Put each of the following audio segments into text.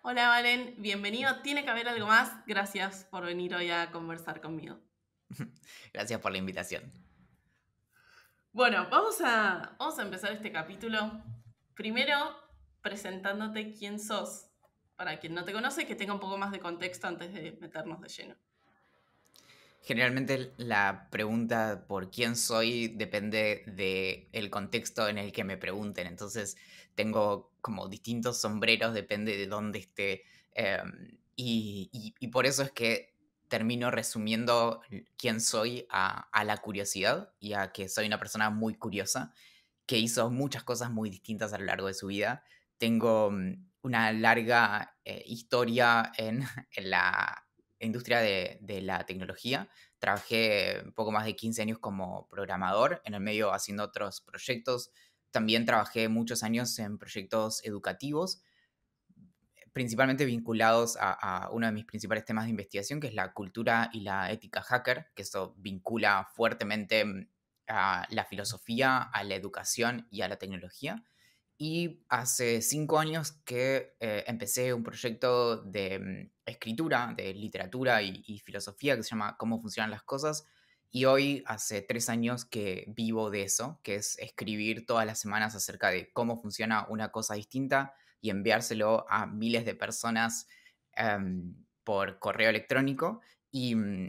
Hola Valen, bienvenido. Tiene que haber algo más. Gracias por venir hoy a conversar conmigo. Gracias por la invitación. Bueno, vamos a, a empezar este capítulo. Primero, presentándote quién sos. Para quien no te conoce, que tenga un poco más de contexto antes de meternos de lleno. Generalmente la pregunta por quién soy depende del contexto en el que me pregunten. Entonces tengo como distintos sombreros, depende de dónde esté. Em, y, por eso es que termino resumiendo quién soy a, la curiosidad y a que soy una persona muy curiosa que hizo muchas cosas muy distintas a lo largo de su vida. Tengo mm, una larga eh, historia en la industria de, la tecnología. Trabajé un poco más de 15 años como programador, en el medio haciendo otros proyectos. También trabajé muchos años en proyectos educativos, principalmente vinculados a, a uno de mis principales temas de investigación, que es la cultura y la ética hacker, que eso vincula fuertemente mm, a la filosofía, a la educación y a la tecnología. Y hace cinco años que eh, empecé un proyecto de mm, escritura, de literatura y, filosofía que se llama Cómo funcionan las cosas. Y hoy hace tres años que vivo de eso, que es escribir todas las semanas acerca de cómo funciona una cosa distinta y enviárselo a miles de personas em, por correo electrónico. Mm,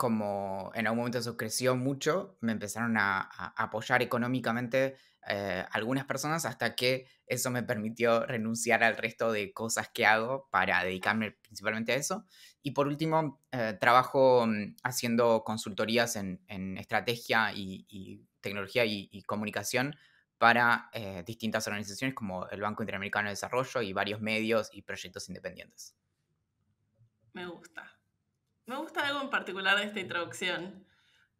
como en algún momento eso creció mucho, me empezaron a, apoyar económicamente eh, algunas personas hasta que eso me permitió renunciar al resto de cosas que hago para dedicarme principalmente a eso. Y por último, eh, trabajo mm, haciendo consultorías en, estrategia y, tecnología y, comunicación para eh, distintas organizaciones como el Banco Interamericano de Desarrollo y varios medios y proyectos independientes. Me gusta. Me gusta algo en particular de esta introducción,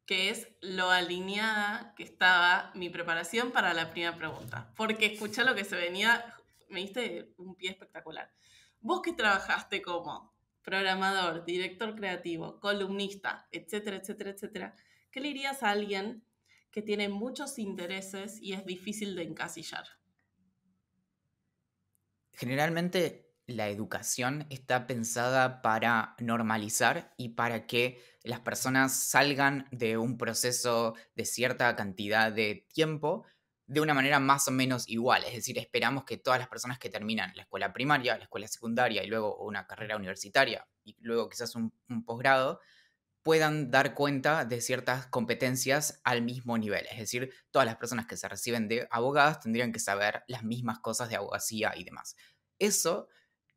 que es lo alineada que estaba mi preparación para la primera pregunta. Porque escuché lo que se venía, me diste un pie espectacular. Vos que trabajaste como programador, director creativo, columnista, etcétera, etcétera, etcétera, ¿qué le dirías a alguien que tiene muchos intereses y es difícil de encasillar? Generalmente la educación está pensada para normalizar y para que las personas salgan de un proceso de cierta cantidad de tiempo de una manera más o menos igual. Es decir, esperamos que todas las personas que terminan la escuela primaria, la escuela secundaria y luego una carrera universitaria y luego quizás un, posgrado, puedan dar cuenta de ciertas competencias al mismo nivel. Es decir, todas las personas que se reciben de abogadas tendrían que saber las mismas cosas de abogacía y demás. Eso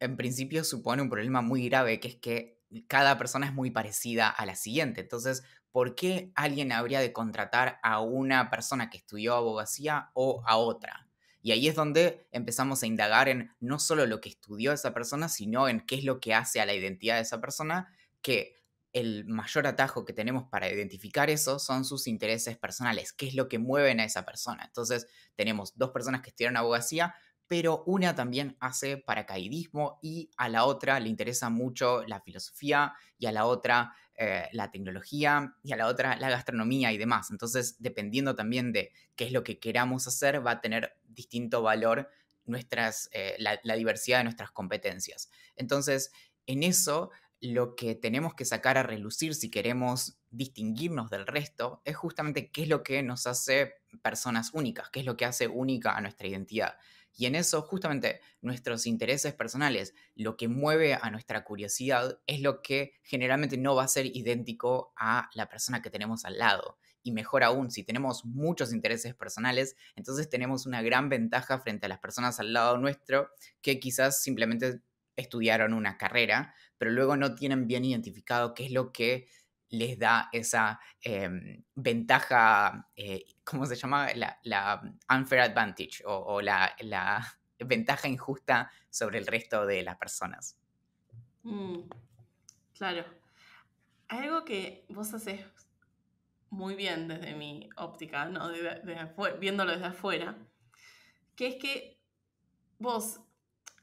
en principio supone un problema muy grave, que es que cada persona es muy parecida a la siguiente. Entonces, ¿por qué alguien habría de contratar a una persona que estudió abogacía o a otra? Y ahí es donde empezamos a indagar en no solo lo que estudió esa persona, sino en qué es lo que hace a la identidad de esa persona, que el mayor atajo que tenemos para identificar eso son sus intereses personales, qué es lo que mueven a esa persona. Entonces, tenemos dos personas que estudiaron abogacía, pero una también hace paracaidismo y a la otra le interesa mucho la filosofía y a la otra eh, la tecnología y a la otra la gastronomía y demás. Entonces, dependiendo también de qué es lo que queramos hacer, va a tener distinto valor nuestras, eh, la diversidad de nuestras competencias. Entonces, en eso lo que tenemos que sacar a relucir si queremos distinguirnos del resto es justamente qué es lo que nos hace personas únicas, qué es lo que hace única a nuestra identidad. Y en eso, justamente, nuestros intereses personales, lo que mueve a nuestra curiosidad, es lo que generalmente no va a ser idéntico a la persona que tenemos al lado. Y mejor aún, si tenemos muchos intereses personales, entonces tenemos una gran ventaja frente a las personas al lado nuestro que quizás simplemente estudiaron una carrera, pero luego no tienen bien identificado qué es lo que les da esa em, ventaja, eh, ¿cómo se llama? La, mm, unfair advantage o, la, ventaja injusta sobre el resto de las personas. Mm, claro. Algo que vos haces muy bien desde mi óptica, ¿no? viéndolo desde afuera, que es que vos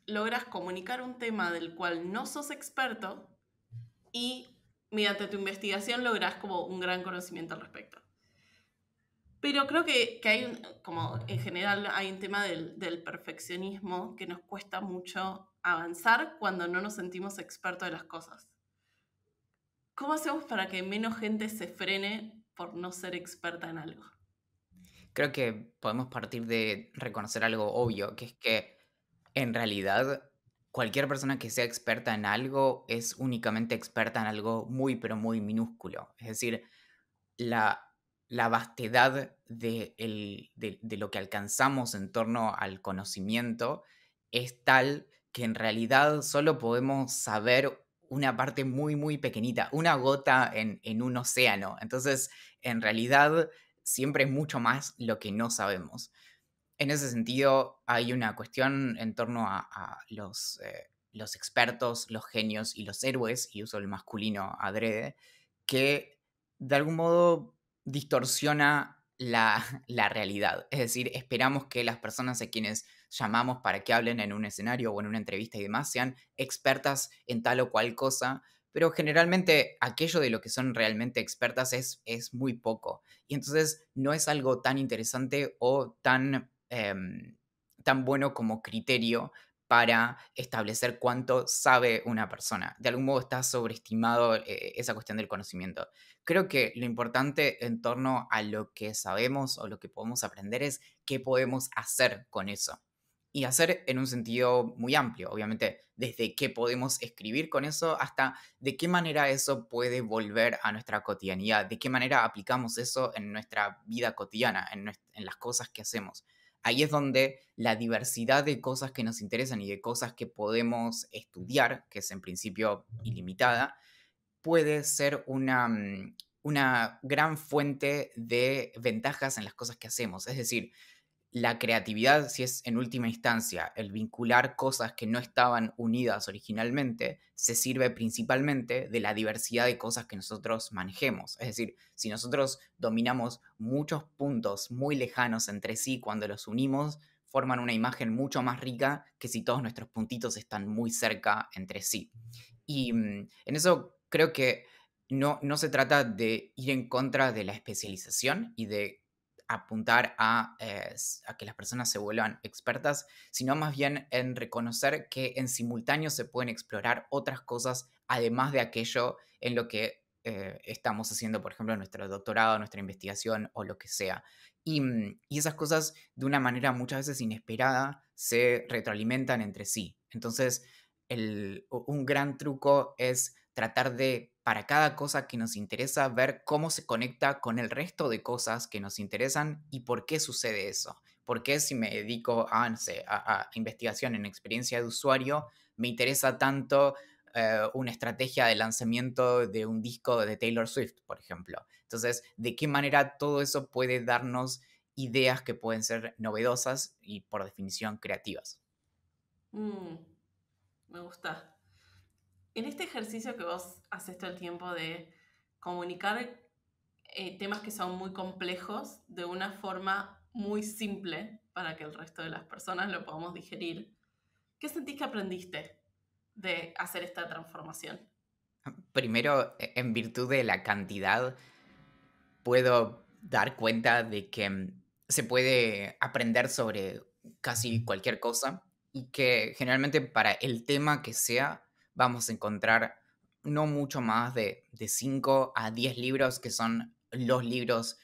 logras comunicar un tema del cual no sos experto y mediante tu investigación logras como un gran conocimiento al respecto. Pero creo que, hay, como en general, hay un tema del, del, perfeccionismo que nos cuesta mucho avanzar cuando no nos sentimos expertos de las cosas. ¿Cómo hacemos para que menos gente se frene por no ser experta en algo? Creo que podemos partir de reconocer algo obvio, que es que en realidad cualquier persona que sea experta en algo es únicamente experta en algo muy, pero muy minúsculo. Es decir, la, vastedad de, lo que alcanzamos en torno al conocimiento es tal que en realidad solo podemos saber una parte muy, muy pequeñita, una gota en, en un océano. Entonces, en realidad, siempre es mucho más lo que no sabemos en ese sentido hay una cuestión en torno a, eh, los, expertos, los genios y los héroes, y uso el masculino adrede, que de algún modo distorsiona la, realidad. Es decir, esperamos que las personas a quienes llamamos para que hablen en un escenario o en una entrevista y demás sean expertas en tal o cual cosa, pero generalmente aquello de lo que son realmente expertas es muy poco. Y entonces no es algo tan interesante o tan Em, tan bueno como criterio para establecer cuánto sabe una persona. De algún modo está sobreestimado eh, esa cuestión del conocimiento. Creo que lo importante en torno a lo que sabemos o lo que podemos aprender es qué podemos hacer con eso. Y hacer en un sentido muy amplio, obviamente, desde qué podemos escribir con eso hasta de qué manera eso puede volver a nuestra cotidianidad, de qué manera aplicamos eso en nuestra vida cotidiana, en las cosas que hacemos. Ahí es donde la diversidad de cosas que nos interesan y de cosas que podemos estudiar, que es en principio ilimitada, puede ser una, mm, una gran fuente de ventajas en las cosas que hacemos. Es decir, la creatividad, si es en última instancia el vincular cosas que no estaban unidas originalmente, se sirve principalmente de la diversidad de cosas que nosotros manejemos. Es decir, si nosotros dominamos muchos puntos muy lejanos entre sí, cuando los unimos, forman una imagen mucho más rica que si todos nuestros puntitos están muy cerca entre sí. Y mm, en eso creo que no, no se trata de ir en contra de la especialización y de apuntar eh, a, que las personas se vuelvan expertas, sino más bien en reconocer que en simultáneo se pueden explorar otras cosas además de aquello en lo que eh, estamos haciendo, por ejemplo, nuestro doctorado, nuestra investigación o lo que sea. Mm, y, esas cosas de una manera muchas veces inesperada se retroalimentan entre sí. Entonces, un gran truco es tratar de para cada cosa que nos interesa ver cómo se conecta con el resto de cosas que nos interesan y por qué sucede eso. ¿Por qué si me dedico a, a, investigación en experiencia de usuario, me interesa tanto eh, una estrategia de lanzamiento de un disco de Taylor Swift, por ejemplo? Entonces, ¿de qué manera todo eso puede darnos ideas que pueden ser novedosas y por definición creativas? Mm, me gusta en este ejercicio que vos haces todo el tiempo de comunicar eh, temas que son muy complejos de una forma muy simple para que el resto de las personas lo podamos digerir, ¿qué sentís que aprendiste de hacer esta transformación? Primero, e-, en virtud de la cantidad, puedo dar cuenta de que mm, se puede aprender sobre casi cualquier cosa y que generalmente para el tema que sea, vamos a encontrar no mucho más de 5 a 10 libros que son los libros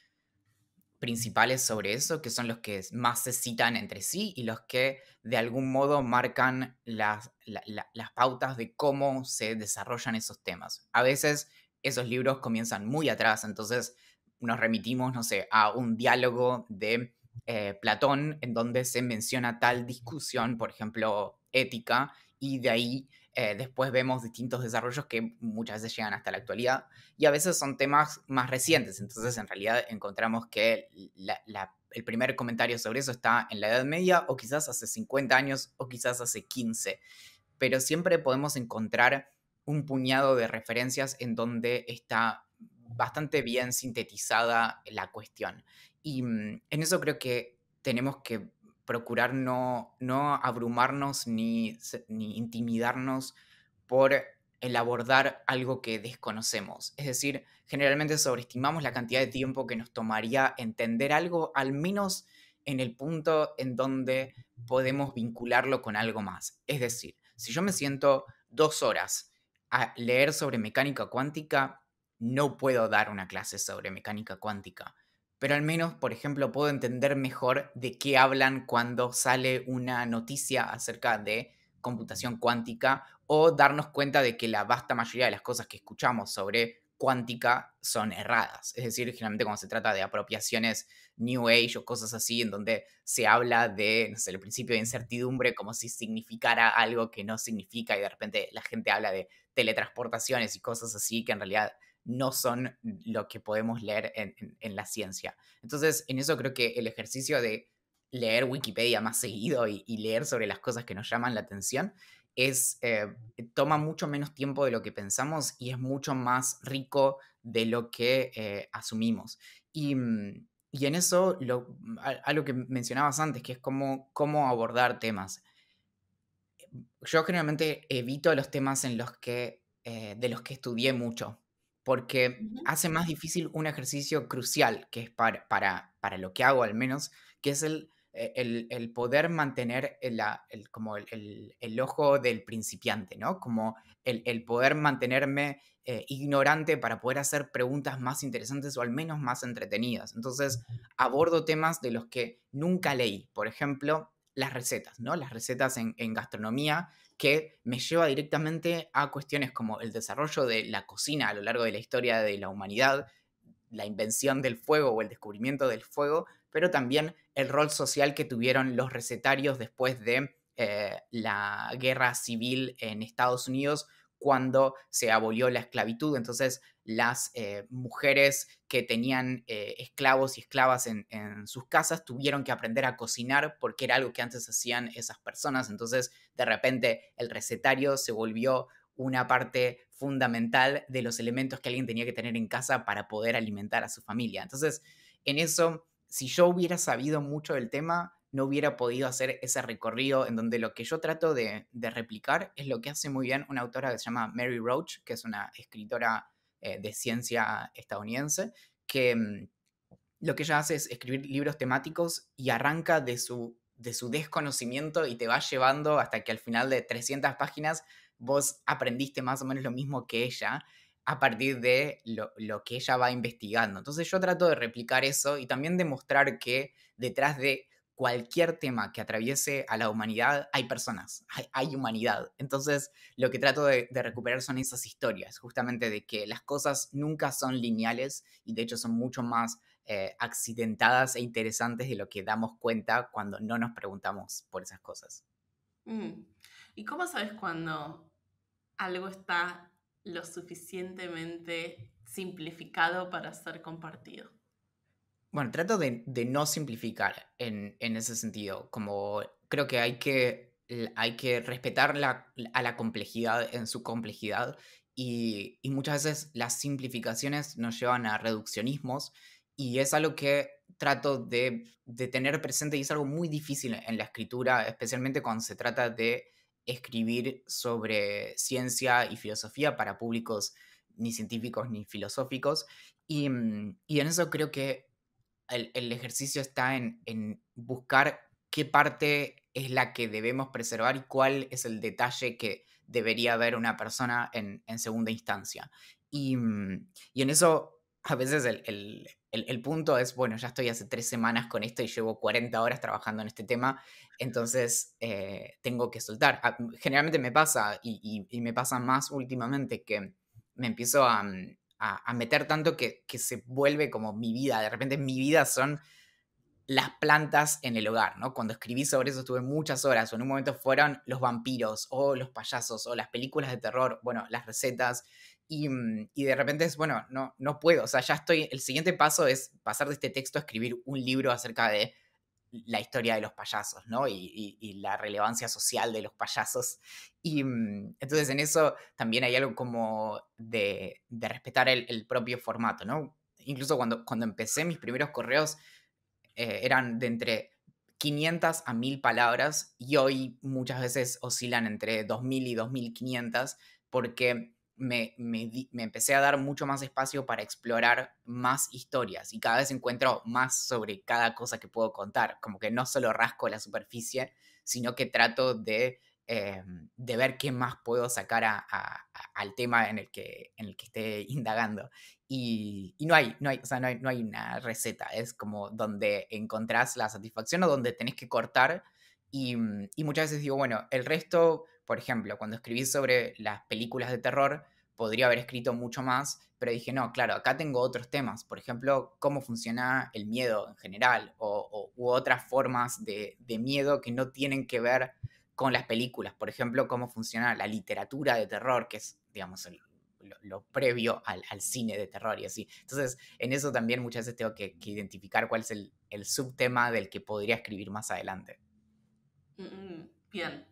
principales sobre eso, que son los que más se citan entre sí y los que de algún modo marcan las, las pautas de cómo se desarrollan esos temas. A veces esos libros comienzan muy atrás, entonces nos remitimos, no sé, a un diálogo de eh, Platón, en donde se menciona tal discusión, por ejemplo, ética, y de ahí eh, después vemos distintos desarrollos que muchas veces llegan hasta la actualidad y a veces son temas más recientes. Entonces, en realidad, encontramos que el primer comentario sobre eso está en la Edad Media o quizás hace 50 años o quizás hace 15. Pero siempre podemos encontrar un puñado de referencias en donde está bastante bien sintetizada la cuestión. Y mm, en eso creo que tenemos que procurar no, abrumarnos ni, ni intimidarnos por el abordar algo que desconocemos. Es decir, generalmente sobreestimamos la cantidad de tiempo que nos tomaría entender algo, al menos en el punto en donde podemos vincularlo con algo más. Es decir, si yo me siento dos horas a leer sobre mecánica cuántica, no puedo dar una clase sobre mecánica cuántica pero al menos, por ejemplo, puedo entender mejor de qué hablan cuando sale una noticia acerca de computación cuántica o darnos cuenta de que la vasta mayoría de las cosas que escuchamos sobre cuántica son erradas. Es decir, generalmente cuando se trata de apropiaciones New Age o cosas así, en donde se habla de, no sé, el principio de incertidumbre como si significara algo que no significa y de repente la gente habla de teletransportaciones y cosas así que en realidad no son lo que podemos leer en, la ciencia. Entonces, en eso creo que el ejercicio de leer Wikipedia más seguido y, leer sobre las cosas que nos llaman la atención es, eh, toma mucho menos tiempo de lo que pensamos y es mucho más rico de lo que eh, asumimos. Mm, y, en eso, lo, algo que mencionabas antes, que es cómo, abordar temas. Yo generalmente evito los temas en los que, eh, de los que estudié mucho, porque hace más difícil un ejercicio crucial, que es para, para, lo que hago al menos, que es el, eh, poder mantener el, ah, como el, ojo del principiante, Como el, poder mantenerme eh, ignorante para poder hacer preguntas más interesantes o al menos más entretenidas. Entonces, abordo temas de los que nunca leí, por ejemplo, las recetas, ¿no? Las recetas en, en gastronomía que me lleva directamente a cuestiones como el desarrollo de la cocina a lo largo de la historia de la humanidad, la invención del fuego o el descubrimiento del fuego, pero también el rol social que tuvieron los recetarios después de eh, la guerra civil en Estados Unidos cuando se abolió la esclavitud. Entonces, las eh, mujeres que tenían eh, esclavos y esclavas en, sus casas tuvieron que aprender a cocinar porque era algo que antes hacían esas personas. Entonces, de repente, el recetario se volvió una parte fundamental de los elementos que alguien tenía que tener en casa para poder alimentar a su familia. Entonces, en eso, si yo hubiera sabido mucho del tema, no hubiera podido hacer ese recorrido en donde lo que yo trato de, replicar es lo que hace muy bien una autora que se llama Mary Roach, que es una escritora eh, de ciencia estadounidense, que mm, lo que ella hace es escribir libros temáticos y arranca de su, de su desconocimiento y te va llevando hasta que al final de 300 páginas vos aprendiste más o menos lo mismo que ella a partir de lo, lo, que ella va investigando. Entonces yo trato de replicar eso y también demostrar que detrás de cualquier tema que atraviese a la humanidad, hay personas, hay, humanidad. Entonces, lo que trato de, recuperar son esas historias, justamente de que las cosas nunca son lineales y de hecho son mucho más eh, accidentadas e interesantes de lo que damos cuenta cuando no nos preguntamos por esas cosas. Mm. ¿Y cómo sabes cuando algo está lo suficientemente simplificado para ser compartido? Bueno, trato de, no simplificar en, ese sentido, como creo que hay que, hay que respetar la, a la complejidad en su complejidad y, muchas veces las simplificaciones nos llevan a reduccionismos y es algo que trato de, tener presente y es algo muy difícil en la escritura, especialmente cuando se trata de escribir sobre ciencia y filosofía para públicos ni científicos ni filosóficos. y mm, en eso creo que el, ejercicio está en, buscar qué parte es la que debemos preservar y cuál es el detalle que debería ver una persona en, segunda instancia. Mm, y, en eso, a veces el, punto es, bueno, ya estoy hace tres semanas con esto y llevo 40 horas trabajando en este tema, entonces eh, tengo que soltar. Ah, mm, generalmente me pasa, y me pasa más últimamente, que me empiezo a, mm, a, meter tanto que, que, se vuelve como mi vida. De repente mi vida son las plantas en el hogar, ¿no? Cuando escribí sobre eso estuve muchas horas, o en un momento fueron los vampiros, o los payasos, o las películas de terror, bueno, las recetas, y, mm, y, de repente es, bueno, no, no puedo, o sea, ya estoy, el siguiente paso es pasar de este texto a escribir un libro acerca de la historia de los payasos, ¿no? Y, la relevancia social de los payasos. Y mm, entonces en eso también hay algo como de, respetar el, propio formato, ¿no? Incluso cuando, cuando empecé mis primeros correos eh, eran de entre 500 a 1000 palabras y hoy muchas veces oscilan entre 2000 y 2500 porque me, empecé a dar mucho más espacio para explorar más historias y cada vez encuentro más sobre cada cosa que puedo contar, como que no solo rasco la superficie, sino que trato de, eh, ver qué más puedo sacar al tema en el, que, en el que esté indagando. Y, no, hay, no, hay, no, hay, no una receta, es como donde encontrás la satisfacción o donde tenés que cortar. Y, y muchas veces digo, bueno, el resto por ejemplo, cuando escribí sobre las películas de terror, podría haber escrito mucho más, pero dije, no, claro, acá tengo otros temas, por ejemplo, cómo funciona el miedo en general, o, u otras formas de, miedo que no tienen que ver con las películas, por ejemplo, cómo funciona la literatura de terror, que es, digamos, lo, previo al, cine de terror y así. Entonces, en eso también muchas veces tengo que, identificar cuál es el, subtema del que podría escribir más adelante. Mm, mm, bien,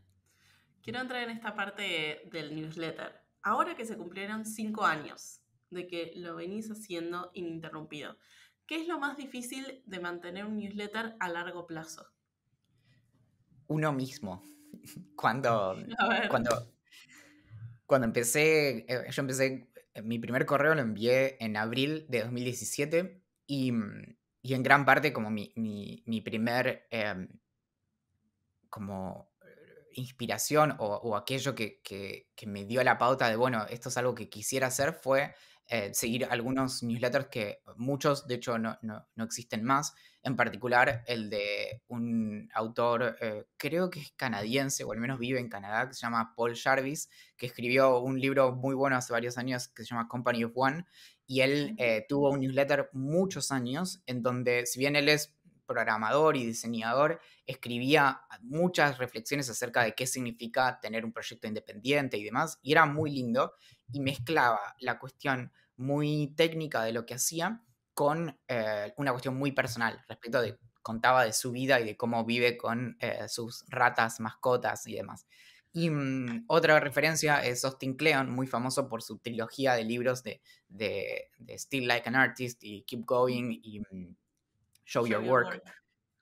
quiero entrar en esta parte del newsletter. Ahora que se cumplieron cinco años de que lo venís haciendo ininterrumpido, ¿qué es lo más difícil de mantener un newsletter a largo plazo? Uno mismo. Cuando, cuando, cuando empecé, eh, yo empecé, eh, mi primer correo lo envié en abril de 2017 y, y en gran parte como mi, mi, mi primer, em, como inspiración o, aquello que, me dio la pauta de, bueno, esto es algo que quisiera hacer fue eh, seguir algunos newsletters que muchos, de hecho, no, existen más, en particular el de un autor, eh, creo que es canadiense, o al menos vive en Canadá, que se llama Paul Jarvis, que escribió un libro muy bueno hace varios años que se llama Company of One, y él eh, tuvo un newsletter muchos años en donde, si bien él es programador y diseñador, escribía muchas reflexiones acerca de qué significa tener un proyecto independiente y demás, y era muy lindo, y mezclaba la cuestión muy técnica de lo que hacía con eh, una cuestión muy personal respecto de contaba de su vida y de cómo vive con eh, sus ratas, mascotas y demás. Y mm, otra referencia es Austin Cleon, muy famoso por su trilogía de libros de, de, Still Like an Artist y Keep Going y mm, Show, Your, work.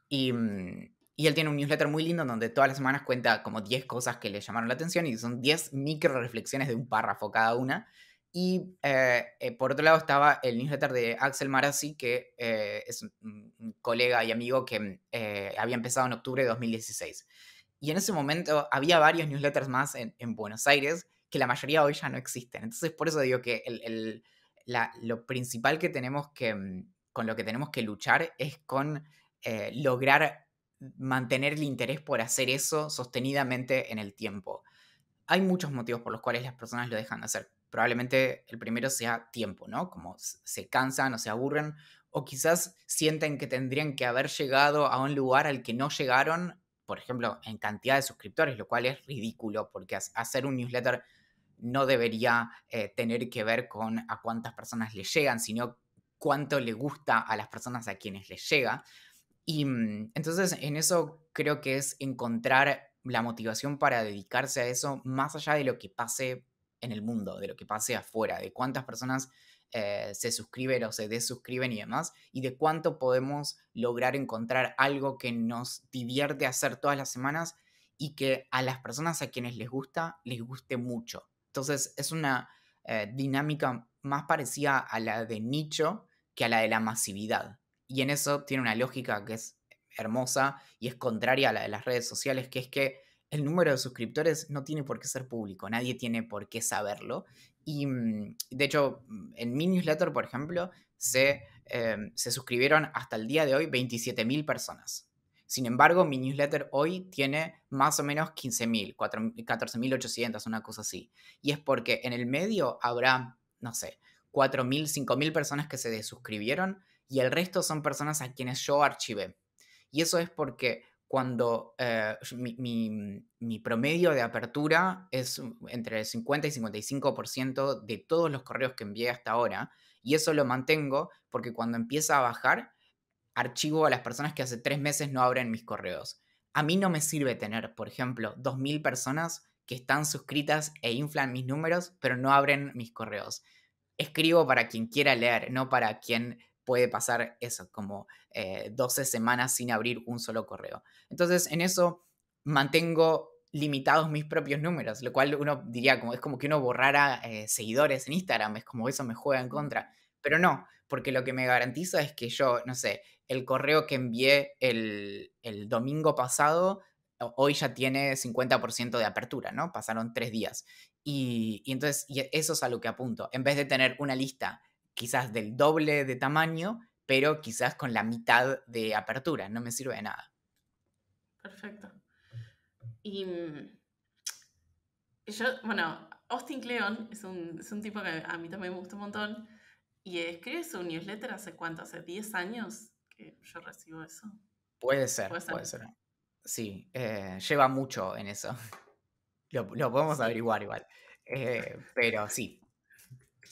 Y, mm, y él tiene un newsletter muy lindo donde todas las semanas cuenta como 10 cosas que le llamaron la atención y son 10 micro reflexiones de un párrafo cada una. Y eh, eh, por otro lado estaba el newsletter de Axel Marazzi, que eh, es un, colega y amigo que mm, había empezado en octubre de 2016. Y en ese momento había varios newsletters más en, Buenos Aires, que la mayoría hoy ya no existen. Entonces por eso digo que la, lo principal que tenemos que, mm, con lo que tenemos que luchar es con eh, lograr mantener el interés por hacer eso sostenidamente en el tiempo. Hay muchos motivos por los cuales las personas lo dejan de hacer. Probablemente el primero sea tiempo, ¿no? Como se cansan o se aburren, o quizás sienten que tendrían que haber llegado a un lugar al que no llegaron, por ejemplo, en cantidad de suscriptores, lo cual es ridículo, porque hacer un newsletter no debería eh, tener que ver con a cuántas personas le llegan, sino cuánto le gusta a las personas a quienes les llega. Y mm, entonces en eso creo que es encontrar la motivación para dedicarse a eso más allá de lo que pase en el mundo, de lo que pase afuera, de cuántas personas eh, se suscriben o se desuscriben y demás, y de cuánto podemos lograr encontrar algo que nos divierte hacer todas las semanas y que a las personas a quienes les gusta, les guste mucho. Entonces es una eh, dinámica más parecida a la de nicho que a la de la masividad. Y en eso tiene una lógica que es hermosa y es contraria a la de las redes sociales, que es que el número de suscriptores no tiene por qué ser público, nadie tiene por qué saberlo. Y mm, de hecho, mm, en mi newsletter, por ejemplo, eh, se, suscribieron hasta el día de hoy 27.000 personas. Sin embargo, mi newsletter hoy tiene más o menos 15.000, 14.800, una cosa así. Y es porque en el medio habrá, no sé, 4.000, 5.000 personas que se desuscribieron y el resto son personas a quienes yo archivé. Y eso es porque cuando eh, mi, mi, promedio de apertura es entre el 50 y 55% de todos los correos que envié hasta ahora, y eso lo mantengo porque cuando empieza a bajar, archivo a las personas que hace tres meses no abren mis correos. A mí no me sirve tener, por ejemplo, 2.000 personas que están suscritas e inflan mis números, pero no abren mis correos escribo para quien quiera leer, no para quien puede pasar eso, como 12 eh, semanas sin abrir un solo correo. Entonces, en eso mantengo limitados mis propios números, lo cual uno diría como es como que uno borrara eh, seguidores en Instagram, es como eso me juega en contra, pero no, porque lo que me garantiza es que yo, no sé, el correo que envié el, el domingo pasado, hoy ya tiene 50% de apertura, ¿no? Pasaron tres días. Y, entonces eso es a lo que apunto. En vez de tener una lista quizás del doble de tamaño, pero quizás con la mitad de apertura, no me sirve de nada. Perfecto. Y mm, yo, bueno, Austin Cleon es un, es un tipo que a mí también me gusta un montón y escribe su newsletter hace cuánto, hace 10 años que yo recibo eso. Puede ser, puede ser. Sí, eh, lleva mucho en eso. Lo, podemos averiguar igual. Eh, pero sí.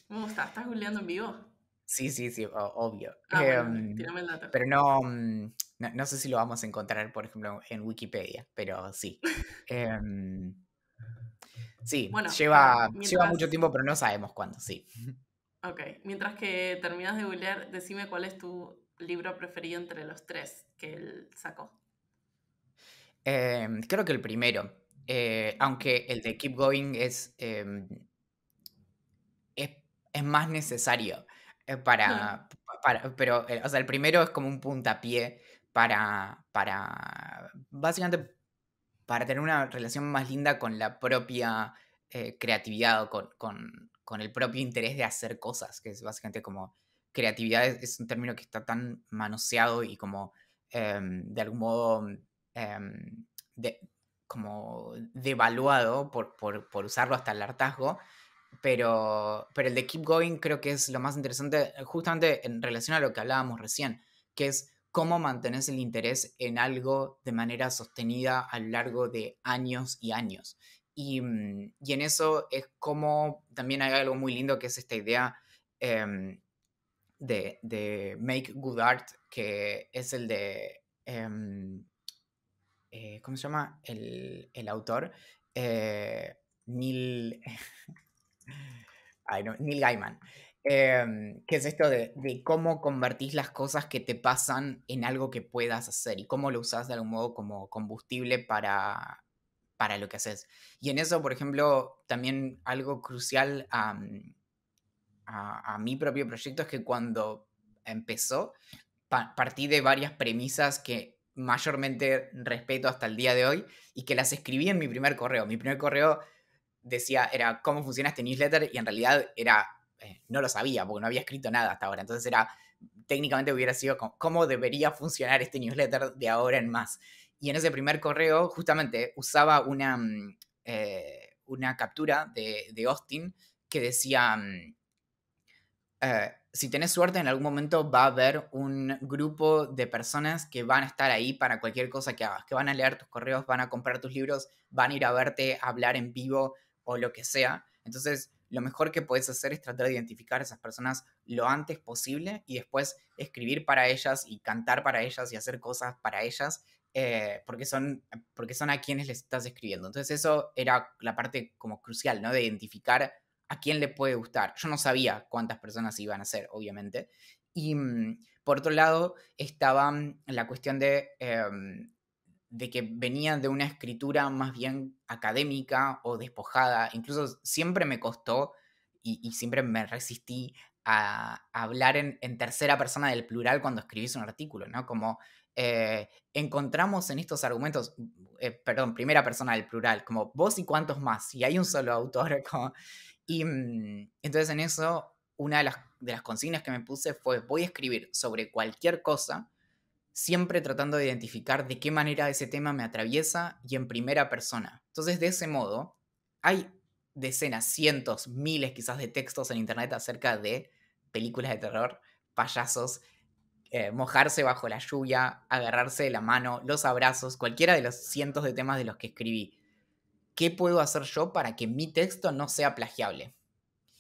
¿Cómo estás? ¿Estás googleando en vivo? Sí, sí, sí, obvio. Ah, em, el Pero mm, no, no, sé si lo vamos a encontrar, por ejemplo, en Wikipedia, pero sí. Em, sí, lleva, ah, lleva mucho tiempo, pero no sabemos cuándo, sí. Ok, mientras que terminas de googlear, decime cuál es tu libro preferido entre los tres que él sacó. Em, creo que el primero, eh, aunque el de Keep Going es, em, es, más necesario eh, para, pero, eh, o sea, el primero es como un puntapié para, para, básicamente, para tener una relación más linda con la propia creatividad o con, el propio interés de hacer cosas, que es básicamente como creatividad es, es un término que está tan manoseado y como em, de algún modo... Em, de, como devaluado por, usarlo hasta el hartazgo, pero, pero el de Keep Going creo que es lo más interesante justamente en relación a lo que hablábamos recién, que es cómo mantener el interés en algo de manera sostenida a lo largo de años y años. Y, mm, en eso es como también hay algo muy lindo que es esta idea em, de, Make Good Art, que es el de... Em, eh, ¿cómo se llama? El, autor, eh, Neil, Ay, no, Neil Gaiman. Em, que es esto de, cómo convertís las cosas que te pasan en algo que puedas hacer y cómo lo usas de algún modo como combustible para, lo que haces. Y en eso, por ejemplo, también algo crucial a, mm, mi propio proyecto es que cuando empezó, partí de varias premisas que mayormente respeto hasta el día de hoy y que las escribí en mi primer correo. Mi primer correo decía, era cómo funciona este newsletter y en realidad era, eh, no lo sabía porque no había escrito nada hasta ahora. Entonces era, técnicamente hubiera sido cómo debería funcionar este newsletter de ahora en más. Y en ese primer correo justamente usaba una, mm, eh, una captura de, Austin que decía... Mm, eh, si tenés suerte, en algún momento va a haber un grupo de personas que van a estar ahí para cualquier cosa que hagas, que van a leer tus correos, van a comprar tus libros, van a ir a verte, a hablar en vivo o lo que sea. Entonces, lo mejor que puedes hacer es tratar de identificar a esas personas lo antes posible y después escribir para ellas y cantar para ellas y hacer cosas para ellas, eh, porque, son, porque son a quienes les estás escribiendo. Entonces, eso era la parte como crucial, ¿no? De identificar a quién le puede gustar. Yo no sabía cuántas personas iban a ser, obviamente. Y mm, por otro lado, estaba mm, la cuestión de, em, de que venía de una escritura más bien académica o despojada. Incluso siempre me costó y, siempre me resistí a, hablar en, tercera persona del plural cuando escribís un artículo, ¿no? Como eh, encontramos en estos argumentos, eh, perdón, primera persona del plural, como vos y cuántos más, y hay un solo autor. Como, y mm, entonces en eso, una de las, de las consignas que me puse fue, voy a escribir sobre cualquier cosa, siempre tratando de identificar de qué manera ese tema me atraviesa y en primera persona. Entonces, de ese modo, hay decenas, cientos, miles quizás de textos en Internet acerca de películas de terror, payasos, eh, mojarse bajo la lluvia, agarrarse de la mano, los abrazos, cualquiera de los cientos de temas de los que escribí. ¿qué puedo hacer yo para que mi texto no sea plagiable?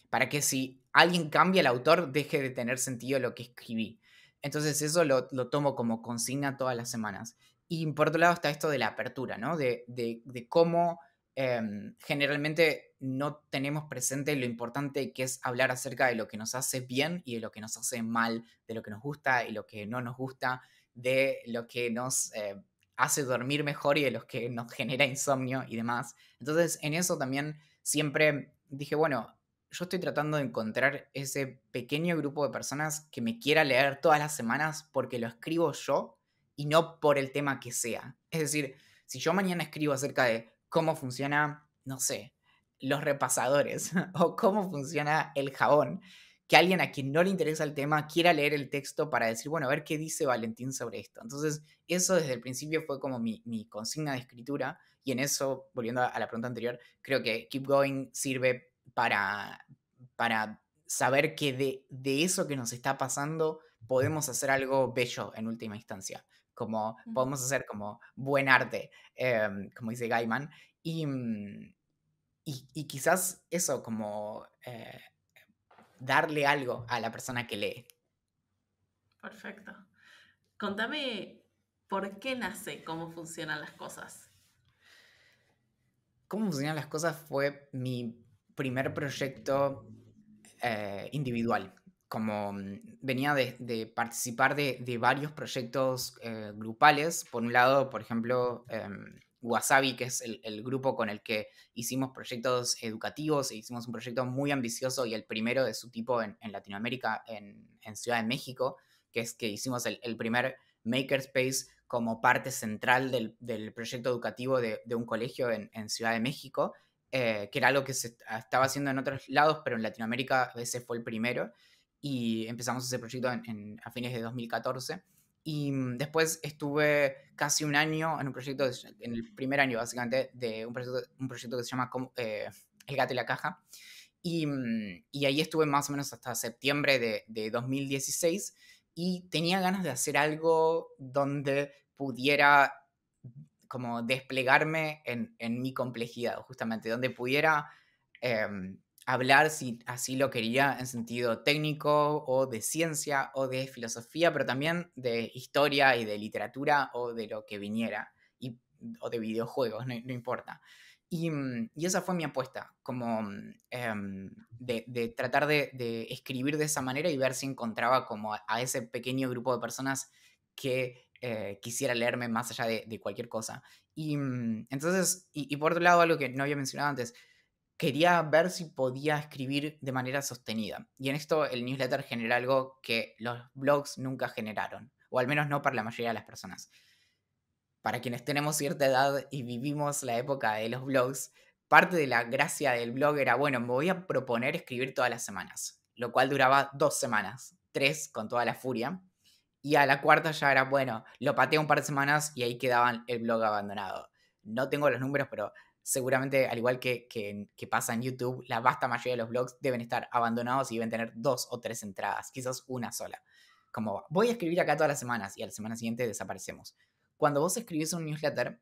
Para que si alguien cambia el autor, deje de tener sentido lo que escribí. Entonces eso lo, tomo como consigna todas las semanas. Y por otro lado está esto de la apertura, ¿no? De, cómo em, generalmente no tenemos presente lo importante que es hablar acerca de lo que nos hace bien y de lo que nos hace mal, de lo que nos gusta y lo que no nos gusta, de lo que nos eh, hace dormir mejor y de los que nos genera insomnio y demás. Entonces, en eso también siempre dije, bueno, yo estoy tratando de encontrar ese pequeño grupo de personas que me quiera leer todas las semanas porque lo escribo yo y no por el tema que sea. Es decir, si yo mañana escribo acerca de cómo funciona, no sé, los repasadores o cómo funciona el jabón, que alguien a quien no le interesa el tema quiera leer el texto para decir, bueno, a ver qué dice Valentín sobre esto. Entonces, eso desde el principio fue como mi, consigna de escritura y en eso, volviendo a la pregunta anterior, creo que Keep Going sirve para, para saber que de, eso que nos está pasando podemos hacer algo bello en última instancia, como podemos hacer como buen arte, em, como dice Gaiman, y, y, quizás eso, como... Eh, darle algo a la persona que lee. Perfecto. Contame por qué nace, cómo funcionan las cosas. Cómo funcionan las cosas fue mi primer proyecto eh, individual. Como mm, venía de, participar de, varios proyectos eh, grupales, por un lado, por ejemplo, em, Wasabi, que es el, grupo con el que hicimos proyectos educativos e hicimos un proyecto muy ambicioso y el primero de su tipo en, Latinoamérica, en, Ciudad de México, que es que hicimos el, primer makerspace como parte central del, proyecto educativo de, un colegio en, Ciudad de México, eh, que era algo que se estaba haciendo en otros lados, pero en Latinoamérica ese fue el primero y empezamos ese proyecto a fines de 2014. Y mm, después estuve casi un año en un proyecto, en el primer año básicamente, de un proyecto, un proyecto que se llama eh, El gato y la caja. Y, mm, y, ahí estuve más o menos hasta septiembre de, de 2016 y tenía ganas de hacer algo donde pudiera como desplegarme en, en mi complejidad, justamente, donde pudiera em, hablar, si así lo quería, en sentido técnico o de ciencia o de filosofía, pero también de historia y de literatura o de lo que viniera, y, o de videojuegos, no, importa. Mm, y, esa fue mi apuesta, como mm, em, de, tratar de, escribir de esa manera y ver si encontraba como a, ese pequeño grupo de personas que eh, quisiera leerme más allá de, cualquier cosa. Y mm, entonces, y, y, por otro lado, algo que no había mencionado antes, quería ver si podía escribir de manera sostenida. Y en esto el newsletter genera algo que los blogs nunca generaron, o al menos no para la mayoría de las personas. Para quienes tenemos cierta edad y vivimos la época de los blogs, parte de la gracia del blog era, bueno, me voy a proponer escribir todas las semanas, lo cual duraba dos semanas, tres con toda la furia, y a la cuarta ya era, bueno, lo pateé un par de semanas y ahí quedaba el blog abandonado. No tengo los números, pero seguramente, al igual que, que, pasa en YouTube, la vasta mayoría de los blogs deben estar abandonados y deben tener dos o tres entradas, quizás una sola. Como voy a escribir acá todas las semanas y a la semana siguiente desaparecemos. Cuando vos escribís un newsletter,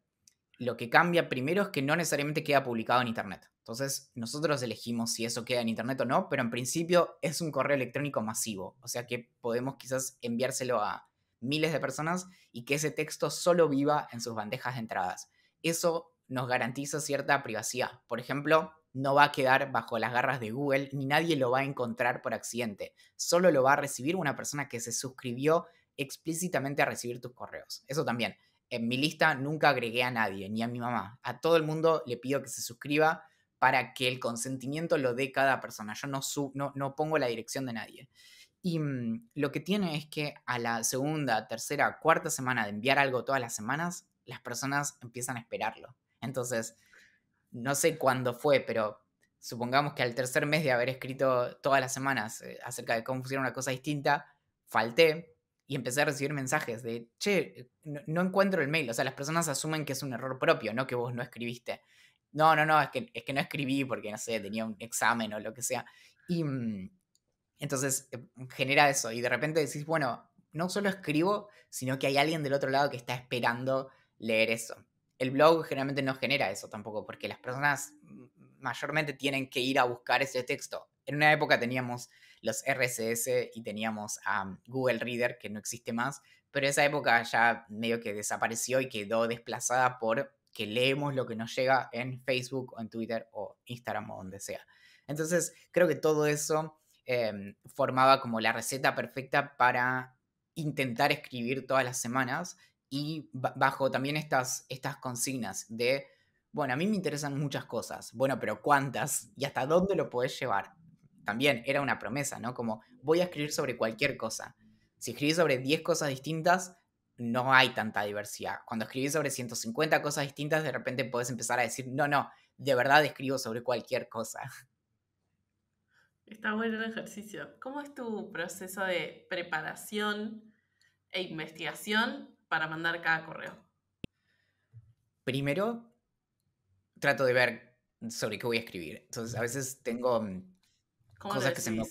lo que cambia primero es que no necesariamente queda publicado en Internet. Entonces, nosotros elegimos si eso queda en Internet o no, pero en principio es un correo electrónico masivo. O sea que podemos quizás enviárselo a miles de personas y que ese texto solo viva en sus bandejas de entradas. Eso nos garantiza cierta privacidad. Por ejemplo, no va a quedar bajo las garras de Google ni nadie lo va a encontrar por accidente. Solo lo va a recibir una persona que se suscribió explícitamente a recibir tus correos. Eso también. En mi lista nunca agregué a nadie, ni a mi mamá. A todo el mundo le pido que se suscriba para que el consentimiento lo dé cada persona. Yo no, no, pongo la dirección de nadie. Y mm, lo que tiene es que a la segunda, tercera, cuarta semana de enviar algo todas las semanas, las personas empiezan a esperarlo. Entonces, no sé cuándo fue, pero supongamos que al tercer mes de haber escrito todas las semanas eh, acerca de cómo funciona una cosa distinta, falté y empecé a recibir mensajes de, che, eh, no, encuentro el mail. O sea, las personas asumen que es un error propio, no que vos no escribiste. No, no, no, es que, es que no escribí porque, no sé, tenía un examen o lo que sea. Y mm, entonces eh, genera eso. Y de repente decís, bueno, no solo escribo, sino que hay alguien del otro lado que está esperando leer eso el blog generalmente no genera eso tampoco, porque las personas mayormente tienen que ir a buscar ese texto. En una época teníamos los RSS y teníamos a Google Reader, que no existe más, pero esa época ya medio que desapareció y quedó desplazada por que leemos lo que nos llega en Facebook o en Twitter o Instagram o donde sea. Entonces, creo que todo eso em, formaba como la receta perfecta para intentar escribir todas las semanas y bajo también estas, estas consignas de, bueno, a mí me interesan muchas cosas, bueno, pero ¿cuántas? ¿Y hasta dónde lo podés llevar? También era una promesa, ¿no? Como voy a escribir sobre cualquier cosa. Si escribís sobre 10 cosas distintas, no hay tanta diversidad. Cuando escribís sobre 150 cosas distintas, de repente podés empezar a decir, no, no, de verdad escribo sobre cualquier cosa. Está bueno el ejercicio. ¿Cómo es tu proceso de preparación e investigación para mandar cada correo? Primero, trato de ver sobre qué voy a escribir. Entonces, a veces tengo mm, cosas que se me...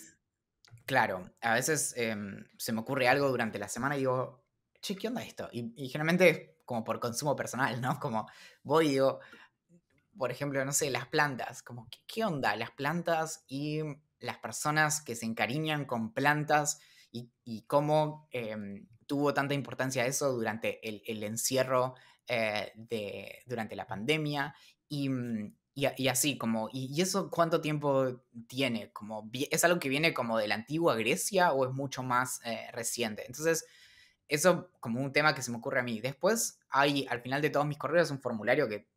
Claro, a veces em, se me ocurre algo durante la semana y digo, che, ¿qué onda esto? Y, generalmente como por consumo personal, ¿no? Como voy y digo, por ejemplo, no sé, las plantas, como, ¿qué, onda? Las plantas y las personas que se encariñan con plantas y, cómo eh, tuvo tanta importancia eso durante el, encierro eh, de, durante la pandemia y, mm, así como, y, eso cuánto tiempo tiene? Como, ¿Es algo que viene como de la antigua Grecia o es mucho más eh, reciente? Entonces, eso como un tema que se me ocurre a mí. Después hay, al final de todos mis correos, un formulario que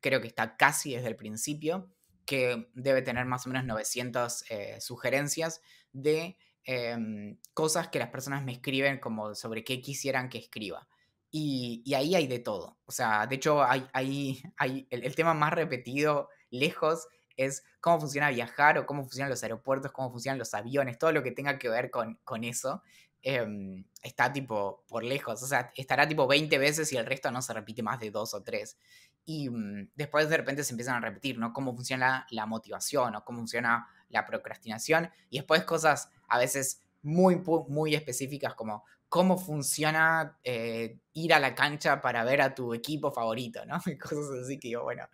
creo que está casi desde el principio, que debe tener más o menos 900 eh, sugerencias de Em, cosas que las personas me escriben como sobre qué quisieran que escriba. Y, ahí hay de todo. O sea, de hecho, hay, hay, hay el, tema más repetido lejos es cómo funciona viajar o cómo funcionan los aeropuertos, cómo funcionan los aviones, todo lo que tenga que ver con, con eso. Em, está tipo por lejos, o sea, estará tipo 20 veces y el resto no se repite más de dos o tres. Y mm, después de repente se empiezan a repetir, ¿no? Cómo funciona la, la motivación o cómo funciona la procrastinación. Y después cosas a veces muy, muy específicas como cómo funciona eh, ir a la cancha para ver a tu equipo favorito, ¿no? cosas así que yo, bueno,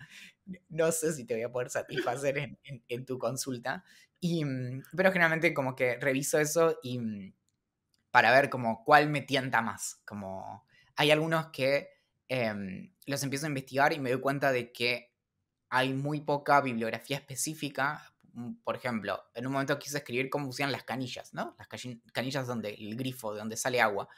no sé si te voy a poder satisfacer en, tu consulta. Y, mm, pero generalmente como que reviso eso y mm, para ver como cuál me tienta más. Como hay algunos que em, los empiezo a investigar y me doy cuenta de que hay muy poca bibliografía específica Mm, por ejemplo, en un momento quise escribir cómo funcionan las canillas, ¿no? Las canillas donde el grifo, de donde sale agua.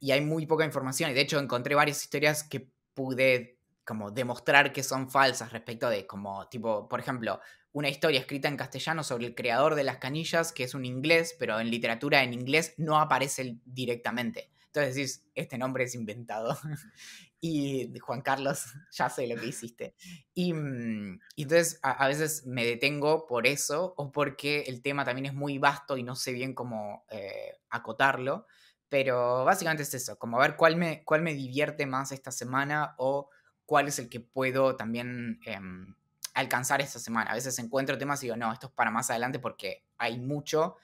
Y hay muy poca información, y de hecho encontré varias historias que pude como demostrar que son falsas respecto de como tipo, por ejemplo, una historia escrita en castellano sobre el creador de las canillas, que es un inglés, pero en literatura en inglés no aparece directamente. Entonces decís, este nombre es inventado. y Juan Carlos, ya sé lo que hiciste. Y, mm, entonces a, veces me detengo por eso o porque el tema también es muy vasto y no sé bien cómo eh, acotarlo. Pero básicamente es eso, como ver cuál me, cuál me divierte más esta semana o cuál es el que puedo también em, alcanzar esta semana. A veces encuentro temas y digo, no, esto es para más adelante porque hay mucho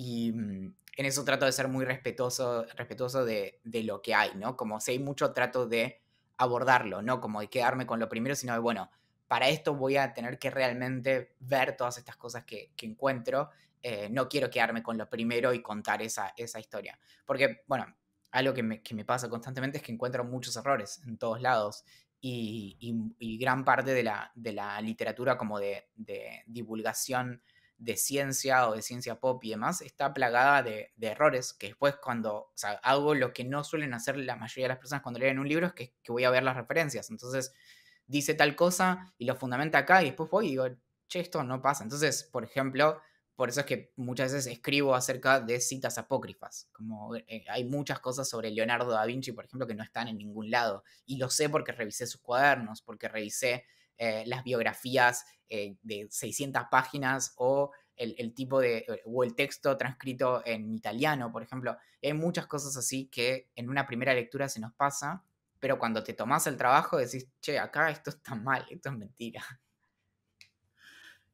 y mm, en eso trato de ser muy respetuoso, respetuoso de, de lo que hay, ¿no? Como si hay mucho trato de abordarlo, no como de quedarme con lo primero, sino de, bueno, para esto voy a tener que realmente ver todas estas cosas que, que encuentro. Eh, no quiero quedarme con lo primero y contar esa, esa historia. Porque, bueno, algo que me, que me pasa constantemente es que encuentro muchos errores en todos lados y, y, y gran parte de la, de la literatura como de, de divulgación de ciencia o de ciencia pop y demás está plagada de, errores que después cuando sea, hago lo que no suelen hacer la mayoría de las personas cuando leen un libro es que, voy a ver las referencias. Entonces dice tal cosa y lo fundamenta acá y después voy y digo, che, esto no pasa. Entonces, por ejemplo, por eso es que muchas veces escribo acerca de citas apócrifas. Como eh, hay muchas cosas sobre Leonardo da Vinci, por ejemplo, que no están en ningún lado. Y lo sé porque revisé sus cuadernos, porque revisé eh, las biografías eh, de 600 páginas o el, tipo de, eh, o el texto transcrito en italiano, por ejemplo. Hay muchas cosas así que en una primera lectura se nos pasa, pero cuando te tomas el trabajo decís, che, acá esto está mal, esto es mentira.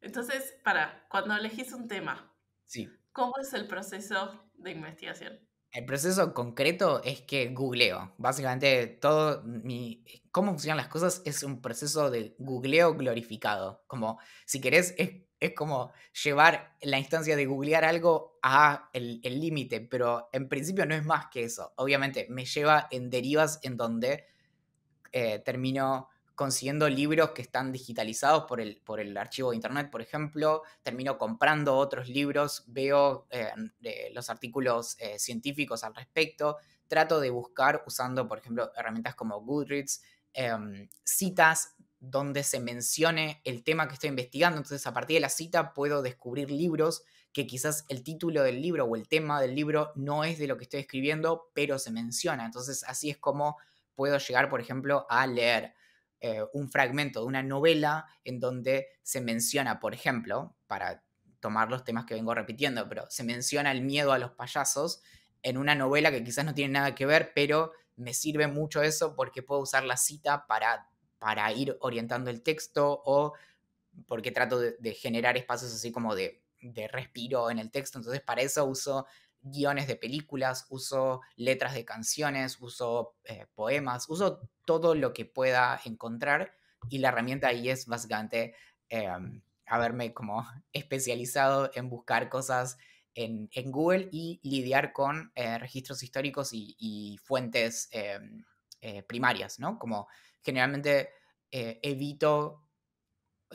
Entonces, para, cuando elegís un tema, sí. ¿cómo es el proceso de investigación? El proceso concreto es que googleo. Básicamente todo mi... cómo funcionan las cosas es un proceso de googleo glorificado. Como, si querés, es, como llevar la instancia de googlear algo a el límite, pero en principio no es más que eso. Obviamente me lleva en derivas en donde eh, termino consiguiendo libros que están digitalizados por el, por el archivo de internet, por ejemplo, termino comprando otros libros, veo eh, los artículos eh, científicos al respecto, trato de buscar usando, por ejemplo, herramientas como Goodreads, em, citas donde se mencione el tema que estoy investigando, entonces a partir de la cita puedo descubrir libros que quizás el título del libro o el tema del libro no es de lo que estoy escribiendo, pero se menciona, entonces así es como puedo llegar, por ejemplo, a leer. Eh, un fragmento de una novela en donde se menciona, por ejemplo, para tomar los temas que vengo repitiendo, pero se menciona el miedo a los payasos en una novela que quizás no tiene nada que ver, pero me sirve mucho eso porque puedo usar la cita para, para ir orientando el texto o porque trato de, generar espacios así como de, respiro en el texto. Entonces para eso uso guiones de películas, uso letras de canciones, uso eh, poemas, uso todo lo que pueda encontrar y la herramienta ahí es básicamente em, haberme como especializado en buscar cosas en, Google y lidiar con eh, registros históricos y, fuentes em, eh, primarias, ¿no? Como generalmente eh, evito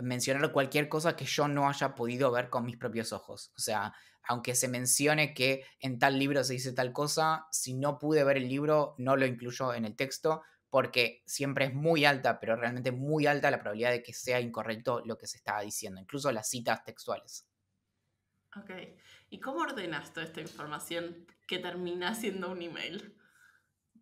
mencionar cualquier cosa que yo no haya podido ver con mis propios ojos. O sea, aunque se mencione que en tal libro se dice tal cosa, si no pude ver el libro, no lo incluyo en el texto porque siempre es muy alta, pero realmente muy alta la probabilidad de que sea incorrecto lo que se estaba diciendo, incluso las citas textuales. Ok, ¿y cómo ordenas toda esta información que termina siendo un email?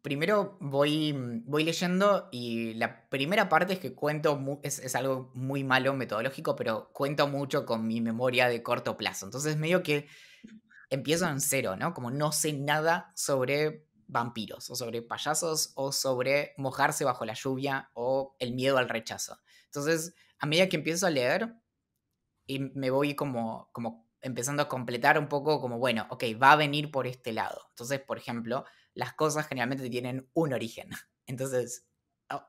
Primero voy, mm, voy leyendo y la primera parte es que cuento, es, algo muy malo metodológico, pero cuento mucho con mi memoria de corto plazo. Entonces medio que empiezo en cero, ¿no? Como no sé nada sobre vampiros o sobre payasos o sobre mojarse bajo la lluvia o el miedo al rechazo. Entonces, a medida que empiezo a leer y me voy como, como empezando a completar un poco como, bueno, ok, va a venir por este lado. Entonces, por ejemplo, las cosas generalmente tienen un origen. Entonces,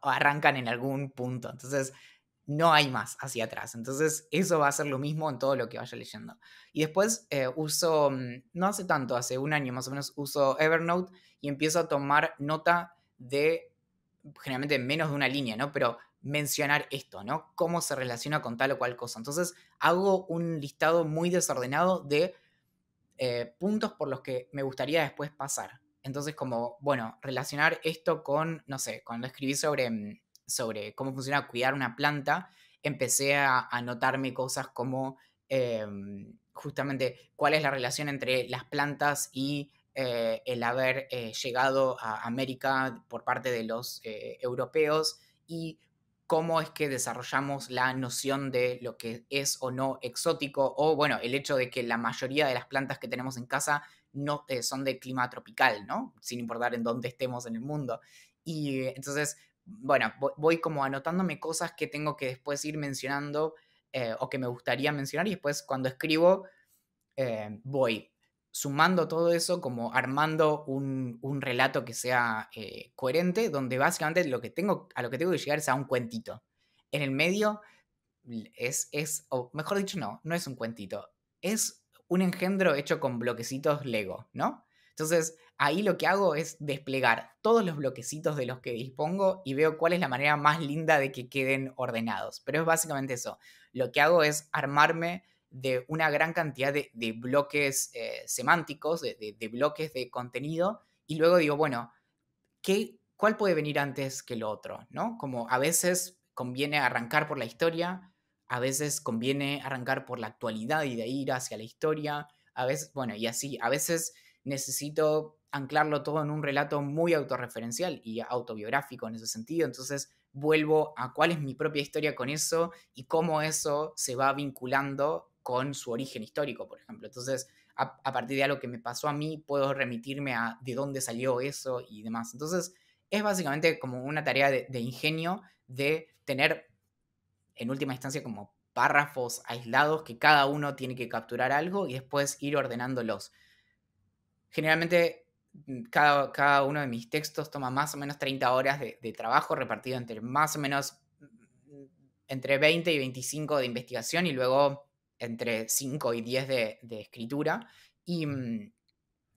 arrancan en algún punto. Entonces, no hay más hacia atrás. Entonces, eso va a ser lo mismo en todo lo que vaya leyendo. Y después eh, uso, mm, no hace tanto, hace un año más o menos, uso Evernote y empiezo a tomar nota de, generalmente menos de una línea, ¿no? Pero mencionar esto, ¿no? Cómo se relaciona con tal o cual cosa. Entonces hago un listado muy desordenado de eh, puntos por los que me gustaría después pasar. Entonces, como, bueno, relacionar esto con, no sé, cuando escribí sobre, mm, sobre cómo funciona cuidar una planta, empecé a anotarme cosas como em, justamente cuál es la relación entre las plantas y eh, el haber eh, llegado a América por parte de los eh, europeos y cómo es que desarrollamos la noción de lo que es o no exótico, o bueno, el hecho de que la mayoría de las plantas que tenemos en casa no son de clima tropical, ¿no? Sin importar en dónde estemos en el mundo. Y entonces, bueno, voy como anotándome cosas que tengo que después ir mencionando o que me gustaría mencionar y después cuando escribo voy sumando todo eso, como armando un, relato que sea eh, coherente, donde básicamente lo que tengo, a lo que tengo que llegar es a un cuentito. En el medio es, es o mejor dicho, no, no es un cuentito, es un engendro hecho con bloquecitos Lego, ¿no? Entonces, ahí lo que hago es desplegar todos los bloquecitos de los que dispongo y veo cuál es la manera más linda de que queden ordenados. Pero es básicamente eso. Lo que hago es armarme de una gran cantidad de, bloques eh, semánticos, de, bloques de contenido, y luego digo, bueno, ¿qué, ¿cuál puede venir antes que lo otro? ¿no? Como a veces conviene arrancar por la historia, a veces conviene arrancar por la actualidad y de ir hacia la historia, a veces, bueno, y así, a veces necesito anclarlo todo en un relato muy autorreferencial y autobiográfico en ese sentido, entonces vuelvo a cuál es mi propia historia con eso y cómo eso se va vinculando con su origen histórico, por ejemplo. Entonces, a, partir de algo que me pasó a mí, puedo remitirme a de dónde salió eso y demás. Entonces, es básicamente como una tarea de, ingenio de tener, en última instancia, como párrafos aislados que cada uno tiene que capturar algo y después ir ordenándolos. Generalmente mm, cada, cada, uno de mis textos toma más o menos 30 horas de, de, trabajo repartido entre más o menos mm, entre 20 y 25 de investigación y luego entre 5 y 10 de, escritura y, mm,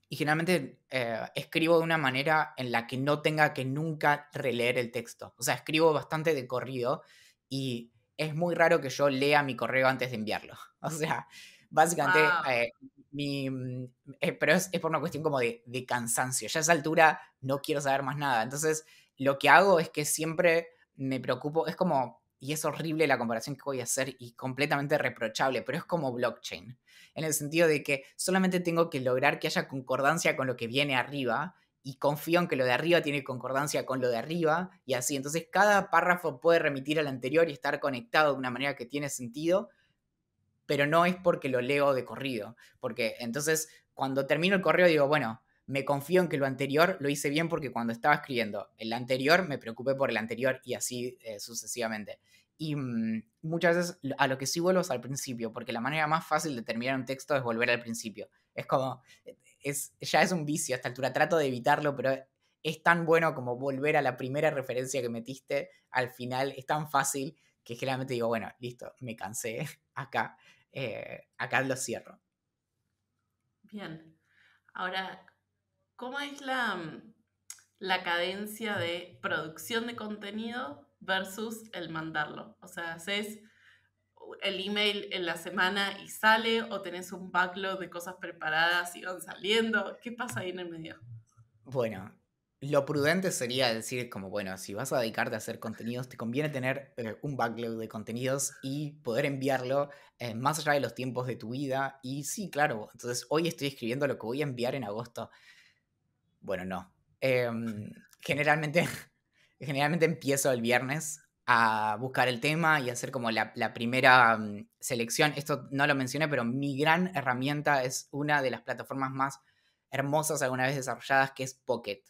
generalmente eh, escribo de una manera en la que no tenga que nunca releer el texto. O sea, escribo bastante de corrido y es muy raro que yo lea mi correo antes de enviarlo. O sea, básicamente, eh, mm, eh, pero es, por una cuestión como de, de cansancio. Ya a esa altura no quiero saber más nada. Entonces, lo que hago es que siempre me preocupo, es como y es horrible la comparación que voy a hacer y completamente reprochable, pero es como blockchain, en el sentido de que solamente tengo que lograr que haya concordancia con lo que viene arriba y confío en que lo de arriba tiene concordancia con lo de arriba y así. Entonces cada párrafo puede remitir al anterior y estar conectado de una manera que tiene sentido, pero no es porque lo leo de corrido, porque entonces cuando termino el correo digo, bueno, me confío en que lo anterior lo hice bien porque cuando estaba escribiendo el anterior me preocupé por el anterior y así eh, sucesivamente. Y mm, muchas veces a lo que sí vuelvo es al principio, porque la manera más fácil de terminar un texto es volver al principio. Es como, eh, es, ya es un vicio a esta altura, trato de evitarlo, pero es tan bueno como volver a la primera referencia que metiste al final, es tan fácil que generalmente digo, bueno, listo, me cansé, acá, eh, acá lo cierro. Bien, ahora ¿Cómo es la, la cadencia de producción de contenido versus el mandarlo? O sea, haces el email en la semana y sale o tenés un backlog de cosas preparadas y van saliendo? ¿Qué pasa ahí en el medio? Bueno, lo prudente sería decir como, bueno, si vas a dedicarte a hacer contenidos, te conviene tener eh, un backlog de contenidos y poder enviarlo eh, más allá de los tiempos de tu vida. Y sí, claro, entonces hoy estoy escribiendo lo que voy a enviar en agosto. Bueno, no. Em, generalmente, generalmente empiezo el viernes a buscar el tema y hacer como la, primera mm, selección. Esto no lo mencioné, pero mi gran herramienta es una de las plataformas más hermosas alguna vez desarrolladas, que es Pocket.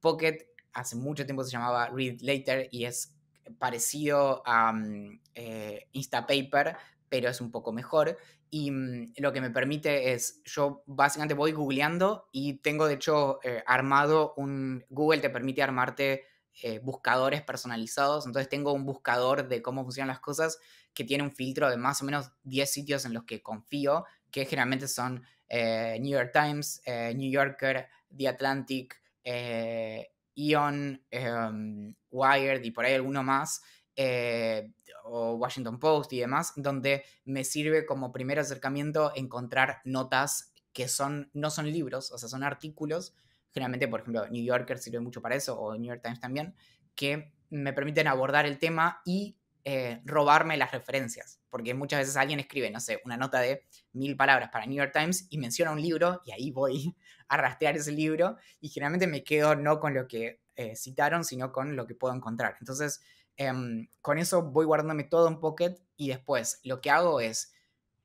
Pocket hace mucho tiempo se llamaba Read Later y es parecido a mm, eh, Instapaper, pero es un poco mejor y mm, lo que me permite es, yo básicamente voy googleando y tengo de hecho eh, armado un, Google te permite armarte eh, buscadores personalizados, entonces tengo un buscador de cómo funcionan las cosas que tiene un filtro de más o menos 10 sitios en los que confío, que generalmente son eh, New York Times, New Yorker, The Atlantic, Ion, em, Wired y por ahí alguno más o Washington Post y demás, donde me sirve como primer acercamiento encontrar notas que son, no son libros, o sea, son artículos. Generalmente, por ejemplo, New Yorker sirve mucho para eso, o New York Times también, que me permiten abordar el tema y eh, robarme las referencias. Porque muchas veces alguien escribe, no sé, una nota de mil palabras para New York Times y menciona un libro, y ahí voy a rastrear ese libro, y generalmente me quedo no con lo que eh, citaron, sino con lo que puedo encontrar. Entonces, Em, con eso voy guardándome todo en Pocket y después lo que hago es,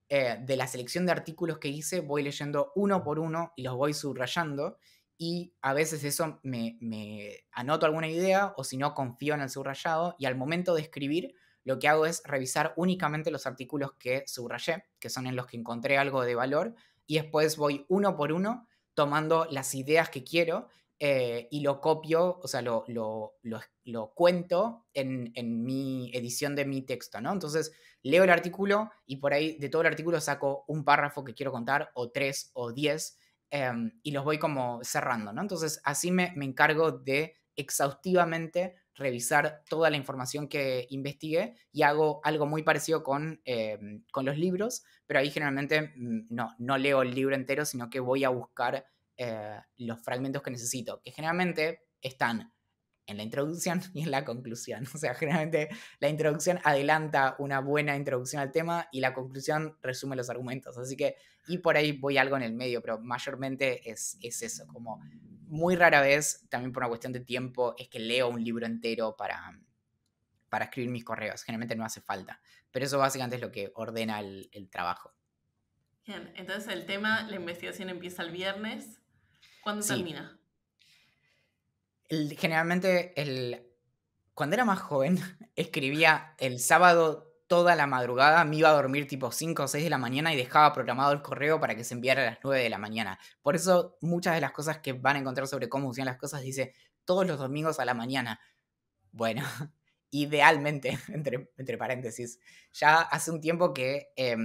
eh, de la selección de artículos que hice, voy leyendo uno por uno y los voy subrayando y a veces eso me, me anoto alguna idea o si no confío en el subrayado y al momento de escribir lo que hago es revisar únicamente los artículos que subrayé, que son en los que encontré algo de valor y después voy uno por uno tomando las ideas que quiero eh, y lo copio, o sea, lo, cuento en, mi edición de mi texto, ¿no? Entonces leo el artículo y por ahí de todo el artículo saco un párrafo que quiero contar, o tres, o diez, em, y los voy como cerrando, ¿no? Entonces así me, encargo de exhaustivamente revisar toda la información que investigué y hago algo muy parecido con, em, con los libros, pero ahí generalmente mm, no, no leo el libro entero, sino que voy a buscar eh, los fragmentos que necesito, que generalmente están en la introducción y en la conclusión. O sea, generalmente la introducción adelanta una buena introducción al tema y la conclusión resume los argumentos. Así que, y por ahí voy algo en el medio, pero mayormente es, eso, como muy rara vez, también por una cuestión de tiempo, es que leo un libro entero para, para escribir mis correos. Generalmente no hace falta. Pero eso básicamente es lo que ordena el trabajo. Bien, entonces el tema, la investigación empieza el viernes ¿Cuándo sí. termina? generalmente, el, cuando era más joven, escribía el sábado toda la madrugada, me iba a dormir tipo 5 o 6 de la mañana y dejaba programado el correo para que se enviara a las 9 de la mañana. Por eso muchas de las cosas que van a encontrar sobre cómo funcionan las cosas dice todos los domingos a la mañana. Bueno, idealmente, entre, entre paréntesis, ya hace un tiempo que eh,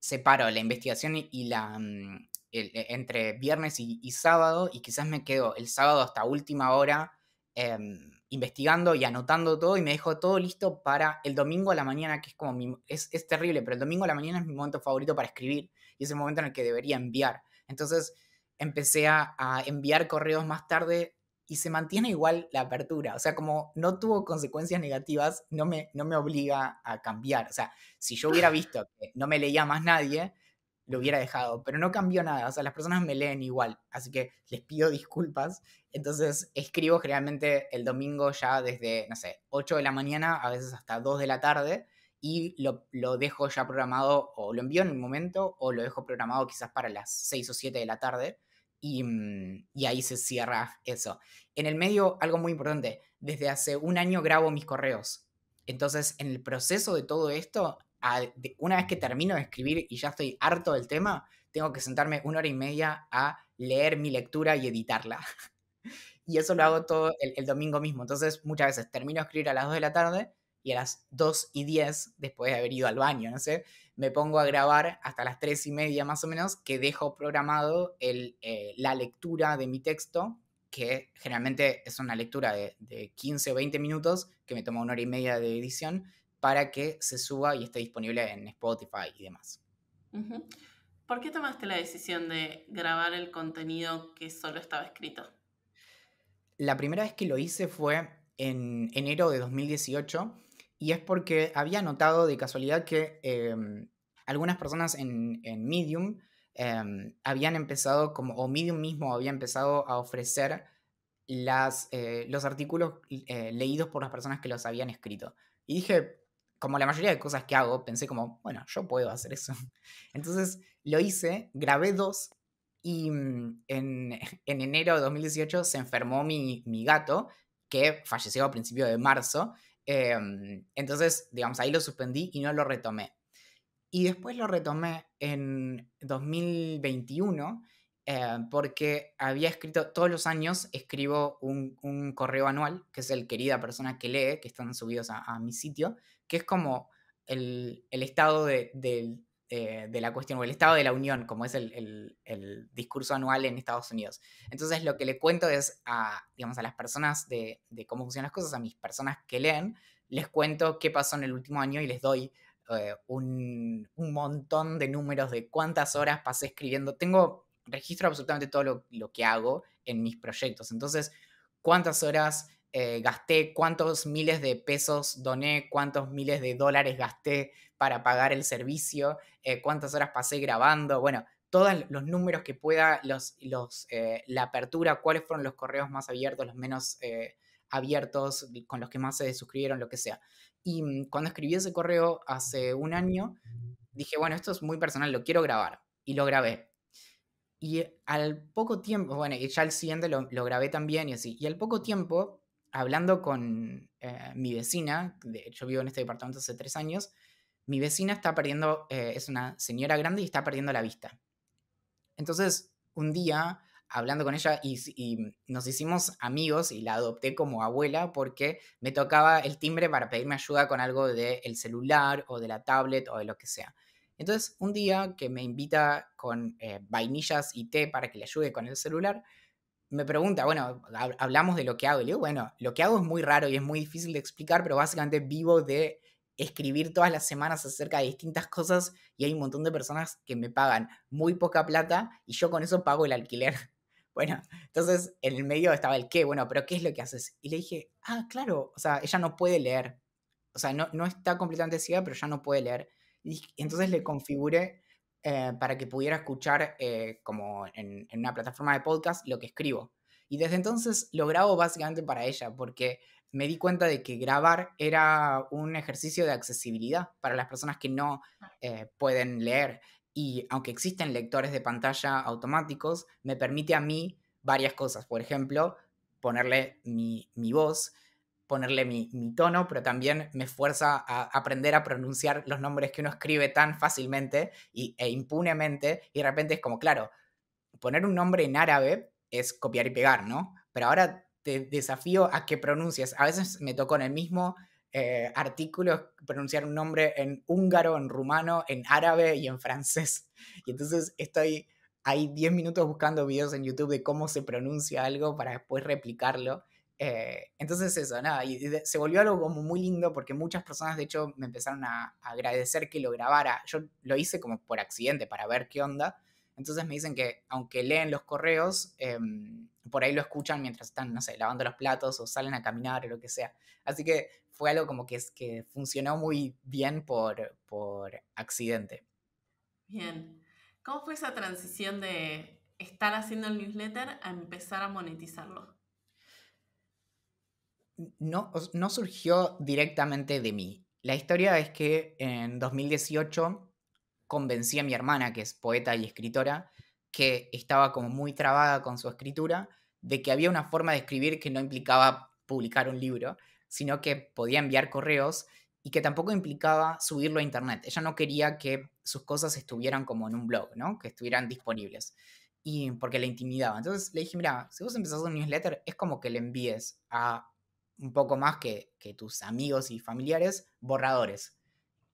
separo la investigación y, la, mm, e, entre viernes y, sábado y quizás me quedo el sábado hasta última hora em, investigando y anotando todo y me dejo todo listo para el domingo a la mañana, que es como mi, es, terrible, pero el domingo a la mañana es mi momento favorito para escribir y es el momento en el que debería enviar. Entonces empecé a, enviar correos más tarde y se mantiene igual la apertura. O sea, como no tuvo consecuencias negativas, no me, no me obliga a cambiar. O sea, si yo hubiera visto que no me leía más nadie, lo hubiera dejado, pero no cambió nada, o sea, las personas me leen igual, así que les pido disculpas. Entonces escribo generalmente el domingo ya desde, no sé, 8 de la mañana, a veces hasta 2 de la tarde, y lo, dejo ya programado, o lo envío en un momento, o lo dejo programado quizás para las 6 o 7 de la tarde, y, mm, y ahí se cierra eso. En el medio, algo muy importante, desde hace un año grabo mis correos, entonces, en el proceso de todo esto, una vez que termino de escribir y ya estoy harto del tema, tengo que sentarme una hora y media a leer mi lectura y editarla. y eso lo hago todo el, domingo mismo. Entonces, muchas veces termino de escribir a las 2 de la tarde y a las 2 y 10, después de haber ido al baño, no sé, me pongo a grabar hasta las 3 y media más o menos, que dejo programado el, eh, la lectura de mi texto, que generalmente es una lectura de, de 15 o 20 minutos, que me toma una hora y media de edición, para que se suba y esté disponible en Spotify y demás. ¿Por qué tomaste la decisión de grabar el contenido que solo estaba escrito? La primera vez que lo hice fue en enero de 2018 y es porque había notado de casualidad que em, algunas personas en, Medium em, habían empezado, como, o Medium mismo había empezado a ofrecer las, eh, los artículos eh, leídos por las personas que los habían escrito. Y dije, como la mayoría de cosas que hago, pensé como, bueno, yo puedo hacer eso. Entonces lo hice, grabé dos y mm, en, en enero de 2018 se enfermó mi, mi gato, que falleció a principios de marzo. Em, entonces, digamos, ahí lo suspendí y no lo retomé. Y después lo retomé en 2021 eh, porque había escrito, todos los años escribo un, un, correo anual, que es el querida persona que lee, que están subidos a, a mi sitio, que es como el, estado eh, de, la cuestión, o el estado de la unión, como es el, discurso anual en Estados Unidos. Entonces, lo que le cuento es a, digamos, a las personas de, cómo funcionan las cosas, a mis personas que leen, les cuento qué pasó en el último año y les doy eh, un, montón de números de cuántas horas pasé escribiendo. Tengo registro absolutamente todo lo, lo que hago en mis proyectos. Entonces, cuántas horas eh, gasté, cuántos miles de pesos doné, cuántos miles de dólares gasté para pagar el servicio, eh, cuántas horas pasé grabando, bueno, todos los números que pueda, los, los, eh, la apertura, cuáles fueron los correos más abiertos, los menos abiertos, con los que más se suscribieron, lo que sea. Y mm, cuando escribí ese correo hace un año, dije, bueno, esto es muy personal, lo quiero grabar. Y lo grabé. Y al poco tiempo, bueno, ya el siguiente lo grabé también y así. Y al poco tiempo hablando con eh, mi vecina, yo vivo en este departamento hace tres años, mi vecina está perdiendo, eh, es una señora grande y está perdiendo la vista. Entonces, un día, hablando con ella, y, nos hicimos amigos y la adopté como abuela porque me tocaba el timbre para pedirme ayuda con algo del celular o de la tablet o de lo que sea. Entonces, un día que me invita con eh, vainillas y té para que le ayude con el celular, me pregunta, bueno, hablamos de lo que hago. Y le digo, bueno, lo que hago es muy raro y es muy difícil de explicar, pero básicamente vivo de escribir todas las semanas acerca de distintas cosas y hay un montón de personas que me pagan muy poca plata y yo con eso pago el alquiler. Bueno, entonces en el medio estaba el qué, bueno, pero ¿qué es lo que haces? Y le dije, ah, claro, o sea, ella no puede leer. O sea, no, no está completamente ciega, pero ya no puede leer. Y entonces le configuré eh, para que pudiera escuchar eh, como en, una plataforma de podcast lo que escribo. Y desde entonces lo grabo básicamente para ella, porque me di cuenta de que grabar era un ejercicio de accesibilidad para las personas que no ah. eh, pueden leer. Y aunque existen lectores de pantalla automáticos, me permite a mí varias cosas. Por ejemplo, ponerle mi voz, ponerle mi, tono, pero también me fuerza a aprender a pronunciar los nombres que uno escribe tan fácilmente y, e impunemente, y de repente es como, claro, poner un nombre en árabe es copiar y pegar, ¿no? Pero ahora te desafío a que pronuncies. A veces me tocó en el mismo eh, artículo pronunciar un nombre en húngaro, en rumano, en árabe y en francés. Y entonces estoy ahí 10 minutos buscando videos en YouTube de cómo se pronuncia algo para después replicarlo. Eh, entonces eso, nada, y se volvió algo como muy lindo porque muchas personas de hecho me empezaron a, agradecer que lo grabara. Yo lo hice como por accidente para ver qué onda. Entonces me dicen que aunque leen los correos, em, por ahí lo escuchan mientras están, no sé, lavando los platos o salen a caminar o lo que sea. Así que fue algo como que, que funcionó muy bien por, por accidente. Bien. ¿Cómo fue esa transición de estar haciendo el newsletter a empezar a monetizarlo? no, no surgió directamente de mí. La historia es que en 2018 convencí a mi hermana, que es poeta y escritora, que estaba como muy trabada con su escritura, de que había una forma de escribir que no implicaba publicar un libro, sino que podía enviar correos y que tampoco implicaba subirlo a internet. Ella no quería que sus cosas estuvieran como en un blog, ¿no? Que estuvieran disponibles. Y porque la intimidaba. Entonces le dije, mira, si vos empezás un newsletter, es como que le envíes a un poco más que, tus amigos y familiares, borradores.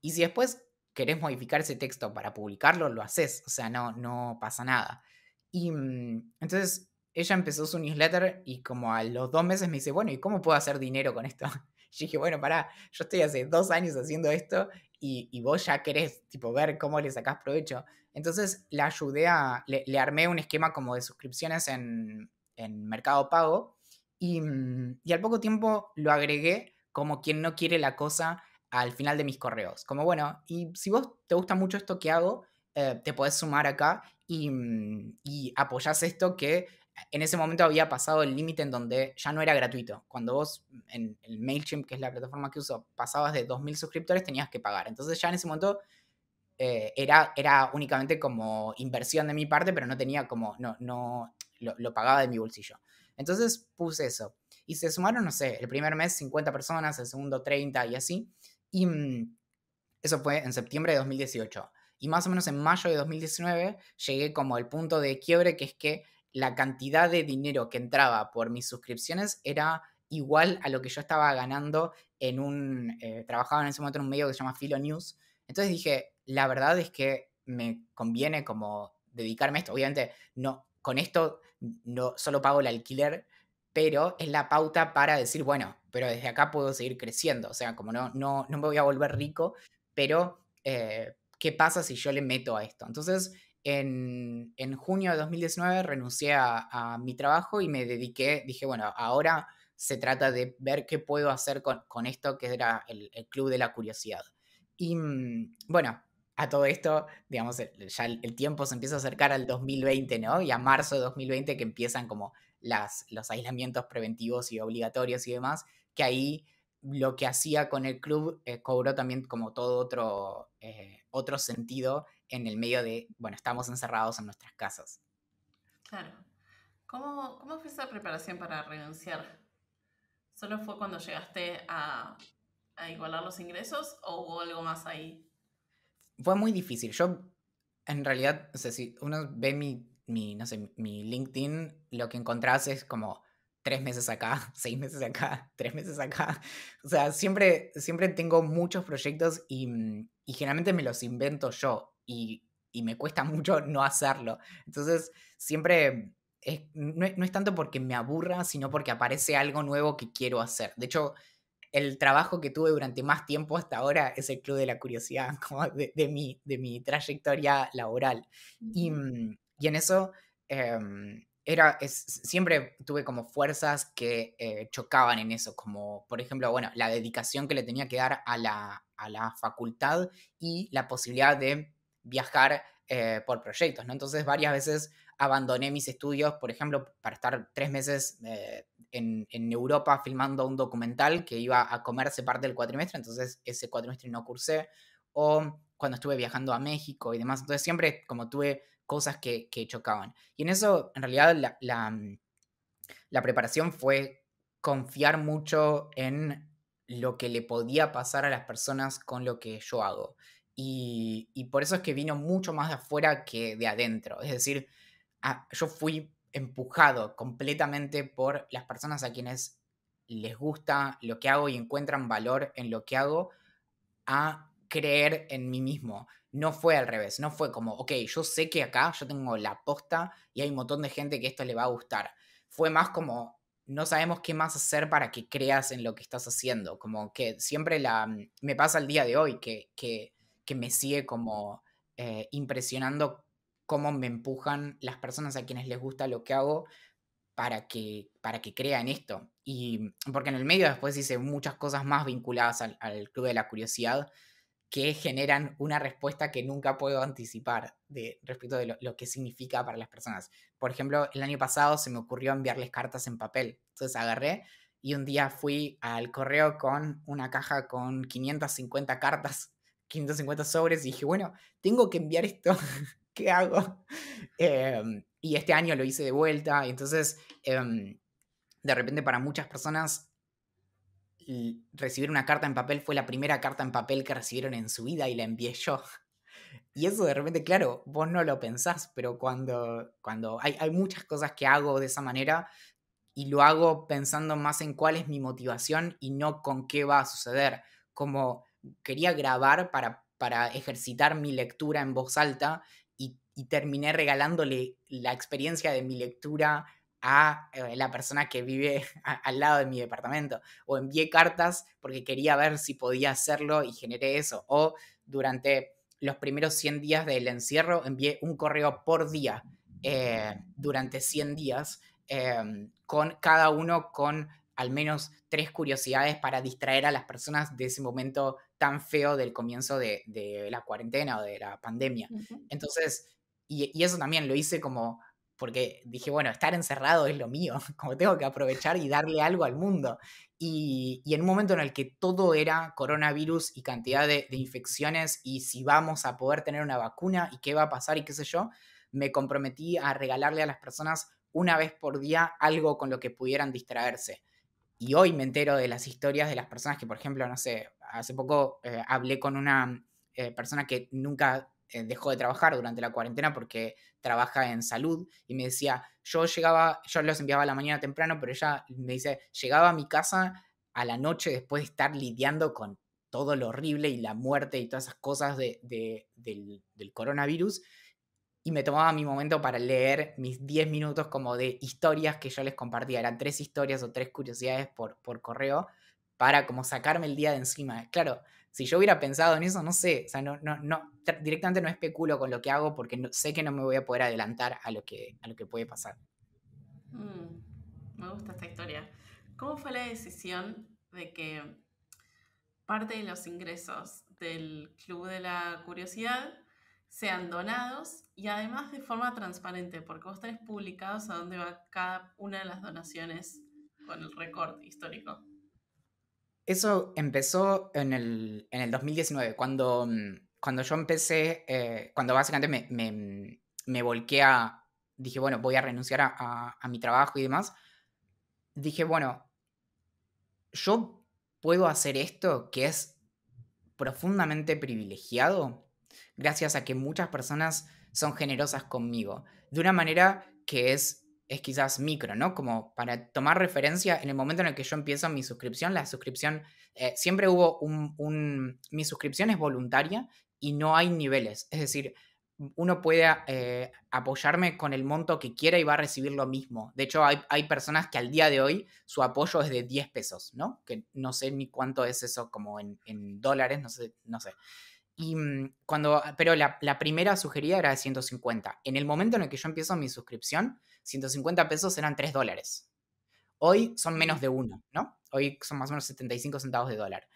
Y si después querés modificar ese texto para publicarlo, lo haces, o sea, no, no pasa nada. Y mm, entonces ella empezó su newsletter y como a los dos meses me dice, bueno, ¿y cómo puedo hacer dinero con esto? y dije, bueno, pará, yo estoy hace dos años haciendo esto y, y vos ya querés, tipo, ver cómo le sacás provecho. Entonces la ayudé a, le, armé un esquema como de suscripciones en, en Mercado Pago Mm, y, al poco tiempo lo agregué como quien no quiere la cosa al final de mis correos. Como bueno, y si vos te gusta mucho esto que hago, eh, te podés sumar acá y, mm, y apoyás esto que en ese momento había pasado el límite en donde ya no era gratuito. Cuando vos mm, en el MailChimp, que es la plataforma que uso, pasabas de 2.000 suscriptores, tenías que pagar. Entonces ya en ese momento eh, era, era únicamente como inversión de mi parte, pero no tenía como, no, no, lo, lo pagaba de mi bolsillo. Entonces puse eso. Y se sumaron, no sé, el primer mes 50 personas, el segundo 30 y así. Y mm, eso fue en septiembre de 2018. Y más o menos en mayo de 2019 llegué como al punto de quiebre, que es que la cantidad de dinero que entraba por mis suscripciones era igual a lo que yo estaba ganando en un... Eh, trabajaba en ese momento en un medio que se llama Filo News. Entonces dije, la verdad es que me conviene como dedicarme a esto. Obviamente no, con esto no solo pago el alquiler, pero es la pauta para decir, bueno, pero desde acá puedo seguir creciendo, o sea, como no, no, me voy a volver rico, pero eh, ¿qué pasa si yo le meto a esto? Entonces, en, junio de 2019 renuncié a, mi trabajo y me dediqué, dije, bueno, ahora se trata de ver qué puedo hacer con, esto que era el, el Club de la Curiosidad. Y mm, bueno, a todo esto, digamos, ya el tiempo se empieza a acercar al 2020, ¿no? Y a marzo de 2020 que empiezan como las, los aislamientos preventivos y obligatorios y demás, que ahí lo que hacía con el club eh, cobró también como todo otro, eh, otro sentido en el medio de, bueno, estamos encerrados en nuestras casas. Claro. ¿Cómo, fue esa preparación para renunciar? ¿Solo fue cuando llegaste a, a igualar los ingresos o hubo algo más ahí? fue muy difícil. Yo, en realidad, o sea, si uno ve mi, mi, no sé, mi LinkedIn, lo que encontrás es como tres meses acá, seis meses acá, tres meses acá. O sea, siempre, siempre tengo muchos proyectos y, mm, generalmente me los invento yo y, me cuesta mucho no hacerlo. Entonces, siempre no, es tanto porque me aburra, sino porque aparece algo nuevo que quiero hacer. De hecho, el trabajo que tuve durante más tiempo hasta ahora es el Club de la Curiosidad, como de, mi, de mi trayectoria laboral. Y, mm. Mm, en eso em, era, siempre tuve como fuerzas que eh, chocaban en eso, como por ejemplo, bueno, la dedicación que le tenía que dar a la, facultad y la posibilidad de viajar eh, por proyectos, ¿no? Entonces varias veces abandoné mis estudios, por ejemplo, para estar tres meses eh, en, Europa filmando un documental que iba a comerse parte del cuatrimestre, entonces ese cuatrimestre no cursé, o cuando estuve viajando a México y demás, entonces siempre como tuve cosas que, chocaban. Y en eso, en realidad, la, mm, la, preparación fue confiar mucho en lo que le podía pasar a las personas con lo que yo hago. Y, y por eso es que vino mucho más de afuera que de adentro. Es decir, ah, yo fui empujado completamente por las personas a quienes les gusta lo que hago y encuentran valor en lo que hago a creer en mí mismo. No fue al revés, no fue como, ok, yo sé que acá yo tengo la posta y hay un montón de gente que esto le va a gustar. Fue más como, no sabemos qué más hacer para que creas en lo que estás haciendo. Como que siempre mm, me pasa el día de hoy que, que, que me sigue como eh, impresionando cómo me empujan las personas a quienes les gusta lo que hago para que, para que crean esto. Y porque en el medio después hice muchas cosas más vinculadas al, Club de la Curiosidad que generan una respuesta que nunca puedo anticipar de, respecto de lo, lo, que significa para las personas. Por ejemplo, el año pasado se me ocurrió enviarles cartas en papel. Entonces agarré y un día fui al correo con una caja con 550 cartas, 550 sobres y dije, bueno, tengo que enviar esto ¿qué hago? Em, y este año lo hice de vuelta. entonces, em, de repente para muchas personas, recibir una carta en papel fue la primera carta en papel que recibieron en su vida y la envié yo. Y eso de repente, claro, vos no lo pensás, pero cuando, cuando hay, hay muchas cosas que hago de esa manera y lo hago pensando más en cuál es mi motivación y no con qué va a suceder. Como quería grabar para, para ejercitar mi lectura en voz alta y terminé regalándole la experiencia de mi lectura a eh, la persona que vive al lado de mi departamento. O envié cartas porque quería ver si podía hacerlo y generé eso. O durante los primeros 100 días del encierro envié un correo por día eh, durante 100 días, em, con cada uno con al menos tres curiosidades para distraer a las personas de ese momento tan feo del comienzo de, la cuarentena o de la pandemia. Entonces, y, eso también lo hice como porque dije, bueno, estar encerrado es lo mío, como tengo que aprovechar y darle algo al mundo. Y, y en un momento en el que todo era coronavirus y cantidad de, infecciones y si vamos a poder tener una vacuna y qué va a pasar y qué sé yo, me comprometí a regalarle a las personas una vez por día algo con lo que pudieran distraerse. Y hoy me entero de las historias de las personas que, por ejemplo, no sé, hace poco eh, hablé con una eh, persona que nunca eh, dejó de trabajar durante la cuarentena porque trabaja en salud y me decía, yo llegaba, yo los enviaba a la mañana temprano, pero ella me dice, llegaba a mi casa a la noche después de estar lidiando con todo lo horrible y la muerte y todas esas cosas del, coronavirus y me tomaba mi momento para leer mis 10 minutos como de historias que yo les compartía. Eran tres historias o tres curiosidades por, por correo para como sacarme el día de encima. Claro, si yo hubiera pensado en eso, no sé, o sea, no, no, directamente no especulo con lo que hago porque sé que no me voy a poder adelantar a lo que, a lo que puede pasar. Mm, me gusta esta historia. ¿Cómo fue la decisión de que parte de los ingresos del Club de la Curiosidad sean donados y además de forma transparente, porque vos tenés publicados a dónde va cada una de las donaciones con el récord histórico. Eso empezó en el, 2019, cuando, mm, cuando yo empecé, eh, cuando básicamente me, me, volqué a, dije, bueno, voy a renunciar a mi trabajo y demás, dije, bueno, yo puedo hacer esto que es profundamente privilegiado gracias a que muchas personas son generosas conmigo, de una manera que es es quizás micro, ¿no? Como para tomar referencia, en el momento en el que yo empiezo mi suscripción, la suscripción, eh, siempre hubo un, mi suscripción es voluntaria y no hay niveles, es decir, uno puede eh, apoyarme con el monto que quiera y va a recibir lo mismo. De hecho, hay, personas que al día de hoy su apoyo es de 10 pesos, ¿no? Que no sé ni cuánto es eso como en, dólares, no sé, no sé. Y mm, cuando, pero la, la primera sugerida era de 150. En el momento en el que yo empiezo mi suscripción, 150 pesos eran 3 dólares. Hoy son menos mm. de uno, ¿no? Hoy son más o menos 75 centavos de dólar.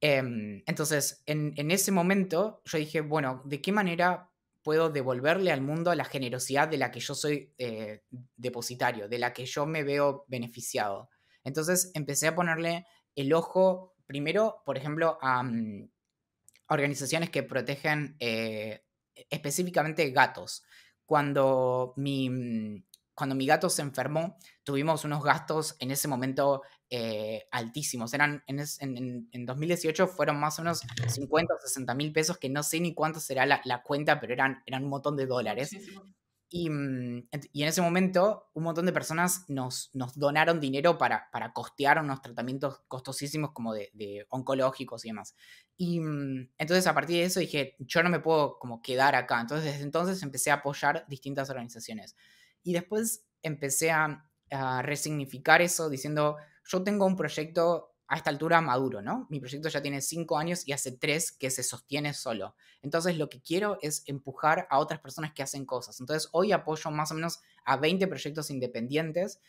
Em, entonces, en, ese momento yo dije, bueno, ¿de qué manera puedo devolverle al mundo la generosidad de la que yo soy eh, depositario, de la que yo me veo beneficiado. Entonces empecé a ponerle el ojo primero, por ejemplo, a, mm, organizaciones que protegen eh, específicamente gatos cuando mi, mm, cuando mi gato se enfermó, tuvimos unos gastos en ese momento eh, altísimos. Eran, en, en, en, 2018 fueron más o menos 50 o 60 mil pesos, que no sé ni cuánto será la, cuenta, pero eran, eran un montón de dólares. Mm, y, en ese momento un montón de personas nos, nos donaron dinero para, para costear unos tratamientos costosísimos como de, oncológicos y demás. Y mm, entonces a partir de eso dije, yo no me puedo como quedar acá. Entonces desde entonces empecé a apoyar distintas organizaciones. Y después empecé a resignificar eso diciendo, yo tengo un proyecto a esta altura maduro, ¿no? Mi proyecto ya tiene cinco años y hace tres que se sostiene solo. Entonces lo que quiero es empujar a otras personas que hacen cosas. Entonces hoy apoyo más o menos a 20 proyectos independientes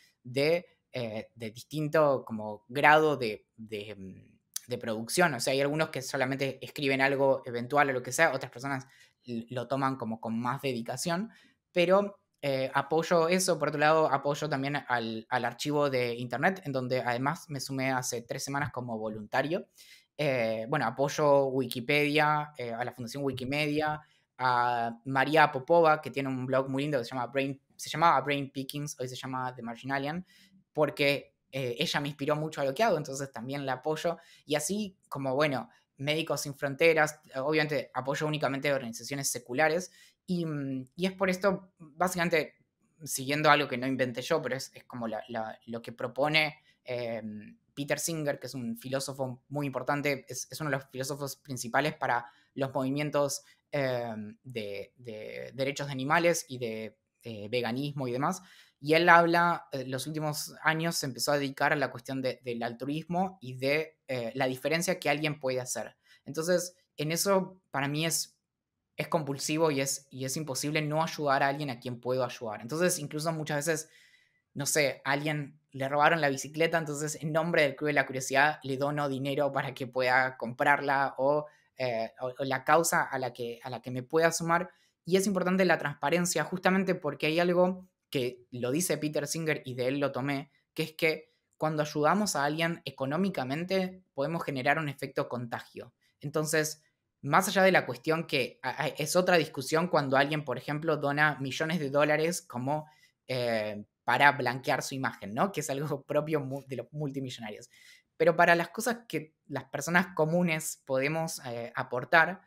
eh, de, distinto como grado de, de, mm, de, producción. O sea, hay algunos que solamente escriben algo eventual o lo que sea, otras personas lo toman como con más dedicación, pero eh, apoyo eso, por otro lado, apoyo también al, archivo de Internet, en donde además me sumé hace tres semanas como voluntario. Eh, bueno, apoyo Wikipedia, eh, a la Fundación Wikimedia, a María Popova, que tiene un blog muy lindo que se llama Brain, se llamaba Brain Pickings, hoy se llama The Marginalian, porque ella me inspiró mucho a lo que hago, entonces también la apoyo. Y así como, bueno, Médicos Sin Fronteras, obviamente apoyo únicamente organizaciones seculares Mm, y, es por esto, básicamente, siguiendo algo que no inventé yo, pero es, es como lo que propone eh, Peter Singer, que es un filósofo muy importante, es, uno de los filósofos principales para los movimientos eh, de, derechos de animales y de eh, veganismo y demás. Y él habla, los últimos años se empezó a dedicar a la cuestión del altruismo y de la diferencia que alguien puede hacer. Entonces, en eso para mí es es compulsivo y es, y es imposible no ayudar a alguien a quien puedo ayudar. Entonces, incluso muchas veces, no sé, alguien le robaron la bicicleta, entonces en nombre del Club de la Curiosidad le dono dinero para que pueda comprarla eh, o, la causa a la, que, a la que me pueda sumar. Y es importante la transparencia justamente porque hay algo que lo dice Peter Singer y de él lo tomé, que es que cuando ayudamos a alguien económicamente podemos generar un efecto contagio. Entonces, más allá de la cuestión que es otra discusión cuando alguien, por ejemplo, dona millones de dólares como eh, para blanquear su imagen, ¿no? Que es algo propio de los multimillonarios. Pero para las cosas que las personas comunes podemos eh, aportar,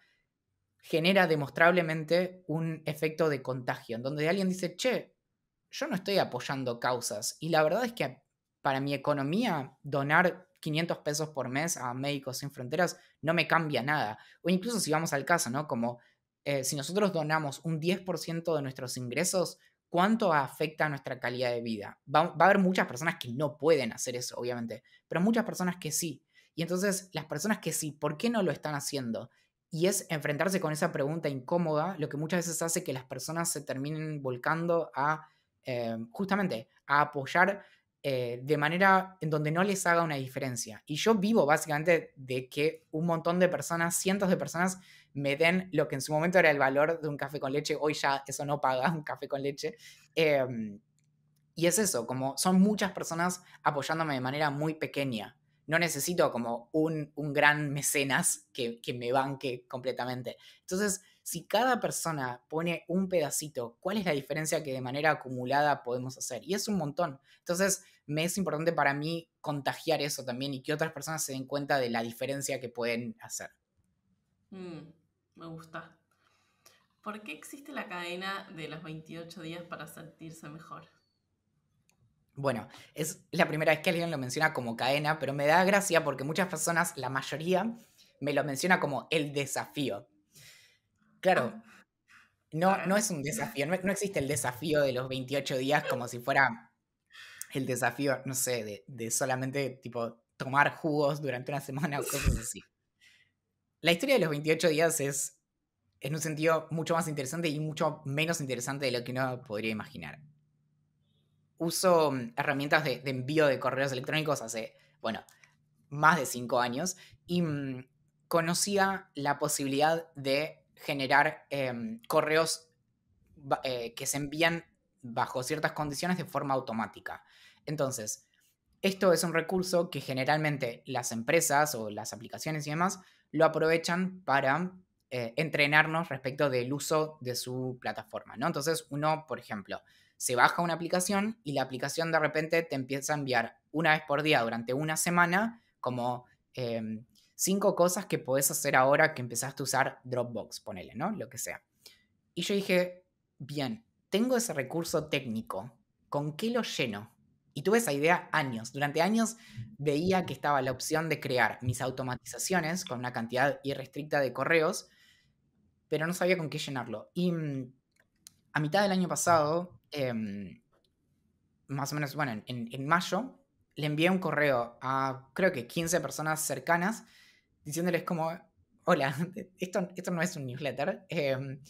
genera demostrablemente un efecto de contagio, en donde alguien dice, che, yo no estoy apoyando causas. Y la verdad es que para mi economía, donar 500 pesos por mes a Médicos Sin Fronteras no me cambia nada. O incluso si vamos al caso, ¿no? Como eh, si nosotros donamos un 10% de nuestros ingresos, ¿cuánto afecta a nuestra calidad de vida? Va, a haber muchas personas que no pueden hacer eso, obviamente, pero muchas personas que sí. Y entonces, las personas que sí, ¿por qué no lo están haciendo? Y es enfrentarse con esa pregunta incómoda, lo que muchas veces hace que las personas se terminen volcando a, eh, justamente, a apoyar eh, de manera en donde no les haga una diferencia. Y yo vivo básicamente de que un montón de personas, cientos de personas, me den lo que en su momento era el valor de un café con leche. Hoy ya eso no paga un café con leche. Em, y es eso, como son muchas personas apoyándome de manera muy pequeña. No necesito como un, gran mecenas que, que me banque completamente. Entonces, si cada persona pone un pedacito, ¿cuál es la diferencia que de manera acumulada podemos hacer? Y es un montón. Entonces, me es importante para mí contagiar eso también y que otras personas se den cuenta de la diferencia que pueden hacer. Mm, me gusta. ¿Por qué existe la cadena de los 28 días para sentirse mejor? Bueno, es la primera vez que alguien lo menciona como cadena, pero me da gracia porque muchas personas, la mayoría, me lo menciona como el desafío. Claro, ah, no, no es un desafío, no, no existe el desafío de los 28 días como si fuera el desafío, no sé, de, solamente tipo tomar jugos durante una semana o cosas así. La historia de los 28 días es, en un sentido, mucho más interesante y mucho menos interesante de lo que uno podría imaginar. Uso mm, herramientas de, envío de correos electrónicos hace, bueno, más de 5 años y mm, conocía la posibilidad de generar em, correos eh, que se envían bajo ciertas condiciones de forma automática. Entonces, esto es un recurso que generalmente las empresas o las aplicaciones y demás lo aprovechan para eh, entrenarnos respecto del uso de su plataforma, ¿no? Entonces, uno, por ejemplo, se baja una aplicación y la aplicación de repente te empieza a enviar una vez por día durante una semana como em, cinco cosas que podés hacer ahora que empezaste a usar Dropbox, ponele, ¿no? Lo que sea. Y yo dije, bien, tengo ese recurso técnico, ¿con qué lo lleno? Y tuve esa idea años. Durante años veía que estaba la opción de crear mis automatizaciones con una cantidad irrestricta de correos, pero no sabía con qué llenarlo. Y mm, a mitad del año pasado, em, más o menos, bueno, en, mayo, le envié un correo a creo que 15 personas cercanas diciéndoles como, hola, esto, esto no es un newsletter, em,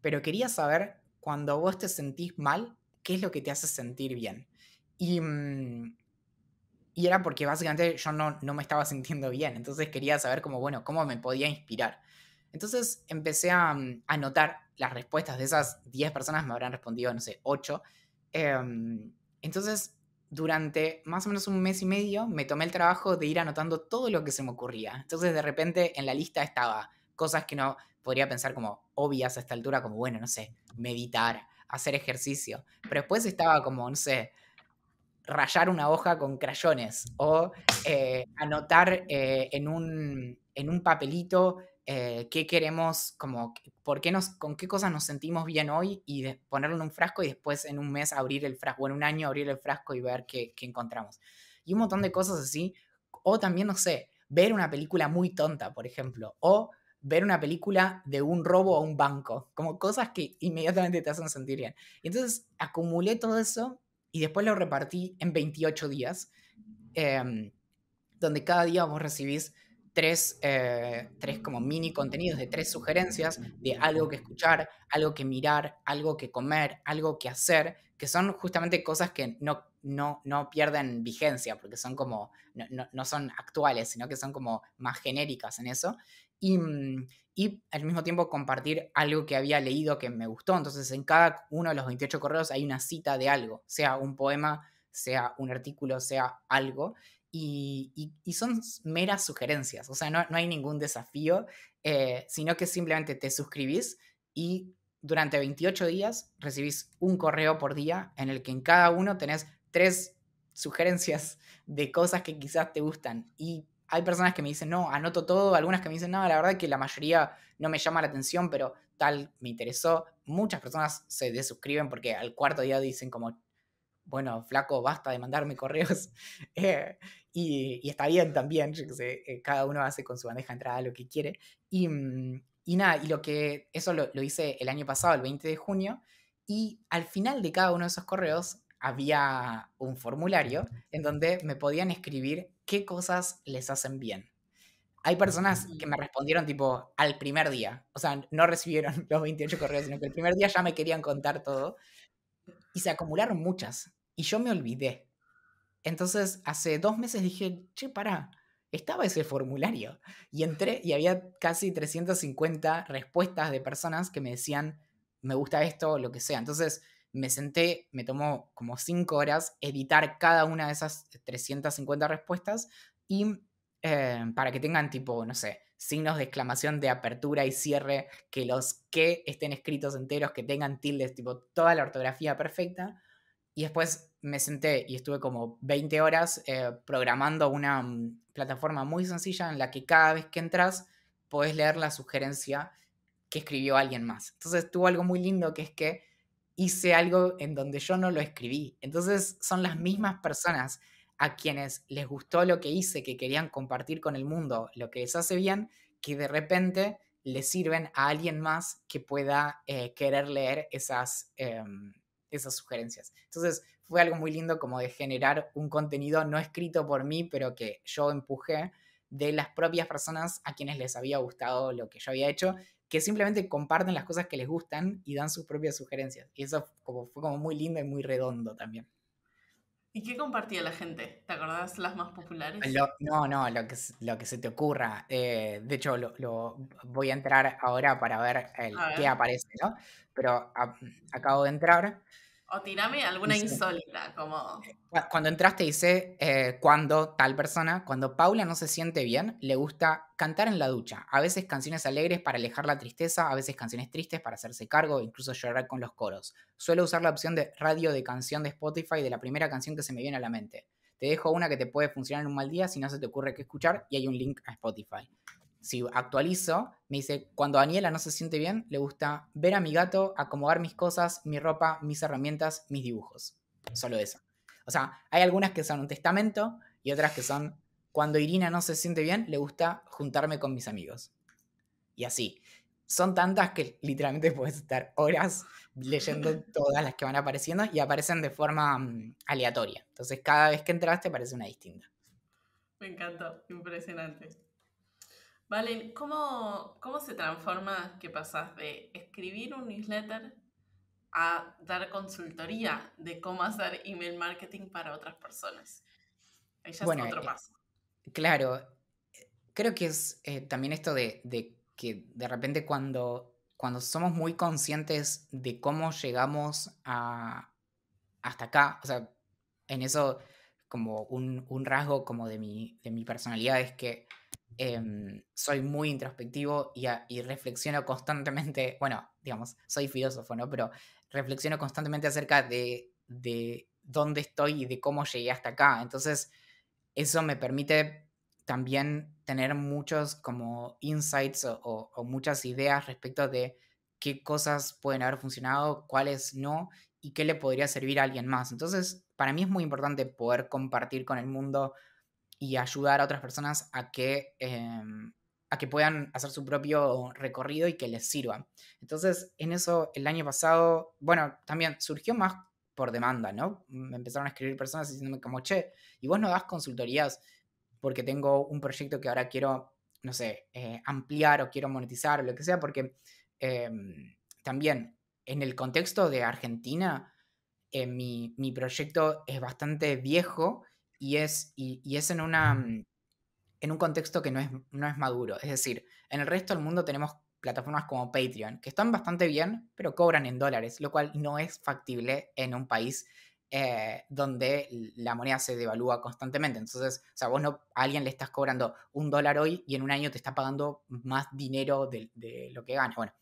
pero quería saber cuando vos te sentís mal, qué es lo que te hace sentir bien. Mm, y, era porque básicamente yo no, no me estaba sintiendo bien, entonces quería saber cómo bueno, cómo me podía inspirar. Entonces empecé a mm, anotar las respuestas de esas 10 personas, me habrán respondido, no sé, 8. Em, entonces, durante más o menos un mes y medio, me tomé el trabajo de ir anotando todo lo que se me ocurría. Entonces, de repente, en la lista estaba cosas que no podría pensar como obvias a esta altura, como, bueno, no sé, meditar, hacer ejercicio. Pero después estaba como, no sé, rayar una hoja con crayones o eh, anotar eh, en, un, papelito eh, qué queremos, como, por qué nos, con qué cosas nos sentimos bien hoy y ponerlo en un frasco y después en un mes abrir el frasco, o en un año abrir el frasco y ver qué, qué encontramos. Y un montón de cosas así. O también, no sé, ver una película muy tonta, por ejemplo, o ver una película de un robo a un banco, como cosas que inmediatamente te hacen sentir bien. Y entonces acumulé todo eso y después lo repartí en 28 días, em, donde cada día vos recibís eh, tres, como mini contenidos de tres sugerencias de algo que escuchar, algo que mirar, algo que comer, algo que hacer, que son justamente cosas que no, no, pierden vigencia, porque son como, no, no son actuales, sino que son como más genéricas en eso. Y, mm, y al mismo tiempo compartir algo que había leído que me gustó. Entonces en cada uno de los 28 correos hay una cita de algo, sea un poema, sea un artículo, sea algo. Y, son meras sugerencias, o sea, no, no hay ningún desafío, eh, sino que simplemente te suscribís y durante 28 días recibís un correo por día en el que en cada uno tenés tres sugerencias de cosas que quizás te gustan y hay personas que me dicen, no, anoto todo, algunas que me dicen, no, la verdad que la mayoría no me llama la atención, pero tal me interesó. Muchas personas se desuscriben porque al cuarto día dicen como, bueno, flaco, basta de mandarme correos. Eh, y, está bien también, yo que sé, eh, cada uno hace con su bandeja de entrada lo que quiere. Mm, y, nada, y lo que, eso lo, lo hice el año pasado, el 20 de junio, y al final de cada uno de esos correos había un formulario en donde me podían escribir qué cosas les hacen bien. Hay personas que me respondieron tipo al primer día, o sea, no recibieron los 28 correos, sino que el primer día ya me querían contar todo y se acumularon muchas y yo me olvidé. Entonces, hace dos meses dije, che, pará, estaba ese formulario. Y entré y había casi 350 respuestas de personas que me decían, me gusta esto, lo que sea. Entonces, me senté, me tomó como cinco horas editar cada una de esas 350 respuestas y eh, para que tengan tipo, no sé, signos de exclamación de apertura y cierre, que los que estén escritos enteros, que tengan tildes, tipo toda la ortografía perfecta. Y después me senté y estuve como 20 horas eh, programando una mm, plataforma muy sencilla en la que cada vez que entras podés leer la sugerencia que escribió alguien más. Entonces tuvo algo muy lindo que es que hice algo en donde yo no lo escribí. Entonces son las mismas personas a quienes les gustó lo que hice, que querían compartir con el mundo lo que les hace bien, que de repente le sirven a alguien más que pueda eh, querer leer esas, em, esas sugerencias. Entonces fue algo muy lindo como de generar un contenido no escrito por mí, pero que yo empujé de las propias personas a quienes les había gustado lo que yo había hecho que simplemente comparten las cosas que les gustan y dan sus propias sugerencias. Y eso como, fue como muy lindo y muy redondo también. ¿Y qué compartía la gente? ¿Te acordás las más populares? no, no, lo que, lo que se te ocurra. Eh, de hecho, lo, voy a entrar ahora para ver, el, qué aparece, ¿no? Pero ah, acabo de entrar o tirame alguna insólita, como... Eh, cuando entraste dice, eh, cuando tal persona, cuando Paula no se siente bien, le gusta cantar en la ducha. A veces canciones alegres para alejar la tristeza, a veces canciones tristes para hacerse cargo, incluso llorar con los coros. Suelo usar la opción de radio de canción de Spotify de la primera canción que se me viene a la mente. Te dejo una que te puede funcionar en un mal día si no se te ocurre qué escuchar y hay un link a Spotify si actualizo, me dice, cuando Daniela no se siente bien, le gusta ver a mi gato, acomodar mis cosas, mi ropa, mis herramientas, mis dibujos. Solo eso. O sea, hay algunas que son un testamento y otras que son, cuando Irina no se siente bien, le gusta juntarme con mis amigos. Y así. Son tantas que literalmente puedes estar horas leyendo todas las que van apareciendo y aparecen de forma mm, aleatoria. Entonces cada vez que entras te aparece una distinta. Me encantó, impresionante. Valen, ¿cómo, se transforma que pasas de escribir un newsletter a dar consultoría de cómo hacer email marketing para otras personas? bueno, es otro eh, paso. claro, eh, creo que es eh, también esto de, que de repente cuando, cuando somos muy conscientes de cómo llegamos a, hasta acá, o sea, en eso como un, un rasgo como de mi, de mi personalidad es que Em, soy muy introspectivo y, reflexiono constantemente, bueno, digamos, soy filósofo, ¿no? Pero reflexiono constantemente acerca de, dónde estoy y de cómo llegué hasta acá. Entonces, eso me permite también tener muchos como insights o muchas ideas respecto de qué cosas pueden haber funcionado, cuáles no y qué le podría servir a alguien más. Entonces, para mí es muy importante poder compartir con el mundo y ayudar a otras personas a que, em, a que puedan hacer su propio recorrido y que les sirva. Entonces, en eso el año pasado, bueno, también surgió más por demanda, ¿no? Me empezaron a escribir personas diciéndome como, che, ¿y vos no das consultorías porque tengo un proyecto que ahora quiero, no sé, eh, ampliar o quiero monetizar o lo que sea? Porque em, también en el contexto de Argentina, eh, mi, mi proyecto es bastante viejo y es, y, es en, una, mm, en un contexto que no es, no es maduro. Es decir, en el resto del mundo tenemos plataformas como Patreon, que están bastante bien, pero cobran en dólares, lo cual no es factible en un país eh, donde la moneda se devalúa constantemente. Entonces, o sea, vos a alguien le estás cobrando un dólar hoy y en un año te está pagando más dinero de, lo que gana. Bueno,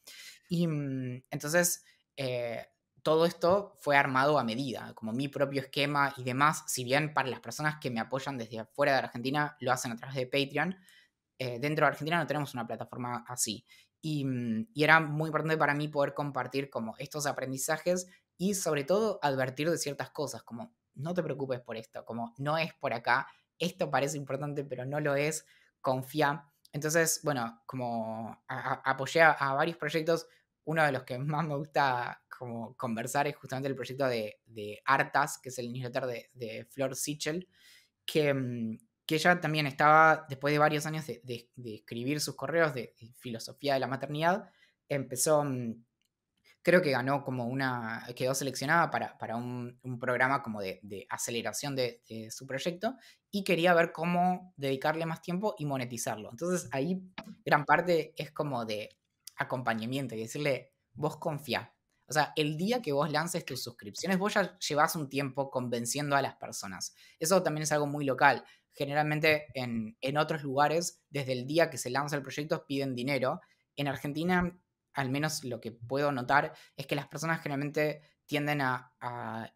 y mm, entonces eh, todo esto fue armado a medida, como mi propio esquema y demás, si bien para las personas que me apoyan desde afuera de Argentina lo hacen a través de Patreon, eh, dentro de Argentina no tenemos una plataforma así. Mm, y, era muy importante para mí poder compartir como estos aprendizajes y sobre todo advertir de ciertas cosas, como no te preocupes por esto, como no es por acá, esto parece importante pero no lo es, confía. Entonces, bueno, como apoyé a varios proyectos, uno de los que más me gusta como conversar es justamente el proyecto de, de Artas, que es el iniciador de, de Flor Sichel, que, mm, que, ella también estaba, después de varios años de, de escribir sus correos de, filosofía de la maternidad, empezó, mm, creo que ganó como una, quedó seleccionada para, para un, un, programa como de, aceleración de, su proyecto y quería ver cómo dedicarle más tiempo y monetizarlo. Entonces ahí gran parte es como de acompañamiento y decirle, vos confía. O sea, el día que vos lances tus suscripciones, vos ya llevas un tiempo convenciendo a las personas. Eso también es algo muy local. Generalmente en, otros lugares, desde el día que se lanza el proyecto, piden dinero. En Argentina, al menos lo que puedo notar, es que las personas generalmente tienden a, a,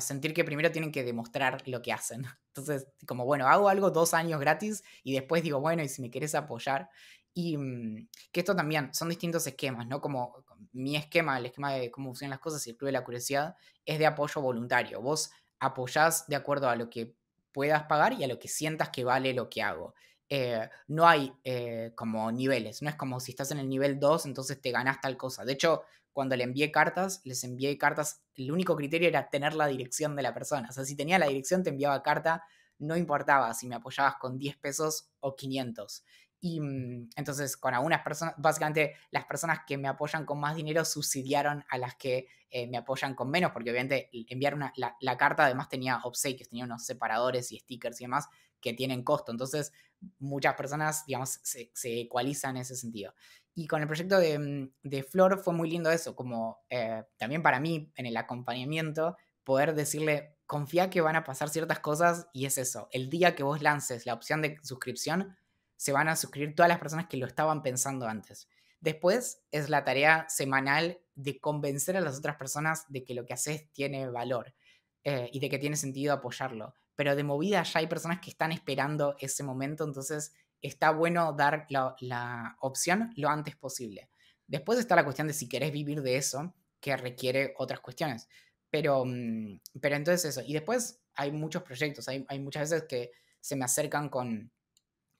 sentir que primero tienen que demostrar lo que hacen. Entonces, como bueno, hago algo dos años gratis y después digo, bueno, y si me quieres apoyar. Y mm, que esto también son distintos esquemas, ¿no? Como mi esquema, el esquema de cómo funcionan las cosas y el Club de la Curiosidad, es de apoyo voluntario. Vos apoyás de acuerdo a lo que puedas pagar y a lo que sientas que vale lo que hago. Eh, no hay eh, como niveles, no es como si estás en el nivel 2, entonces te ganás tal cosa. De hecho, cuando le envié cartas, les envié cartas, el único criterio era tener la dirección de la persona. O sea, si tenía la dirección, te enviaba carta, no importaba si me apoyabas con 10 pesos o 500. Y mm, entonces con algunas personas, básicamente las personas que me apoyan con más dinero subsidiaron a las que eh, me apoyan con menos, porque obviamente enviar una, la, carta además tenía obsequios, tenía unos separadores y stickers y demás que tienen costo. Entonces muchas personas, digamos, se, ecualizan en ese sentido. Y con el proyecto de, mm, Flor fue muy lindo eso, como eh, también para mí en el acompañamiento, poder decirle, confía que van a pasar ciertas cosas y es eso, el día que vos lances la opción de suscripción, se van a suscribir todas las personas que lo estaban pensando antes. Después es la tarea semanal de convencer a las otras personas de que lo que haces tiene valor eh, y de que tiene sentido apoyarlo. Pero de movida ya hay personas que están esperando ese momento, entonces está bueno dar la, opción lo antes posible. Después está la cuestión de si querés vivir de eso, que requiere otras cuestiones. Pero, mm, pero entonces eso. Y después hay muchos proyectos, hay, hay muchas veces que se me acercan con,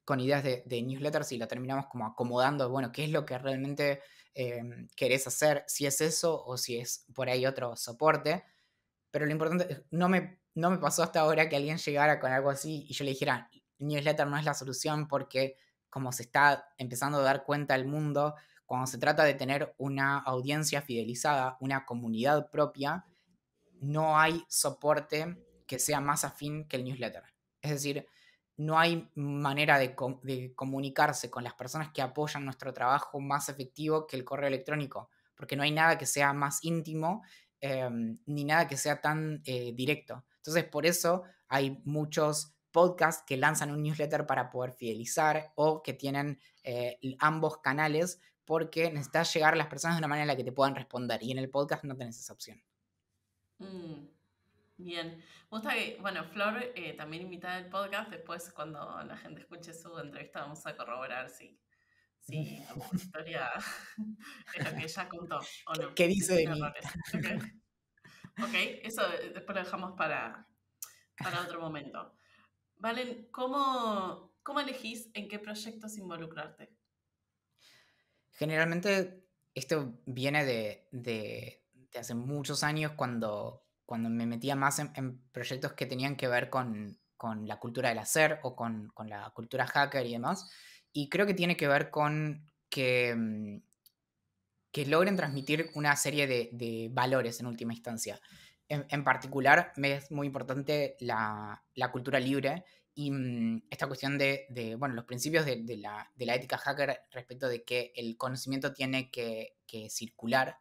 con ideas de, de, newsletters y lo terminamos como acomodando, bueno, qué es lo que realmente em, querés hacer, si es eso o si es por ahí otro soporte. Pero lo importante, eh, no me, no me pasó hasta ahora que alguien llegara con algo así y yo le dijera, newsletter no es la solución porque como se está empezando a dar cuenta el mundo, cuando se trata de tener una audiencia fidelizada, una comunidad propia, no hay soporte que sea más afín que el newsletter. Es decir, no hay manera de, comunicarse con las personas que apoyan nuestro trabajo más efectivo que el correo electrónico, porque no hay nada que sea más íntimo em, ni nada que sea tan eh, directo. Entonces, por eso hay muchos podcasts que lanzan un newsletter para poder fidelizar o que tienen eh, ambos canales porque necesitas llegar a las personas de una manera en la que te puedan responder y en el podcast no tenés esa opción. Mm. Bien, me gusta que, bueno, Flor, eh, también invitada el podcast, después cuando la gente escuche su entrevista vamos a corroborar si, si la historia es lo que ella contó o no. ¿Qué dice de mí? Okay. ok, eso después lo dejamos para, para otro momento. Valen, ¿cómo, ¿cómo elegís en qué proyectos involucrarte? Generalmente esto viene de, de hace muchos años cuando cuando me metía más en, proyectos que tenían que ver con, con la cultura del hacer o con, con, la cultura hacker y demás. Y creo que tiene que ver con que, mm, que logren transmitir una serie de, de valores en última instancia. En, en, particular, me es muy importante la, la cultura libre y mm, esta cuestión de, de, bueno, los principios de, la, de, la, ética hacker respecto de que el conocimiento tiene que, que circular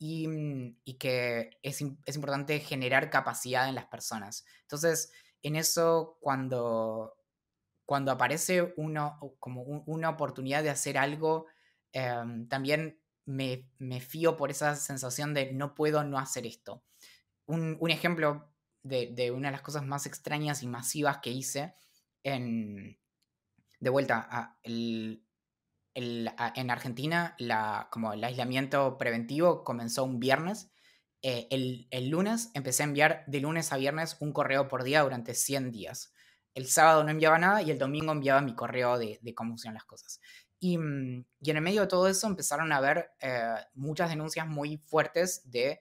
Mm, y, que es, importante generar capacidad en las personas. Entonces, en eso, cuando, cuando aparece uno, como una oportunidad de hacer algo, em, también me, fío por esa sensación de no puedo no hacer esto. Un, ejemplo de, de, una de las cosas más extrañas y masivas que hice en... De vuelta, a el, en Argentina la, como el aislamiento preventivo comenzó un viernes. Eh, el, el, lunes empecé a enviar de lunes a viernes un correo por día durante 100 días. El sábado no enviaba nada y el domingo enviaba mi correo de, de cómo funcionan las cosas. Y, mm, y, en el medio de todo eso empezaron a haber eh, muchas denuncias muy fuertes de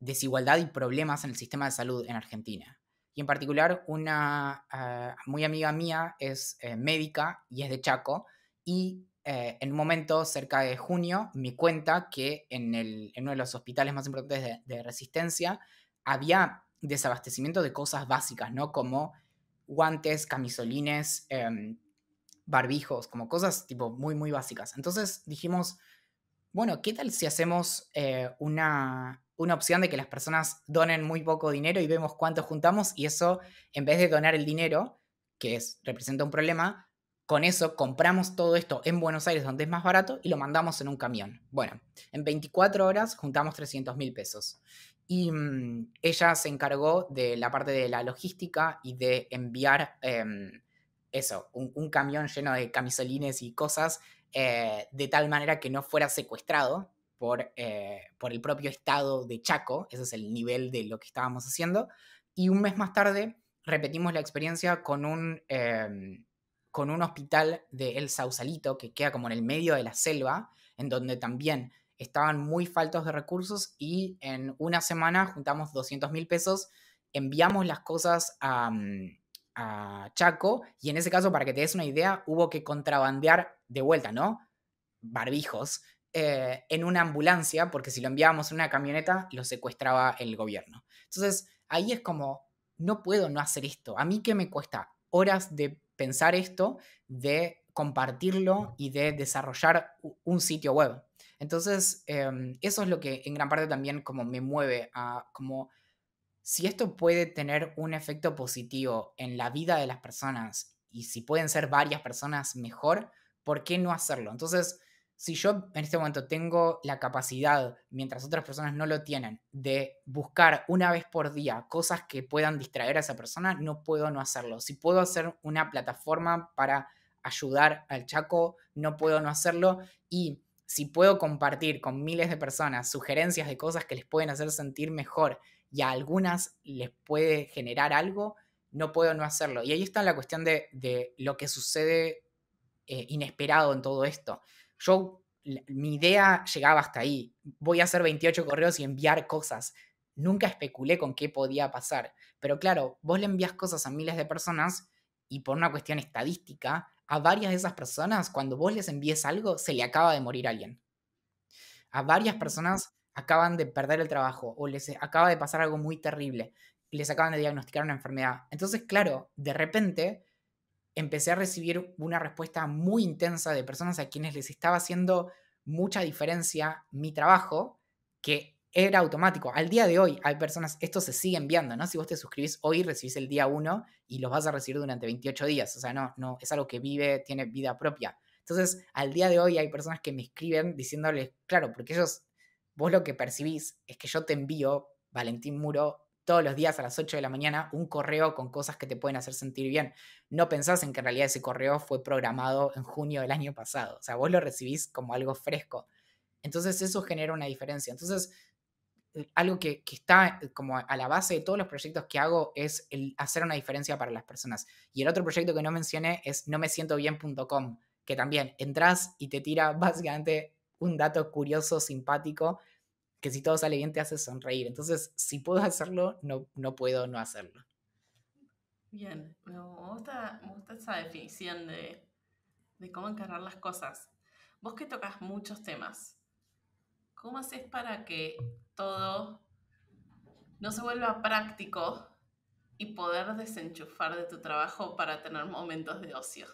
desigualdad y problemas en el sistema de salud en Argentina. Y en particular, una eh, muy amiga mía es médica y es de Chaco y eh, en un momento cerca de junio me cuenta que en, uno de los hospitales más importantes de, resistencia había desabastecimiento de cosas básicas, ¿no? Como guantes, camisolines, em, barbijos, como cosas tipo muy, muy básicas. Entonces dijimos, bueno, ¿qué tal si hacemos eh, una, una opción de que las personas donen muy poco dinero y vemos cuánto juntamos y eso, en vez de donar el dinero, que es, representa un problema, con eso compramos todo esto en Buenos Aires, donde es más barato, y lo mandamos en un camión. Bueno, en 24 horas juntamos 300 mil pesos. Y mm, ella se encargó de la parte de la logística y de enviar em, eso, un, camión lleno de camisolines y cosas, eh, de tal manera que no fuera secuestrado por, eh, por el propio estado de Chaco. Ese es el nivel de lo que estábamos haciendo. Y un mes más tarde repetimos la experiencia con un em, con un hospital de El Sausalito, que queda como en el medio de la selva, en donde también estaban muy faltos de recursos y en una semana juntamos 200 mil pesos, enviamos las cosas mm, a, Chaco y en ese caso, para que te des una idea, hubo que contrabandear de vuelta, ¿no? Barbijos, eh, en una ambulancia, porque si lo enviábamos en una camioneta, lo secuestraba el gobierno. Entonces, ahí es como, no puedo no hacer esto. A mí que me cuesta horas de pensar esto de compartirlo y de desarrollar un sitio web. Entonces, em, eso es lo que en gran parte también como me mueve a como si esto puede tener un efecto positivo en la vida de las personas y si pueden ser varias personas mejor, ¿por qué no hacerlo? Entonces, si yo en este momento tengo la capacidad, mientras otras personas no lo tienen, de buscar una vez por día cosas que puedan distraer a esa persona, no puedo no hacerlo. Si puedo hacer una plataforma para ayudar al Chaco, no puedo no hacerlo. Y si puedo compartir con miles de personas sugerencias de cosas que les pueden hacer sentir mejor y a algunas les puede generar algo, no puedo no hacerlo. Y ahí está la cuestión de, lo que sucede eh, inesperado en todo esto yo, mi idea llegaba hasta ahí. Voy a hacer 28 correos y enviar cosas. Nunca especulé con qué podía pasar. Pero claro, vos le envías cosas a miles de personas y por una cuestión estadística, a varias de esas personas, cuando vos les envíes algo, se le acaba de morir alguien. A varias personas acaban de perder el trabajo o les acaba de pasar algo muy terrible, les acaban de diagnosticar una enfermedad. Entonces, claro, de repente empecé a recibir una respuesta muy intensa de personas a quienes les estaba haciendo mucha diferencia mi trabajo, que era automático. Al día de hoy hay personas, esto se sigue enviando, ¿no? Si vos te suscribís hoy, recibís el día 1 y los vas a recibir durante 28 días. O sea, no, no, es algo que vive, tiene vida propia. Entonces, al día de hoy hay personas que me escriben diciéndoles, claro, porque ellos, vos lo que percibís es que yo te envío Valentín Muro todos los días a las 8 de la mañana un correo con cosas que te pueden hacer sentir bien. No pensás en que en realidad ese correo fue programado en junio del año pasado. O sea, vos lo recibís como algo fresco. Entonces eso genera una diferencia. Entonces, eh, algo que, está eh, como a la base de todos los proyectos que hago es el hacer una diferencia para las personas. Y el otro proyecto que no mencioné es no me siento bien.com, que también entras y te tira básicamente un dato curioso, simpático, que si todo sale bien te hace sonreír. Entonces, si puedo hacerlo, no, no puedo no hacerlo. Bien, me, gusta, esa definición de, cómo encarar las cosas. Vos que tocas muchos temas, ¿cómo haces para que todo no se vuelva práctico y poder desenchufar de tu trabajo para tener momentos de ocio?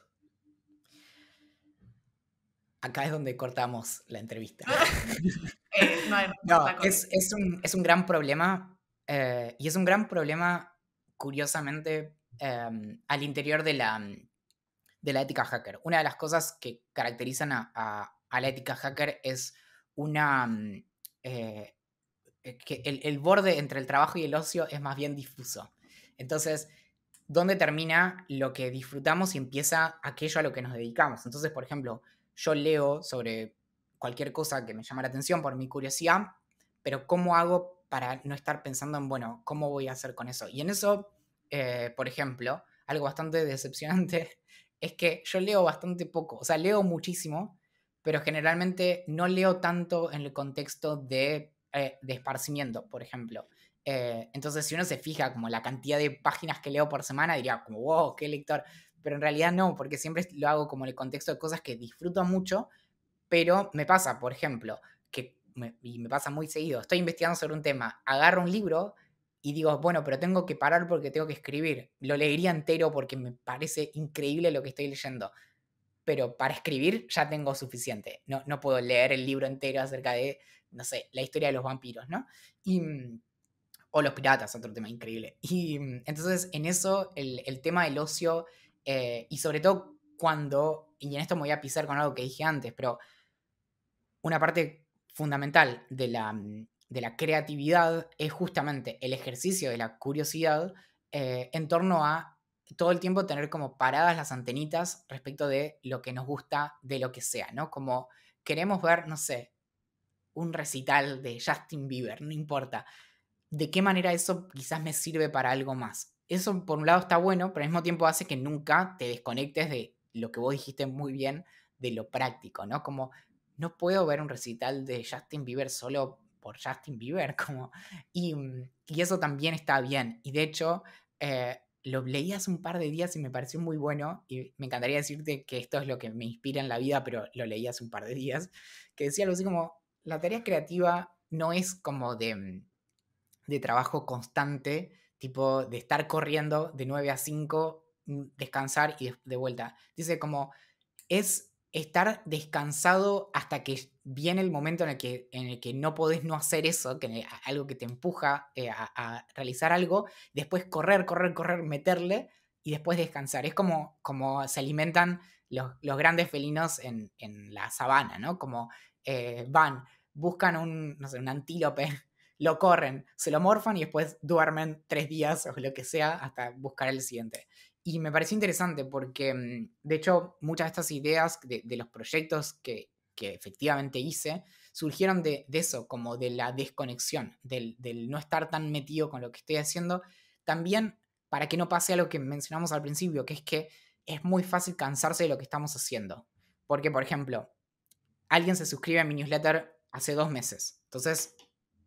acá es donde cortamos la entrevista. Ah. Eh, no, es, un, gran problema eh, y es un gran problema, curiosamente, em, al interior de la, de la ética hacker. Una de las cosas que caracterizan a, la ética hacker es una... Mm, eh, que el, el borde entre el trabajo y el ocio es más bien difuso. Entonces, ¿dónde termina lo que disfrutamos y empieza aquello a lo que nos dedicamos? Entonces, por ejemplo, yo leo sobre cualquier cosa que me llama la atención por mi curiosidad, pero ¿cómo hago para no estar pensando en, bueno, ¿cómo voy a hacer con eso? Y en eso, eh, por ejemplo, algo bastante decepcionante es que yo leo bastante poco, o sea, leo muchísimo, pero generalmente no leo tanto en el contexto de, eh, esparcimiento, por ejemplo. Eh, entonces, si uno se fija como la cantidad de páginas que leo por semana, diría como, wow, qué lector pero en realidad no, porque siempre lo hago como en el contexto de cosas que disfruto mucho, pero me pasa, por ejemplo, que me, y me pasa muy seguido, estoy investigando sobre un tema, agarro un libro y digo, bueno, pero tengo que parar porque tengo que escribir, lo leería entero porque me parece increíble lo que estoy leyendo, pero para escribir ya tengo suficiente, no, no puedo leer el libro entero acerca de, no sé, la historia de los vampiros, ¿no? Y mm, o los piratas, otro tema increíble. Y mm, entonces en eso el, el tema del ocio eh, y sobre todo cuando, y en esto me voy a pisar con algo que dije antes, pero una parte fundamental de la, mm, creatividad es justamente el ejercicio de la curiosidad eh, en torno a todo el tiempo tener como paradas las antenitas respecto de lo que nos gusta, de lo que sea, ¿no? Como queremos ver, no sé, un recital de Justin Bieber, no importa. ¿De qué manera eso quizás me sirve para algo más? eso por un lado está bueno, pero al mismo tiempo hace que nunca te desconectes de lo que vos dijiste muy bien, de lo práctico, ¿no? Como no puedo ver un recital de Justin Bieber solo por Justin Bieber, como... Mm, y, eso también está bien. Y de hecho, eh, lo leí hace un par de días y me pareció muy bueno, y me encantaría decirte que esto es lo que me inspira en la vida, pero lo leí hace un par de días, que decía algo así como, la tarea creativa no es como de, mm, de trabajo constante, tipo de estar corriendo de 9 a 5, mm, descansar y de vuelta. Dice como es estar descansado hasta que viene el momento en el que, en el que no podés no hacer eso, que algo que te empuja eh, a, realizar algo, después correr, correr, correr, meterle y después descansar. Es como, como se alimentan los, grandes felinos en, en, la sabana, ¿no? Como eh, van, buscan un, un antílope lo corren, se lo morfan y después duermen tres días o lo que sea hasta buscar el siguiente. Y me pareció interesante porque, mm, de hecho, muchas de estas ideas de, los proyectos que, efectivamente hice surgieron de, eso, como de la desconexión, del, del no estar tan metido con lo que estoy haciendo. También para que no pase a lo que mencionamos al principio, que es que es muy fácil cansarse de lo que estamos haciendo. Porque, por ejemplo, alguien se suscribe a mi newsletter hace dos meses. Entonces,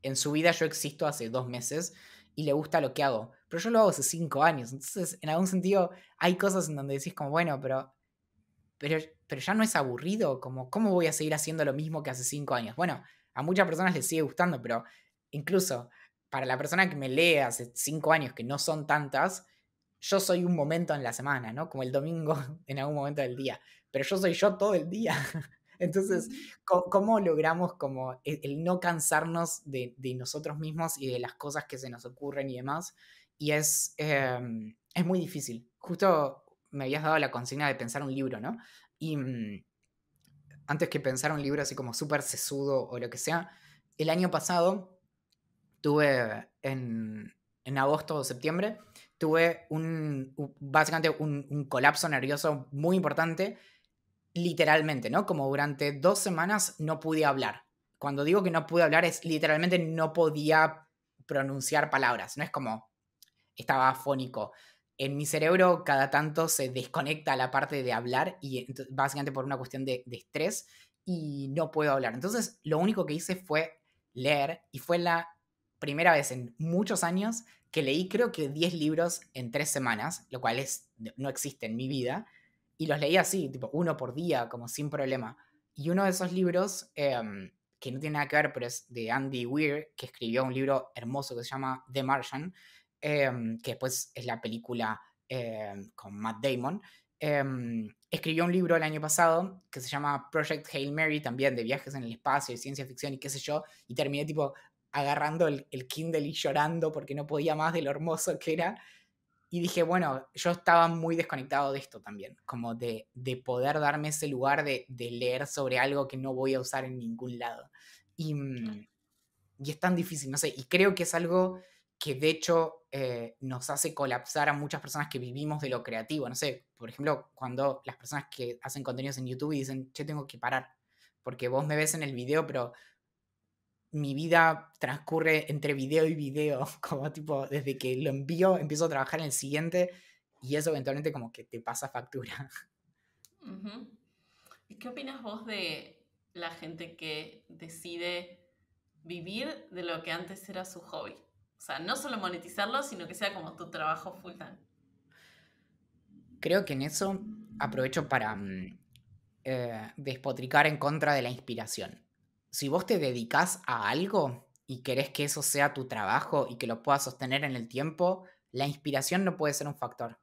en su vida yo existo hace dos meses y le gusta lo que hago, pero yo lo hago hace cinco años. Entonces, en algún sentido, hay cosas en donde decís como, bueno, pero, pero, pero ya no es aburrido, como, ¿cómo voy a seguir haciendo lo mismo que hace cinco años? Bueno, a muchas personas les sigue gustando, pero incluso para la persona que me lee hace cinco años, que no son tantas, yo soy un momento en la semana, ¿no? Como el domingo en algún momento del día, pero yo soy yo todo el día. Entonces, ¿cómo, logramos como e-, el, no cansarnos de, nosotros mismos y de las cosas que se nos ocurren y demás? Y es, em, muy difícil. Justo me habías dado la consigna de pensar un libro, ¿no? Y mm, antes que pensar un libro así como súper sesudo o lo que sea, el año pasado tuve en, agosto o septiembre, tuve básicamente un colapso nervioso muy importante literalmente, ¿no? Como durante dos semanas no pude hablar. Cuando digo que no pude hablar es literalmente no podía pronunciar palabras, no es como estaba afónico. En mi cerebro cada tanto se desconecta la parte de hablar y básicamente por una cuestión de, estrés y no puedo hablar. Entonces lo único que hice fue leer y fue la primera vez en muchos años que leí creo que 10 libros en 3 semanas, lo cual es, no existe en mi vida. Y los leía así, tipo uno por día, como sin problema. Y uno de esos libros, em, que no tiene nada que ver, pero es de Andy Weir, que escribió un libro hermoso que se llama The Martian, em, que después es la película em, con Matt Damon. escribió un libro el año pasado que se llama Project Hail Mary, también de viajes en el espacio y ciencia ficción y qué sé yo, y terminé tipo agarrando el Kindle y llorando porque no podía más de lo hermoso que era. Y dije, bueno, yo estaba muy desconectado de esto también, como de, poder darme ese lugar de, leer sobre algo que no voy a usar en ningún lado. Y, mm, y, es tan difícil, no sé, y creo que es algo que de hecho eh, nos hace colapsar a muchas personas que vivimos de lo creativo. No sé, por ejemplo, cuando las personas que hacen contenidos en YouTube dicen, che, tengo que parar, porque vos me ves en el video, pero mi vida transcurre entre video y video, como tipo, desde que lo envío, empiezo a trabajar en el siguiente y eso eventualmente como que te pasa factura. ¿Y qué opinas vos de la gente que decide vivir de lo que antes era su hobby? O sea, no solo monetizarlo, sino que sea como tu trabajo full time. Creo que en eso aprovecho para mm, eh, despotricar en contra de la inspiración si vos te dedicas a algo y querés que eso sea tu trabajo y que lo puedas sostener en el tiempo, la inspiración no puede ser un factor.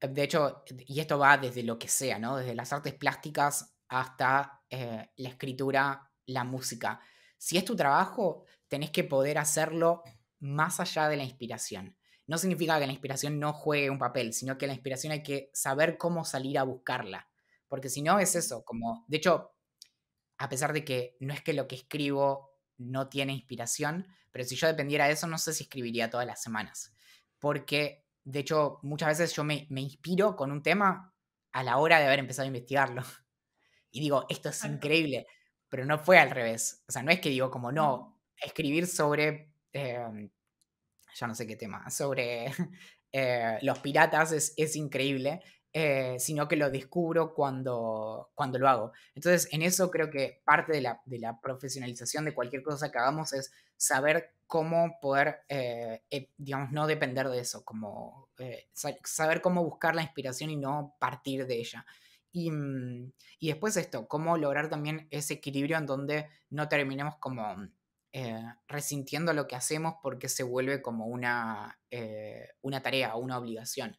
De hecho, y esto va desde lo que sea, ¿no? Desde las artes plásticas hasta eh, la escritura, la música. Si es tu trabajo, tenés que poder hacerlo más allá de la inspiración. No significa que la inspiración no juegue un papel, sino que la inspiración hay que saber cómo salir a buscarla. Porque si no, es eso, como, de hecho, a pesar de que no es que lo que escribo no tiene inspiración, pero si yo dependiera de eso, no sé si escribiría todas las semanas. Porque, de hecho, muchas veces yo me, inspiro con un tema a la hora de haber empezado a investigarlo. Y digo, esto es increíble, pero no fue al revés. O sea, no es que digo como, no, escribir sobre, em, ya no sé qué tema, sobre eh, los piratas es increíble, eh, sino que lo descubro cuando, cuando lo hago. Entonces, en eso creo que parte de la, profesionalización de cualquier cosa que hagamos es saber cómo poder, eh, eh, digamos, no depender de eso, como saber cómo buscar la inspiración y no partir de ella. Y, mm, y, después esto, cómo lograr también ese equilibrio en donde no terminemos como resintiendo lo que hacemos porque se vuelve como una, una tarea una obligación.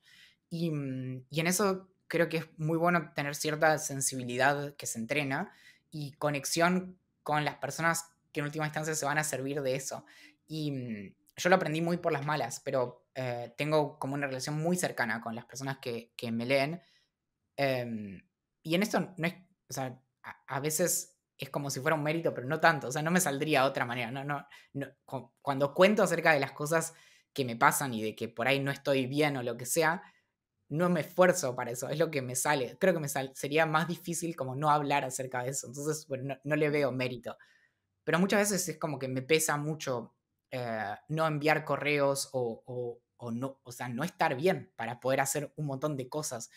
Mm, y, en eso creo que es muy bueno tener cierta sensibilidad que se entrena y conexión con las personas que en última instancia se van a servir de eso. Y mm, yo lo aprendí muy por las malas, pero eh, tengo como una relación muy cercana con las personas que, me leen. Em, y en esto no es, o sea, a, veces es como si fuera un mérito, pero no tanto, o sea, no me saldría de otra manera, no, no, cuando cuento acerca de las cosas que me pasan y de que por ahí no estoy bien o lo que sea, no me esfuerzo para eso, es lo que me sale. Creo que me sale, sería más difícil como no hablar acerca de eso, entonces no, le veo mérito. Pero muchas veces es como que me pesa mucho eh, no enviar correos o, no, o sea, no estar bien para poder hacer un montón de cosas.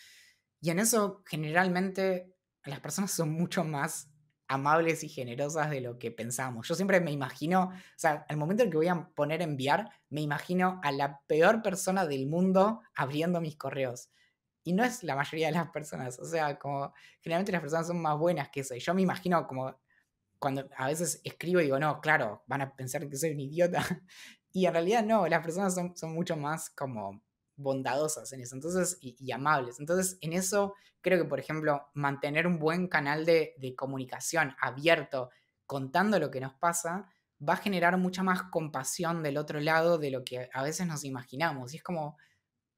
Y en eso generalmente las personas son mucho más amables y generosas de lo que pensamos. Yo siempre me imagino, o sea, al momento en que voy a poner enviar, me imagino a la peor persona del mundo abriendo mis correos. Y no es la mayoría de las personas, o sea, como generalmente las personas son más buenas que eso. yo me imagino como cuando a veces escribo y digo, no, claro, van a pensar que soy un idiota. Y en realidad no, las personas son, son mucho más como bondadosas en eso, entonces, y, amables. Entonces, en eso creo que, por ejemplo, mantener un buen canal de, de comunicación abierto, contando lo que nos pasa, va a generar mucha más compasión del otro lado de lo que a veces nos imaginamos. Y es como,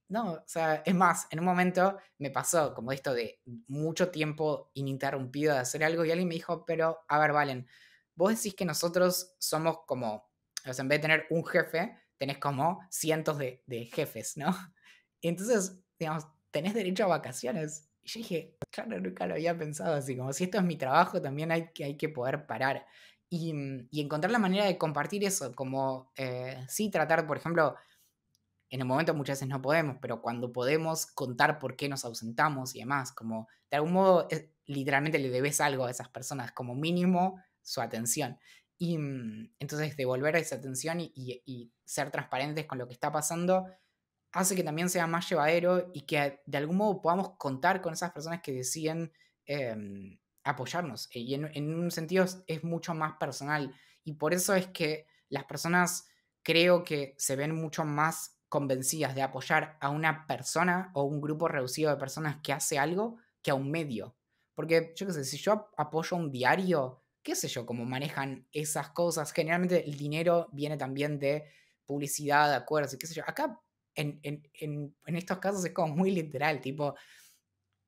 no, o sea, es más, en un momento me pasó como esto de mucho tiempo ininterrumpido de hacer algo y alguien me dijo, pero, a ver, Valen, vos decís que nosotros somos como, o sea, en vez de tener un jefe, tenés como cientos de, jefes, ¿no? entonces, digamos, tenés derecho a vacaciones. Y yo dije, claro, nunca lo había pensado así, como si esto es mi trabajo, también hay que, hay que poder parar. Y, mm, encontrar la manera de compartir eso, como eh, sí tratar, por ejemplo, en el momento muchas veces no podemos, pero cuando podemos contar por qué nos ausentamos y demás, como de algún modo eh, literalmente le debes algo a esas personas, como mínimo su atención. Y mm, entonces devolver esa atención y, ser transparentes con lo que está pasando hace que también sea más llevadero y que de algún modo podamos contar con esas personas que deciden em, apoyarnos. Y en, en, un sentido es mucho más personal. Y por eso es que las personas creo que se ven mucho más convencidas de apoyar a una persona o un grupo reducido de personas que hace algo que a un medio. Porque yo qué sé, si yo apoyo un diario, qué sé yo, cómo manejan esas cosas. Generalmente el dinero viene también de publicidad, de acuerdos y qué sé yo. Acá, en, estos casos, es como muy literal, tipo,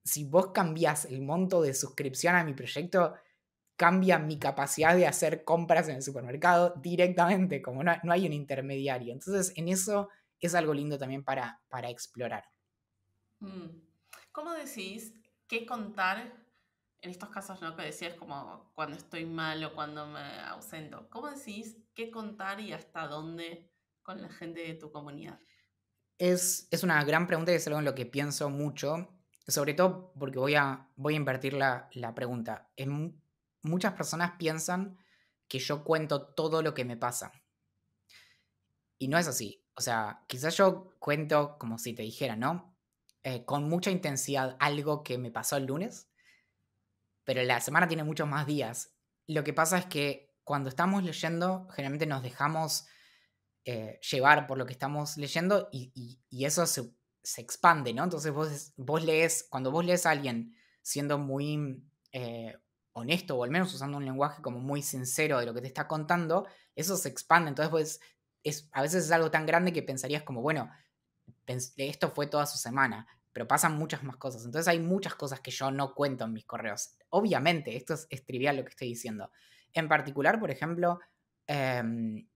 si vos cambiás el monto de suscripción a mi proyecto, cambia mi capacidad de hacer compras en el supermercado directamente, como no, hay un intermediario. Entonces, en eso es algo lindo también para, para explorar. Mm. ¿Cómo decís qué contar en estos casos, lo Que decías como cuando estoy mal o cuando me ausento. ¿Cómo decís qué contar y hasta dónde con la gente de tu comunidad? Es, es una gran pregunta y es algo en lo que pienso mucho, sobre todo porque voy a, voy a invertir la, la pregunta. En, muchas personas piensan que yo cuento todo lo que me pasa. Y no es así. O sea, quizás yo cuento como si te dijera, ¿no? Eh, con mucha intensidad algo que me pasó el lunes, pero la semana tiene muchos más días. Lo que pasa es que cuando estamos leyendo, generalmente nos dejamos eh, llevar por lo que estamos leyendo y, eso se, expande, ¿no? Entonces vos, lees, cuando vos lees a alguien siendo muy eh, honesto o al menos usando un lenguaje como muy sincero de lo que te está contando, eso se expande. Entonces pues, es, a veces es algo tan grande que pensarías como, bueno, esto fue toda su semana pero pasan muchas más cosas. Entonces hay muchas cosas que yo no cuento en mis correos. Obviamente, esto es, trivial lo que estoy diciendo. En particular, por ejemplo, em,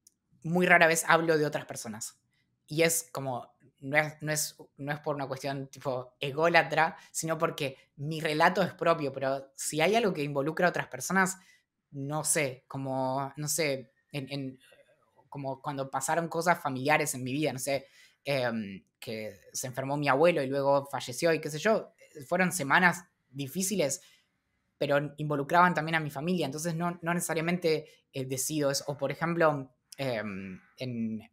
muy rara vez hablo de otras personas. Y es como, no es, no es, por una cuestión tipo ególatra, sino porque mi relato es propio, pero si hay algo que involucra a otras personas, no sé, como, no sé, como cuando pasaron cosas familiares en mi vida, no sé, Em, que se enfermó mi abuelo y luego falleció y qué sé yo, eh, fueron semanas difíciles, pero involucraban también a mi familia, entonces no, no necesariamente eh, decido eso. O por ejemplo, em, eh,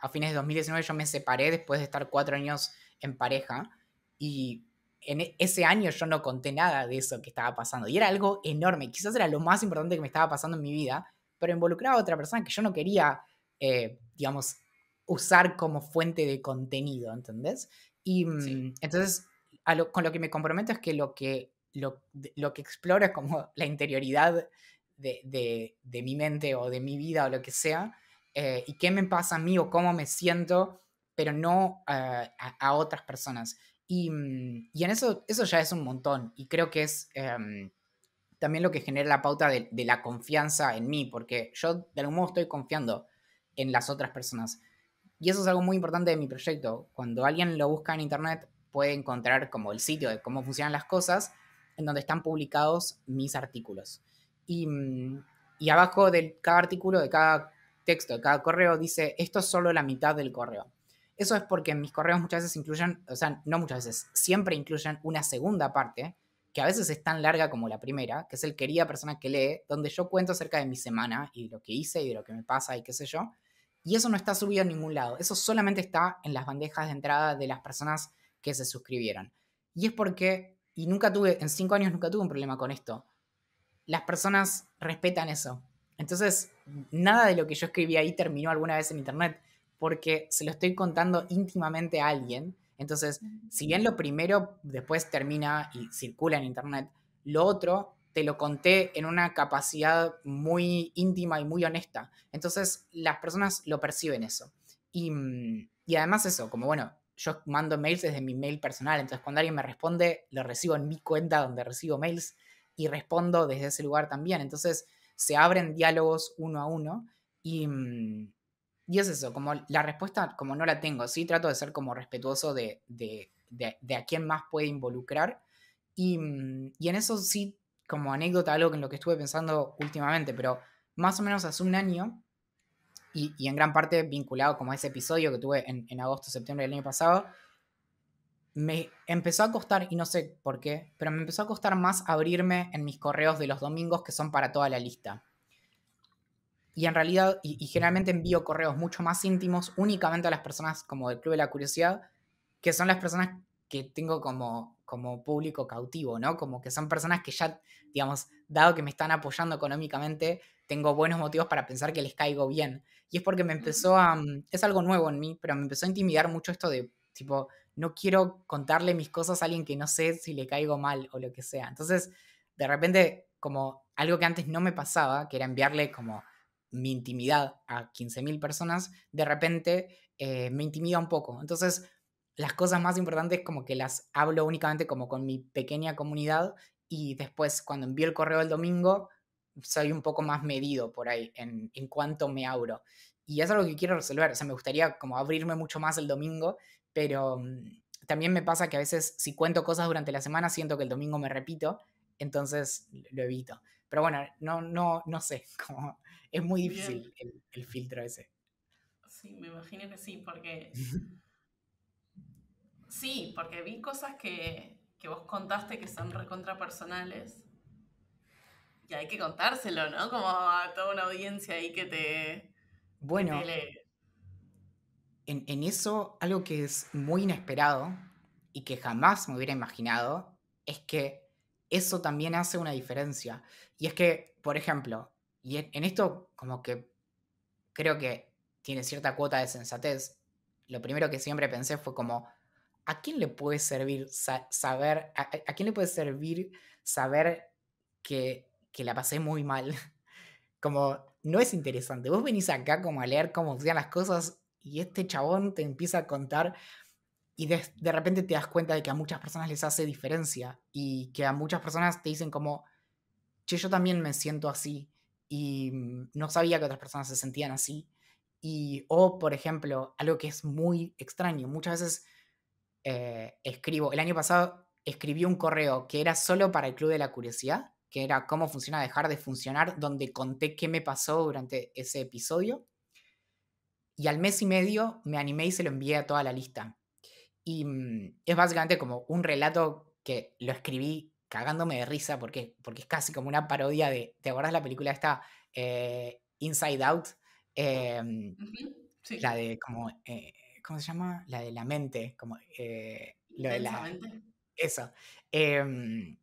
a fines de 2019 yo me separé después de estar cuatro años en pareja y en e, ese año yo no conté nada de eso que estaba pasando y era algo enorme, quizás era lo más importante que me estaba pasando en mi vida, pero involucraba a otra persona que yo no quería, digamos, usar como fuente de contenido, ¿entendés? Y mm, entonces, con lo que me comprometo es que lo que, lo, que exploro es como la interioridad de, de, mi mente o de mi vida o lo que sea, eh, y qué me pasa a mí o cómo me siento, pero no a, a, otras personas. Y, mm, y, en eso, eso ya es un montón, y creo que es... Em, también lo que genera la pauta de, de, la confianza en mí, porque yo de algún modo estoy confiando en las otras personas. Y eso es algo muy importante de mi proyecto. Cuando alguien lo busca en Internet, puede encontrar como el sitio de cómo funcionan las cosas, en donde están publicados mis artículos. Mm, y, abajo de cada artículo, de cada texto, de cada correo, dice, esto es solo la mitad del correo. Eso es porque mis correos muchas veces incluyen, o sea, no muchas veces, siempre incluyen una segunda parte, que a veces es tan larga como la primera, que es el querida persona que lee, donde yo cuento acerca de mi semana y de lo que hice y de lo que me pasa y qué sé yo. Y eso no está subido a ningún lado. Eso solamente está en las bandejas de entrada de las personas que se suscribieron. Y es porque, y nunca tuve, en cinco años nunca tuve un problema con esto. Las personas respetan eso. Entonces, nada de lo que yo escribí ahí terminó alguna vez en internet, porque se lo estoy contando íntimamente a alguien. Entonces, si bien lo primero después termina y circula en internet, lo otro te lo conté en una capacidad muy íntima y muy honesta. Entonces las personas lo perciben eso. Y, mm, y además eso, como bueno, yo mando mails desde mi mail personal, entonces cuando alguien me responde, lo recibo en mi cuenta donde recibo mails y respondo desde ese lugar también. Entonces se abren diálogos uno a uno y, mm, y es eso, como la respuesta como no la tengo, sí trato de ser como respetuoso de, de, de, de a quién más puede involucrar y, mm, y en eso sí como anécdota algo en lo que estuve pensando últimamente, pero más o menos hace un año, y, en gran parte vinculado como a ese episodio que tuve en, agosto, septiembre del año pasado, me empezó a costar, y no sé por qué, pero me empezó a costar más abrirme en mis correos de los domingos que son para toda la lista. Y en realidad, y, y generalmente envío correos mucho más íntimos únicamente a las personas como del Club de la Curiosidad, que son las personas que tengo como como público cautivo, ¿no? Como que son personas que ya, digamos, dado que me están apoyando económicamente, tengo buenos motivos para pensar que les caigo bien. Y es porque me empezó a, mm, es algo nuevo en mí, pero me empezó a intimidar mucho esto de, tipo, no quiero contarle mis cosas a alguien que no sé si le caigo mal o lo que sea. Entonces, de repente, como algo que antes no me pasaba, que era enviarle como mi intimidad a 15.000 personas, de repente eh, me intimida un poco. Entonces, las cosas más importantes como que las hablo únicamente como con mi pequeña comunidad y después cuando envío el correo el domingo soy un poco más medido por ahí en, en cuánto me abro. Y eso es algo que quiero resolver. O sea, me gustaría como abrirme mucho más el domingo, pero mm, también me pasa que a veces si cuento cosas durante la semana siento que el domingo me repito, entonces lo evito. Pero bueno, no, no, no sé, como es muy difícil el filtro ese. Sí, me imagino que sí, porque Sí, porque vi cosas que, vos contaste que son recontrapersonales. Y hay que contárselo, ¿no? Como a toda una audiencia ahí que te. Bueno. En, en eso, algo que es muy inesperado y que jamás me hubiera imaginado es que eso también hace una diferencia. Y es que, por ejemplo, y en esto, como que creo que tiene cierta cuota de sensatez, lo primero que siempre pensé fue como, ¿a quién le puede servir saber, a, quién le puede servir saber que, que la pasé muy mal? Como, no es interesante. Vos venís acá como a leer cómo funcionan las cosas y este chabón te empieza a contar y de, repente te das cuenta de que a muchas personas les hace diferencia y que a muchas personas te dicen como, che, yo también me siento así y mm, no sabía que otras personas se sentían así. Y, o, por ejemplo, algo que es muy extraño, muchas veces eh, escribo, el año pasado escribí un correo que era solo para el Club de la Curiosidad, que era cómo funciona dejar de funcionar, donde conté qué me pasó durante ese episodio. Y al mes y medio me animé y se lo envié a toda la lista. Y mm, es básicamente como un relato que lo escribí cagándome de risa, porque, porque es casi como una parodia de, ¿te acuerdas la película esta eh, Inside Out? Em, la de como... Eh, ¿cómo se llama? La de la mente, como eh, lo de la... Eso. Em,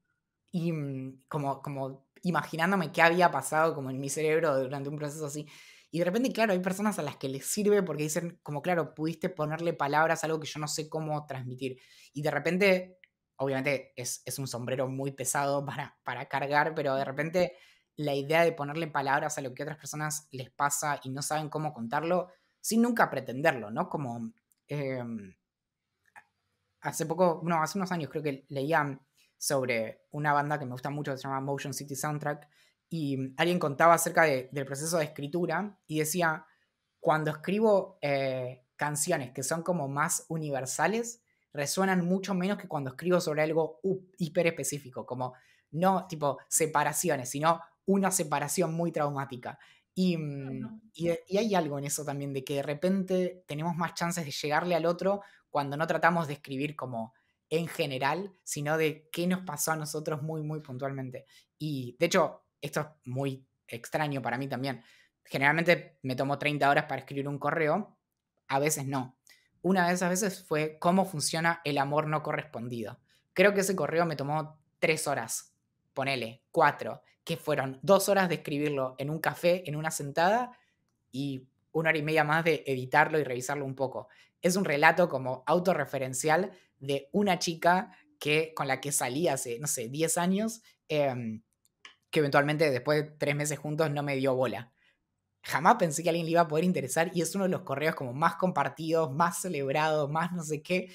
y mm, como, como imaginándome qué había pasado como en mi cerebro durante un proceso así. Y de repente, claro, hay personas a las que les sirve porque dicen, como claro, pudiste ponerle palabras a algo que yo no sé cómo transmitir. Y de repente, obviamente es, es un sombrero muy pesado para, para cargar, pero de repente la idea de ponerle palabras a lo que otras personas les pasa y no saben cómo contarlo sin nunca pretenderlo, ¿no? Como em, hace poco, no, hace unos años creo que leía sobre una banda que me gusta mucho que se llama Motion City Soundtrack y alguien contaba acerca del proceso de escritura y decía, cuando escribo eh, canciones que son como más universales, resuenan mucho menos que cuando escribo sobre algo hiper específico, como no tipo separaciones, sino una separación muy traumática. Mm, eh, y, hay algo en eso también, de que de repente tenemos más chances de llegarle al otro cuando no tratamos de escribir como en general, sino de qué nos pasó a nosotros muy, muy puntualmente. Y de hecho, esto es muy extraño para mí también. Generalmente me tomo 30 horas para escribir un correo, a veces no. Una de esas veces fue cómo funciona el amor no correspondido. Creo que ese correo me tomó 3 horas, ponele, 4 que fueron dos horas de escribirlo en un café, en una sentada, y una hora y media más de editarlo y revisarlo un poco. Es un relato como autorreferencial de una chica que, con la que salí hace, no sé, 10 años, em, que eventualmente después de tres meses juntos no me dio bola. Jamás pensé que a alguien le iba a poder interesar y es uno de los correos como más compartidos, más celebrados, más no sé qué.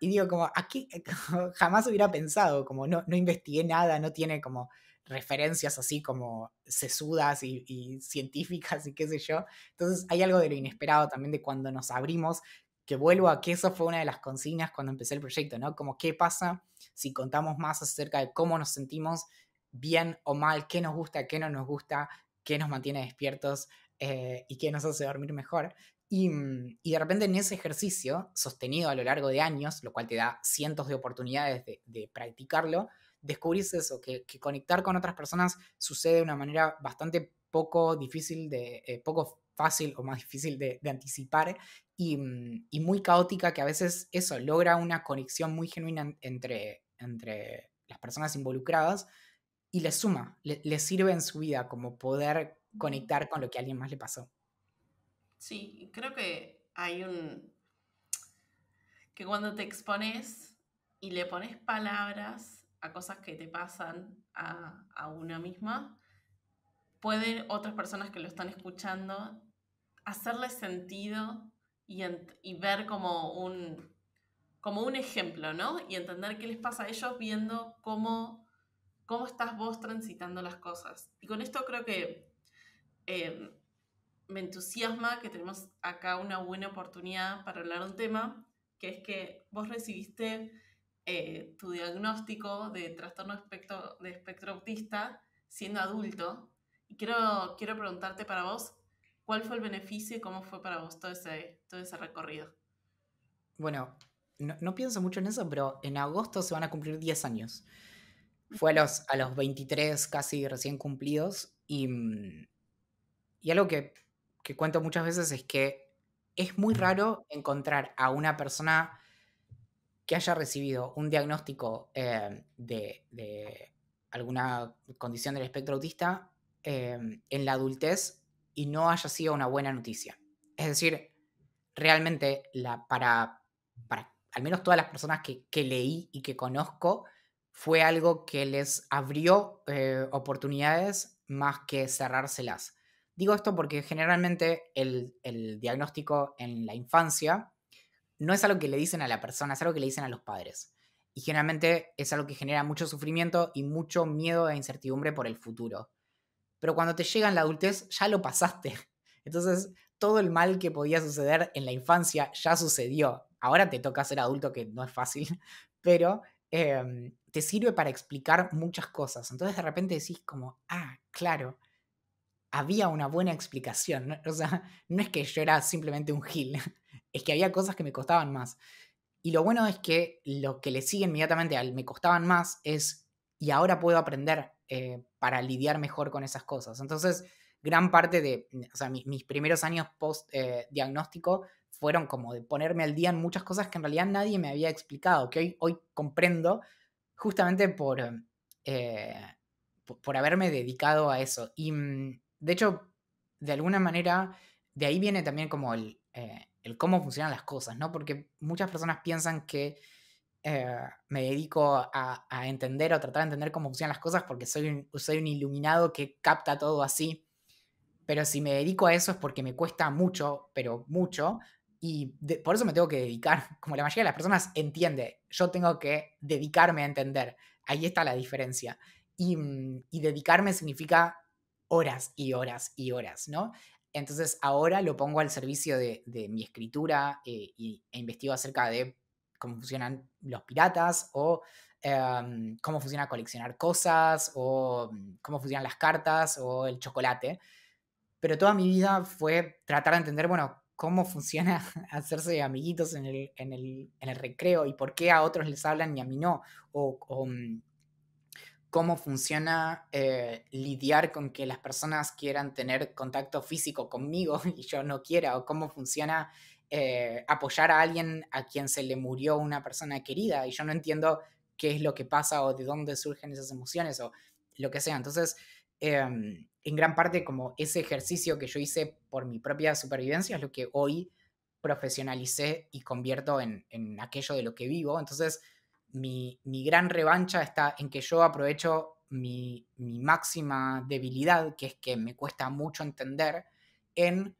Y digo como, aquí jamás hubiera pensado, como no, no investigué nada, no tiene como referencias así como sesudas y, científicas y qué sé yo. Entonces hay algo de lo inesperado también de cuando nos abrimos, que vuelvo a que eso fue una de las consignas cuando empecé el proyecto, ¿no? Como qué pasa si contamos más acerca de cómo nos sentimos bien o mal, qué nos gusta, qué no nos gusta, qué nos mantiene despiertos eh, y qué nos hace dormir mejor. Mm, y, de repente en ese ejercicio, sostenido a lo largo de años, lo cual te da cientos de oportunidades de practicarlo, descubrís eso, que, conectar con otras personas sucede de una manera bastante poco difícil, de, eh, poco fácil o más difícil de, anticipar mm, y, muy caótica que a veces eso logra una conexión muy genuina entre, entre las personas involucradas y le suma, le, sirve en su vida como poder conectar con lo que a alguien más le pasó. Sí, creo que hay un... que cuando te expones y le pones palabras cosas que te pasan a, a una misma, pueden otras personas que lo están escuchando hacerle sentido y, y, ver como un, como un ejemplo, ¿no? Y entender qué les pasa a ellos viendo cómo, cómo estás vos transitando las cosas. Y con esto creo que eh, me entusiasma que tenemos acá una buena oportunidad para hablar un tema, que es que vos recibiste eh, tu diagnóstico de trastorno espectro, de espectro autista siendo adulto. Y quiero, quiero preguntarte para vos, ¿cuál fue el beneficio y cómo fue para vos todo ese, todo ese recorrido? Bueno, no, pienso mucho en eso, pero en agosto se van a cumplir 10 años. Fue a los, a los 23 casi recién cumplidos y, mm, y algo que, que cuento muchas veces es que es muy raro encontrar a una persona que haya recibido un diagnóstico eh, de, alguna condición del espectro autista eh, en la adultez y no haya sido una buena noticia. Es decir, realmente para, al menos todas las personas que, leí y que conozco, fue algo que les abrió eh, oportunidades más que cerrárselas. Digo esto porque generalmente el diagnóstico en la infancia no es algo que le dicen a la persona, es algo que le dicen a los padres. Y generalmente es algo que genera mucho sufrimiento y mucho miedo e incertidumbre por el futuro. Pero cuando te llega en la adultez, ya lo pasaste. Entonces, todo el mal que podía suceder en la infancia ya sucedió. Ahora te toca ser adulto, que no es fácil, pero em, te sirve para explicar muchas cosas. Entonces, de repente decís como, ah, claro, había una buena explicación. O sea, no es que yo era simplemente un gil es que había cosas que me costaban más. Y lo bueno es que lo que le sigue inmediatamente al me costaban más es, y ahora puedo aprender eh, para lidiar mejor con esas cosas. Entonces, gran parte de, mis, primeros años post-diagnóstico eh, fueron como de ponerme al día en muchas cosas que en realidad nadie me había explicado, que hoy, comprendo justamente eh, por, haberme dedicado a eso. Y mm, de hecho, de alguna manera, de ahí viene también como el, el cómo funcionan las cosas, ¿no? Porque muchas personas piensan que eh, me dedico a, entender o tratar de entender cómo funcionan las cosas porque soy un, soy un iluminado que capta todo así. Pero si me dedico a eso es porque me cuesta mucho, pero mucho, y por eso me tengo que dedicar. Como la mayoría de las personas entiende, yo tengo que dedicarme a entender. Ahí está la diferencia. Y, mm, y dedicarme significa horas y horas y horas, ¿no? Entonces ahora lo pongo al servicio de, mi escritura eh, y, e investigo acerca de cómo funcionan los piratas o em, cómo funciona coleccionar cosas o mm, cómo funcionan las cartas o el chocolate. Pero toda mi vida fue tratar de entender, bueno, cómo funciona hacerse amiguitos en el, recreo y por qué a otros les hablan y a mí no. o mm, cómo funciona eh, lidiar con que las personas quieran tener contacto físico conmigo y yo no quiera, o cómo funciona eh, apoyar a alguien a quien se le murió una persona querida y yo no entiendo qué es lo que pasa o de dónde surgen esas emociones o lo que sea. Entonces, em, en gran parte como ese ejercicio que yo hice por mi propia supervivencia es lo que hoy profesionalicé y convierto en aquello de lo que vivo. Entonces, mi, gran revancha está en que yo aprovecho mi, máxima debilidad, que es que me cuesta mucho entender, en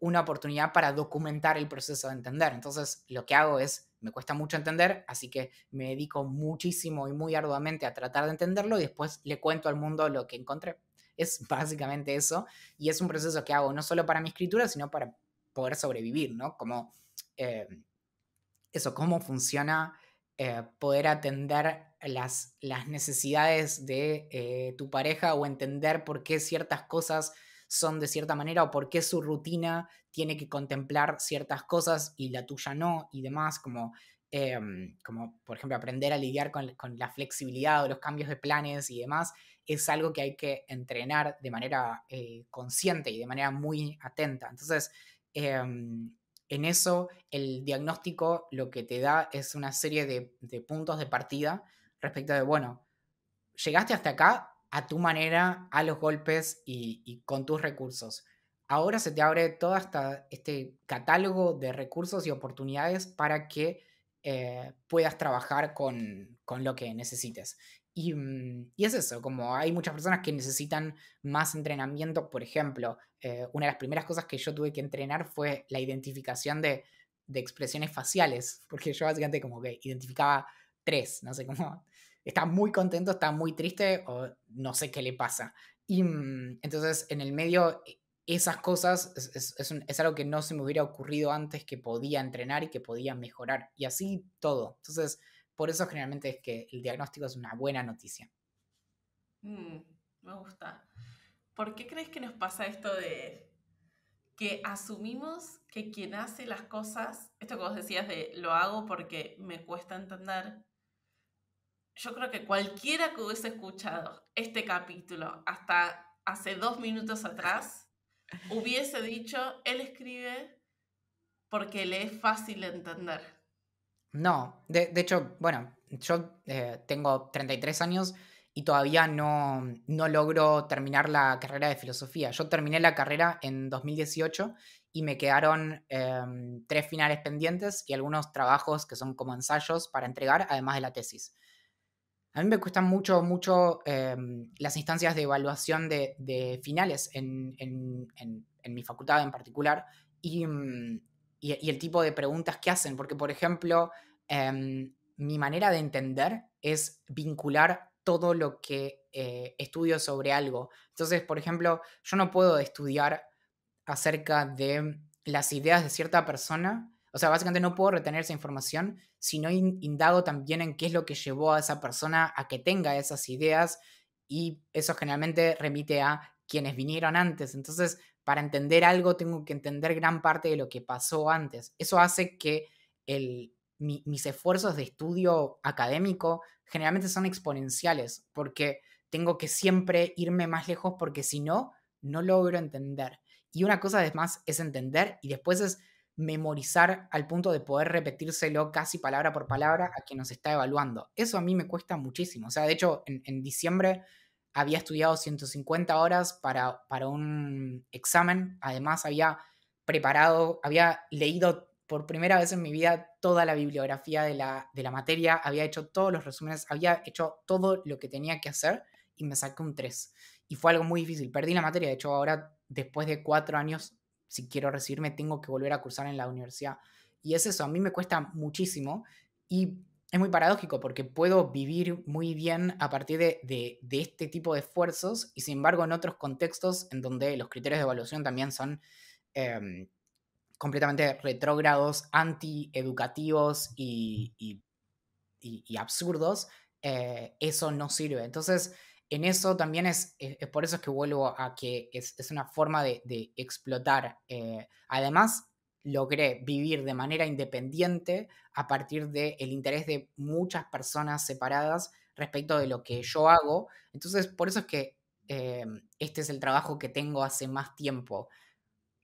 una oportunidad para documentar el proceso de entender. Entonces, lo que hago es, me cuesta mucho entender, así que me dedico muchísimo y muy arduamente a tratar de entenderlo y después le cuento al mundo lo que encontré. Es básicamente eso, y es un proceso que hago no solo para mi escritura, sino para poder sobrevivir, ¿no? Como eh, eso, cómo funciona eh, poder atender las, las necesidades de eh, tu pareja o entender por qué ciertas cosas son de cierta manera o por qué su rutina tiene que contemplar ciertas cosas y la tuya no y demás, como, em, como por ejemplo aprender a lidiar con, la flexibilidad o los cambios de planes y demás, es algo que hay que entrenar de manera eh, consciente y de manera muy atenta. Entonces, em, en eso, el diagnóstico lo que te da es una serie de, puntos de partida respecto de, bueno, llegaste hasta acá a tu manera, a los golpes y, con tus recursos. Ahora se te abre todo hasta este catálogo de recursos y oportunidades para que eh, puedas trabajar con, lo que necesites. Mm, y, es eso, como hay muchas personas que necesitan más entrenamiento, por ejemplo, eh, una de las primeras cosas que yo tuve que entrenar fue la identificación de, de expresiones faciales, porque yo básicamente como que identificaba tres, no sé cómo, está muy contento, está muy triste o no sé qué le pasa. Y mm, entonces en el medio e, esas cosas es, es algo que no se me hubiera ocurrido antes que podía entrenar y que podía mejorar, y así todo. Entonces por eso generalmente es que el diagnóstico es una buena noticia. Mm, me gusta. ¿Por qué crees que nos pasa esto de que asumimos que quien hace las cosas, esto que vos decías de lo hago porque me cuesta entender, yo creo que cualquiera que hubiese escuchado este capítulo hasta hace dos minutos atrás, hubiese dicho, él escribe porque le es fácil entender. No, de, hecho, bueno, yo eh, tengo 33 años y todavía no, no logro terminar la carrera de filosofía. Yo terminé la carrera en 2018 y me quedaron em, tres finales pendientes y algunos trabajos que son como ensayos para entregar, además de la tesis. A mí me cuestan mucho, mucho em, las instancias de evaluación de, finales en, en, mi facultad en particular y, mm, y, el tipo de preguntas que hacen, porque por ejemplo, em, mi manera de entender es vincular todo lo que eh, estudio sobre algo. Entonces, por ejemplo, yo no puedo estudiar acerca de las ideas de cierta persona, o sea, básicamente no puedo retener esa información, Si no indago también en qué es lo que llevó a esa persona a que tenga esas ideas y eso generalmente remite a quienes vinieron antes. Entonces, para entender algo tengo que entender gran parte de lo que pasó antes. Eso hace que el, mis esfuerzos de estudio académico generalmente son exponenciales, porque tengo que siempre irme más lejos porque si no, no logro entender. Y una cosa además es entender y después es memorizar al punto de poder repetírselo casi palabra por palabra a quien nos está evaluando. Eso a mí me cuesta muchísimo. O sea, de hecho, en diciembre había estudiado 150 horas para, para un examen, además había preparado, había leído por primera vez en mi vida toda la bibliografía de la, de la materia, había hecho todos los resúmenes, había hecho todo lo que tenía que hacer y me saqué un 3. Y fue algo muy difícil, perdí la materia, de hecho ahora después de cuatro años, si quiero recibirme, tengo que volver a cursar en la universidad. Y es eso, a mí me cuesta muchísimo y es muy paradójico porque puedo vivir muy bien a partir de, este tipo de esfuerzos y sin embargo en otros contextos en donde los criterios de evaluación también son em, completamente retrógrados, anti y, y, absurdos, eh, eso no sirve. Entonces, en eso también es, es, por eso es que vuelvo a que es, una forma de, explotar. Eh, además, logré vivir de manera independiente a partir del interés de muchas personas separadas respecto de lo que yo hago. Entonces, por eso es que eh, este es el trabajo que tengo hace más tiempo,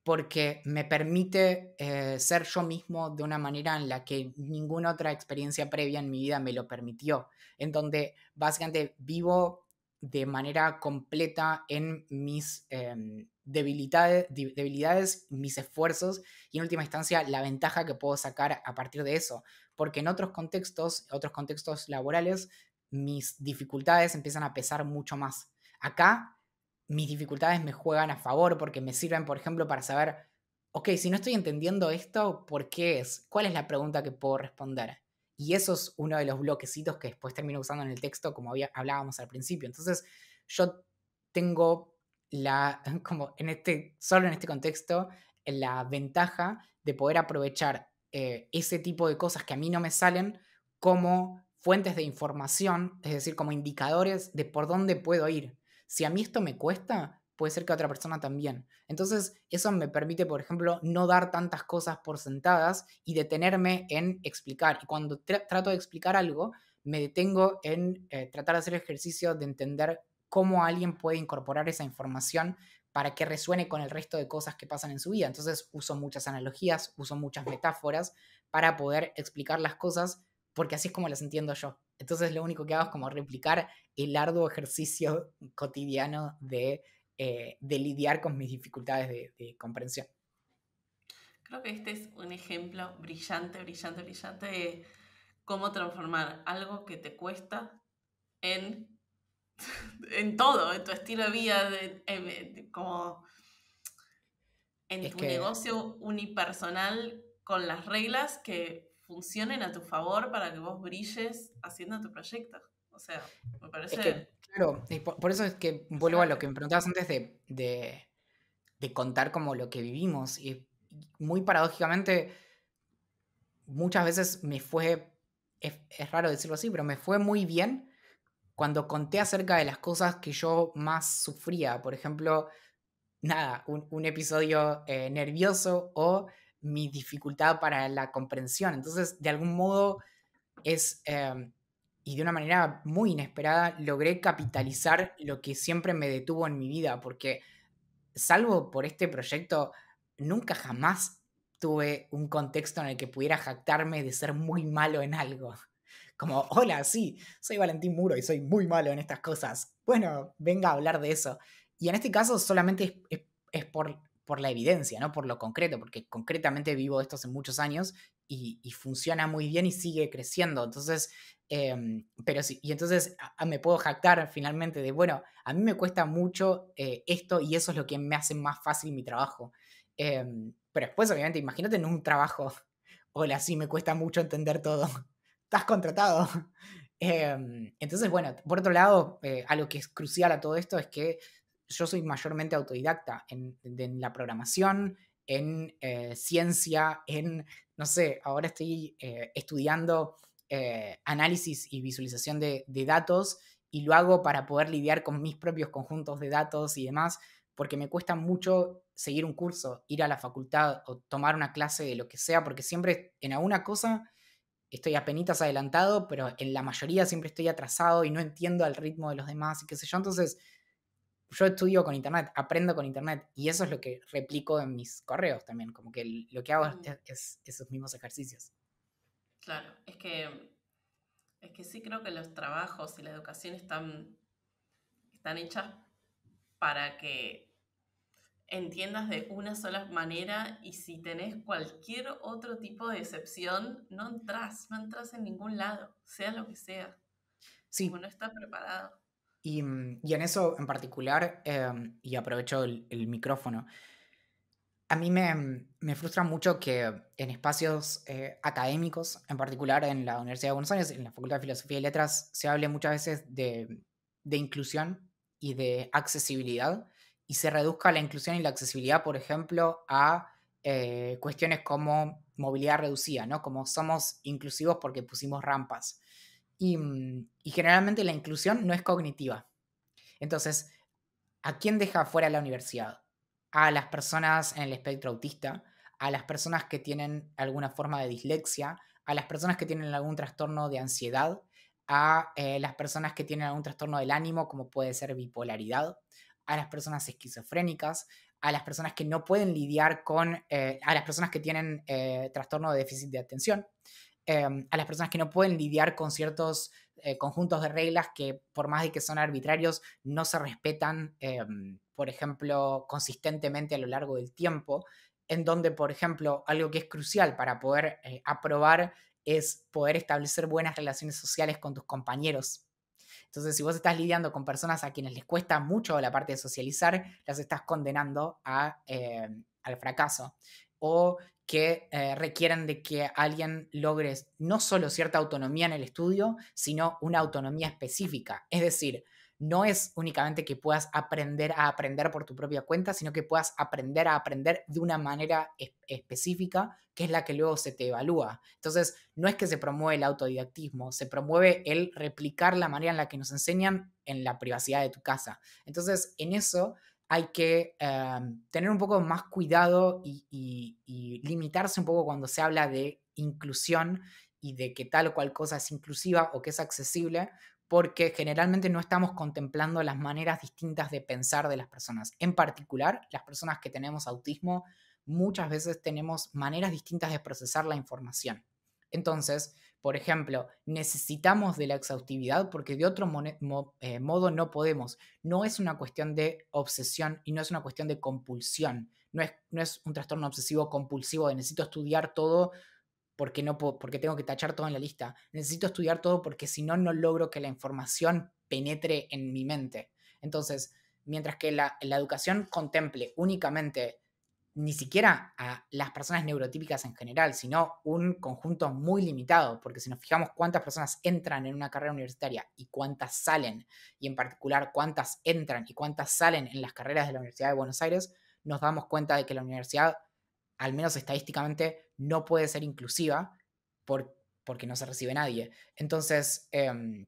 porque me permite eh, ser yo mismo de una manera en la que ninguna otra experiencia previa en mi vida me lo permitió, en donde básicamente vivo de manera completa en mis... Em, debilidades, debilidades, mis esfuerzos y en última instancia la ventaja que puedo sacar a partir de eso. Porque en otros contextos, otros contextos laborales, mis dificultades empiezan a pesar mucho más. Acá mis dificultades me juegan a favor porque me sirven, por ejemplo, para saber, ok, si no estoy entendiendo esto, ¿por qué es? ¿Cuál es la pregunta que puedo responder? Y eso es uno de los bloquecitos que después termino usando en el texto, como hablábamos al principio. Entonces, yo tengo la, como en este, solo en este contexto, la ventaja de poder aprovechar eh, ese tipo de cosas que a mí no me salen como fuentes de información, es decir, como indicadores de por dónde puedo ir. Si a mí esto me cuesta, puede ser que a otra persona también. Entonces, eso me permite, por ejemplo, no dar tantas cosas por sentadas y detenerme en explicar. Y cuando trato de explicar algo, me detengo en eh, tratar de hacer ejercicio de entender cómo alguien puede incorporar esa información para que resuene con el resto de cosas que pasan en su vida. Entonces uso muchas analogías, uso muchas metáforas para poder explicar las cosas, porque así es como las entiendo yo. Entonces lo único que hago es como replicar el arduo ejercicio cotidiano de, eh, lidiar con mis dificultades de, de comprensión. Creo que este es un ejemplo brillante, brillante, brillante de cómo transformar algo que te cuesta en en todo, en tu estilo de vida, eh, como en tu negocio unipersonal con las reglas que funcionen a tu favor para que vos brilles haciendo tu proyecto. O sea, me parece... claro, por, eso es que vuelvo a lo que me preguntabas antes de, contar como lo que vivimos. Y muy paradójicamente, muchas veces me fue, es raro decirlo así, pero me fue muy bien cuando conté acerca de las cosas que yo más sufría, por ejemplo, nada, un, episodio eh, nervioso o mi dificultad para la comprensión. Entonces, de algún modo, es, em, y de una manera muy inesperada, logré capitalizar lo que siempre me detuvo en mi vida, porque salvo por este proyecto, nunca jamás tuve un contexto en el que pudiera jactarme de ser muy malo en algo como, hola, sí, soy Valentín Muro y soy muy malo en estas cosas. Bueno, venga a hablar de eso. Y en este caso solamente es, por, por la evidencia, ¿no? Por lo concreto, porque concretamente vivo esto hace muchos años y, funciona muy bien y sigue creciendo. Entonces, em, pero sí, y entonces me puedo jactar finalmente de, bueno, a mí me cuesta mucho eh, esto y eso es lo que me hace más fácil mi trabajo. Em, pero después, obviamente, imagínate en un trabajo, hola, sí, me cuesta mucho entender todo estás contratado. Em, entonces, bueno, por otro lado, a eh, algo que es crucial a todo esto es que yo soy mayormente autodidacta en, la programación, en eh, ciencia, en, no sé, ahora estoy eh, estudiando análisis y visualización de, de datos y lo hago para poder lidiar con mis propios conjuntos de datos y demás, porque me cuesta mucho seguir un curso, ir a la facultad o tomar una clase de lo que sea, porque siempre en alguna cosa estoy apenas adelantado, pero en la mayoría siempre estoy atrasado y no entiendo el ritmo de los demás y qué sé yo. Entonces, yo estudio con Internet, aprendo con Internet y eso es lo que replico en mis correos también, como que lo que hago mm. es, esos mismos ejercicios. Claro, es que, es que sí creo que los trabajos y la educación están, están hechas para que entiendas de una sola manera y si tenés cualquier otro tipo de excepción, no entras, no entras en ningún lado, sea lo que sea. si Como no está preparado. Y, mm, en eso en particular, em, y aprovecho el, micrófono, a mí mm, me, frustra mucho que en espacios eh, académicos, en particular en la Universidad de Buenos Aires, en la Facultad de Filosofía y Letras, se hable muchas veces de inclusión y de accesibilidad, y se reduzca la inclusión y la accesibilidad, por ejemplo, a eh, cuestiones como movilidad reducida, ¿no? Como somos inclusivos porque pusimos rampas. Y, mm, generalmente la inclusión no es cognitiva. Entonces, ¿a quién deja fuera la universidad? A las personas en el espectro autista, a las personas que tienen alguna forma de dislexia, a las personas que tienen algún trastorno de ansiedad, a eh, las personas que tienen algún trastorno del ánimo, como puede ser bipolaridad, a las personas esquizofrénicas, a las personas que no pueden lidiar con, eh, a las personas que tienen eh, trastorno de déficit de atención, em, a las personas que no pueden lidiar con ciertos eh, conjuntos de reglas que por más de que son arbitrarios, no se respetan, em, por ejemplo, consistentemente a lo largo del tiempo, en donde, por ejemplo, algo que es crucial para poder aprobar es poder establecer buenas relaciones sociales con tus compañeros entonces, si vos estás lidiando con personas a quienes les cuesta mucho la parte de socializar, las estás condenando eh, al fracaso. O que eh, requieren de que alguien logre no solo cierta autonomía en el estudio, sino una autonomía específica. Es decir, no es únicamente que puedas aprender a aprender por tu propia cuenta, sino que puedas aprender a aprender de una manera específica, que es la que luego se te evalúa. Entonces, no es que se promueva el autodidactismo, se promueve el replicar la manera en la que nos enseñan en la privacidad de tu casa. Entonces, en eso hay que em, tener un poco más cuidado y limitarse un poco cuando se habla de inclusión y de que tal o cual cosa es inclusiva o que es accesible, porque generalmente no estamos contemplando las maneras distintas de pensar de las personas. En particular, las personas que tenemos autismo muchas veces tenemos maneras distintas de procesar la información. Entonces, por ejemplo, necesitamos de la exhaustividad porque de otro eh, modo no podemos. No es una cuestión de obsesión y no es una cuestión de compulsión. No es, no es un trastorno obsesivo compulsivo de necesito estudiar todo porque, no puedo, porque tengo que tachar todo en la lista. Necesito estudiar todo porque si no, no logro que la información penetre en mi mente. Entonces, mientras que la, la educación contemple únicamente ni siquiera a las personas neurotípicas en general, sino un conjunto muy limitado, porque si nos fijamos cuántas personas entran en una carrera universitaria y cuántas salen, y en particular cuántas entran y cuántas salen en las carreras de la Universidad de Buenos Aires, nos damos cuenta de que la universidad, al menos estadísticamente, no puede ser inclusiva porque no se recibe nadie. Entonces, em,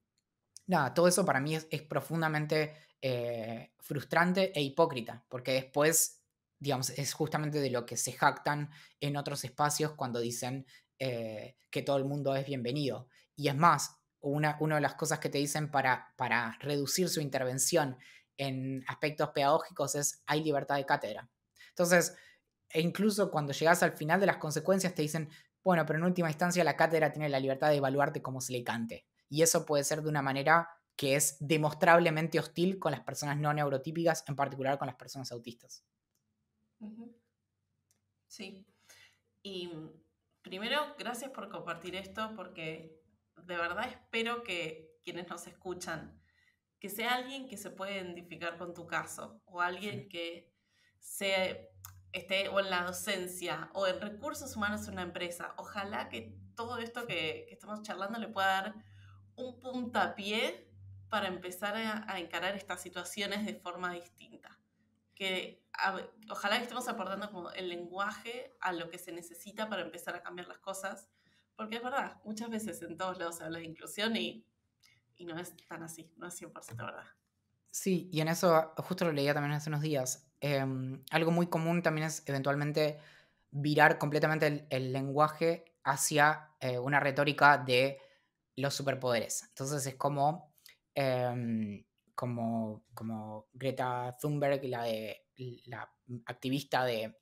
nada, todo eso para mí es, profundamente eh, frustrante e hipócrita, porque después, digamos, es justamente de lo que se jactan en otros espacios cuando dicen eh, que todo el mundo es bienvenido. Y es más, una, una de las cosas que te dicen para, para reducir su intervención en aspectos pedagógicos es hay libertad de cátedra. Entonces, e incluso cuando llegas al final de las consecuencias te dicen, bueno, pero en última instancia la cátedra tiene la libertad de evaluarte como se le cante. Y eso puede ser de una manera que es demostrablemente hostil con las personas no neurotípicas, en particular con las personas autistas. Sí. Y primero, gracias por compartir esto, porque de verdad espero que quienes nos escuchan, que sea alguien que se pueda identificar con tu caso o alguien que se esté o en la docencia o en recursos humanos en una empresa. Ojalá que todo esto que, estamos charlando le pueda dar un puntapié para empezar a, encarar estas situaciones de forma distinta. Que ojalá que estemos aportando como el lenguaje a lo que se necesita para empezar a cambiar las cosas, porque es verdad, muchas veces en todos lados se habla de inclusión y, y no es tan así, no es 100% verdad. Sí, y en eso justo lo leía también hace unos días. Em, algo muy común también es eventualmente virar completamente el, lenguaje hacia eh, una retórica de los superpoderes. Entonces es como, em, como, como Greta Thunberg, la, de, la activista de,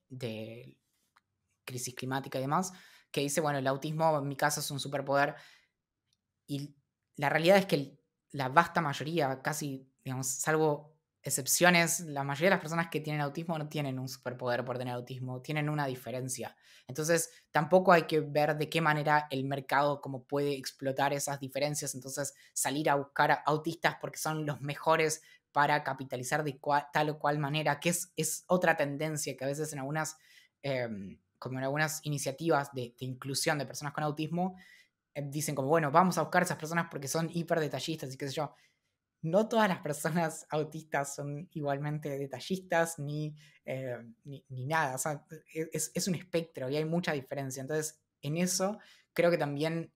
crisis climática y demás, que dice, bueno, el autismo en mi caso es un superpoder. Y la realidad es que la vasta mayoría, casi digamos, salvo excepciones, la mayoría de las personas que tienen autismo no tienen un superpoder por tener autismo, tienen una diferencia. Entonces, tampoco hay que ver de qué manera el mercado como puede explotar esas diferencias, entonces salir a buscar autistas porque son los mejores para capitalizar de tal o cual manera, que es, es, otra tendencia que a veces en algunas, em, como en algunas iniciativas de, inclusión de personas con autismo, eh, dicen como, bueno, vamos a buscar esas personas porque son hiper detallistas y qué sé yo no todas las personas autistas son igualmente detallistas ni, eh, ni, nada. E, es, un espectro y hay mucha diferencia. Entonces, en eso creo que también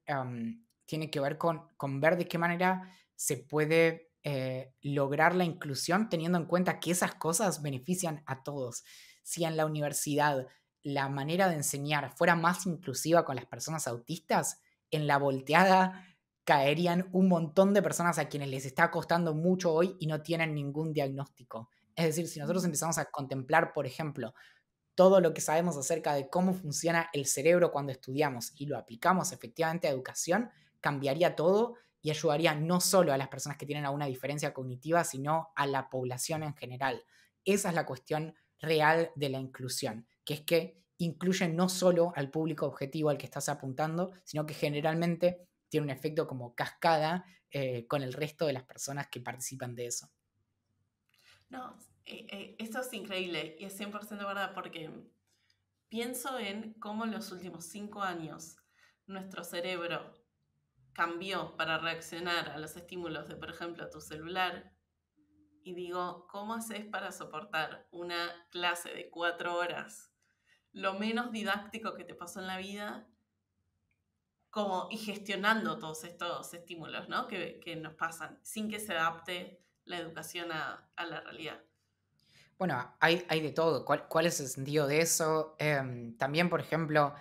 tiene que ver con, ver de qué manera se puede eh, lograr la inclusión teniendo en cuenta que esas cosas benefician a todos. Si en la universidad la manera de enseñar fuera más inclusiva con las personas autistas, en la volteada caerían un montón de personas a quienes les está costando mucho hoy y no tienen ningún diagnóstico. Es decir, si nosotros mm. empezamos a contemplar, por ejemplo, todo lo que sabemos acerca de cómo funciona el cerebro cuando estudiamos y lo aplicamos efectivamente a educación, cambiaría todo y ayudaría no solo a las personas que tienen alguna diferencia cognitiva, sino a la población en general. Esa es la cuestión real de la inclusión, que es que incluye no solo al público objetivo al que estás apuntando, sino que generalmente tiene un efecto como cascada eh, con el resto de las personas que participan de eso. No, eh, eh, esto es increíble y es 100% verdad porque pienso en cómo en los últimos cinco años nuestro cerebro cambió para reaccionar a los estímulos de, por ejemplo, tu celular. Y digo, ¿cómo haces para soportar una clase de cuatro horas? Lo menos didáctico que te pasó en la vida como y gestionando todos estos estímulos ¿no? que, que, nos pasan sin que se adapte la educación a, la realidad. Bueno, hay, hay de todo. ¿Cuál, es el sentido de eso? Em, también, por ejemplo,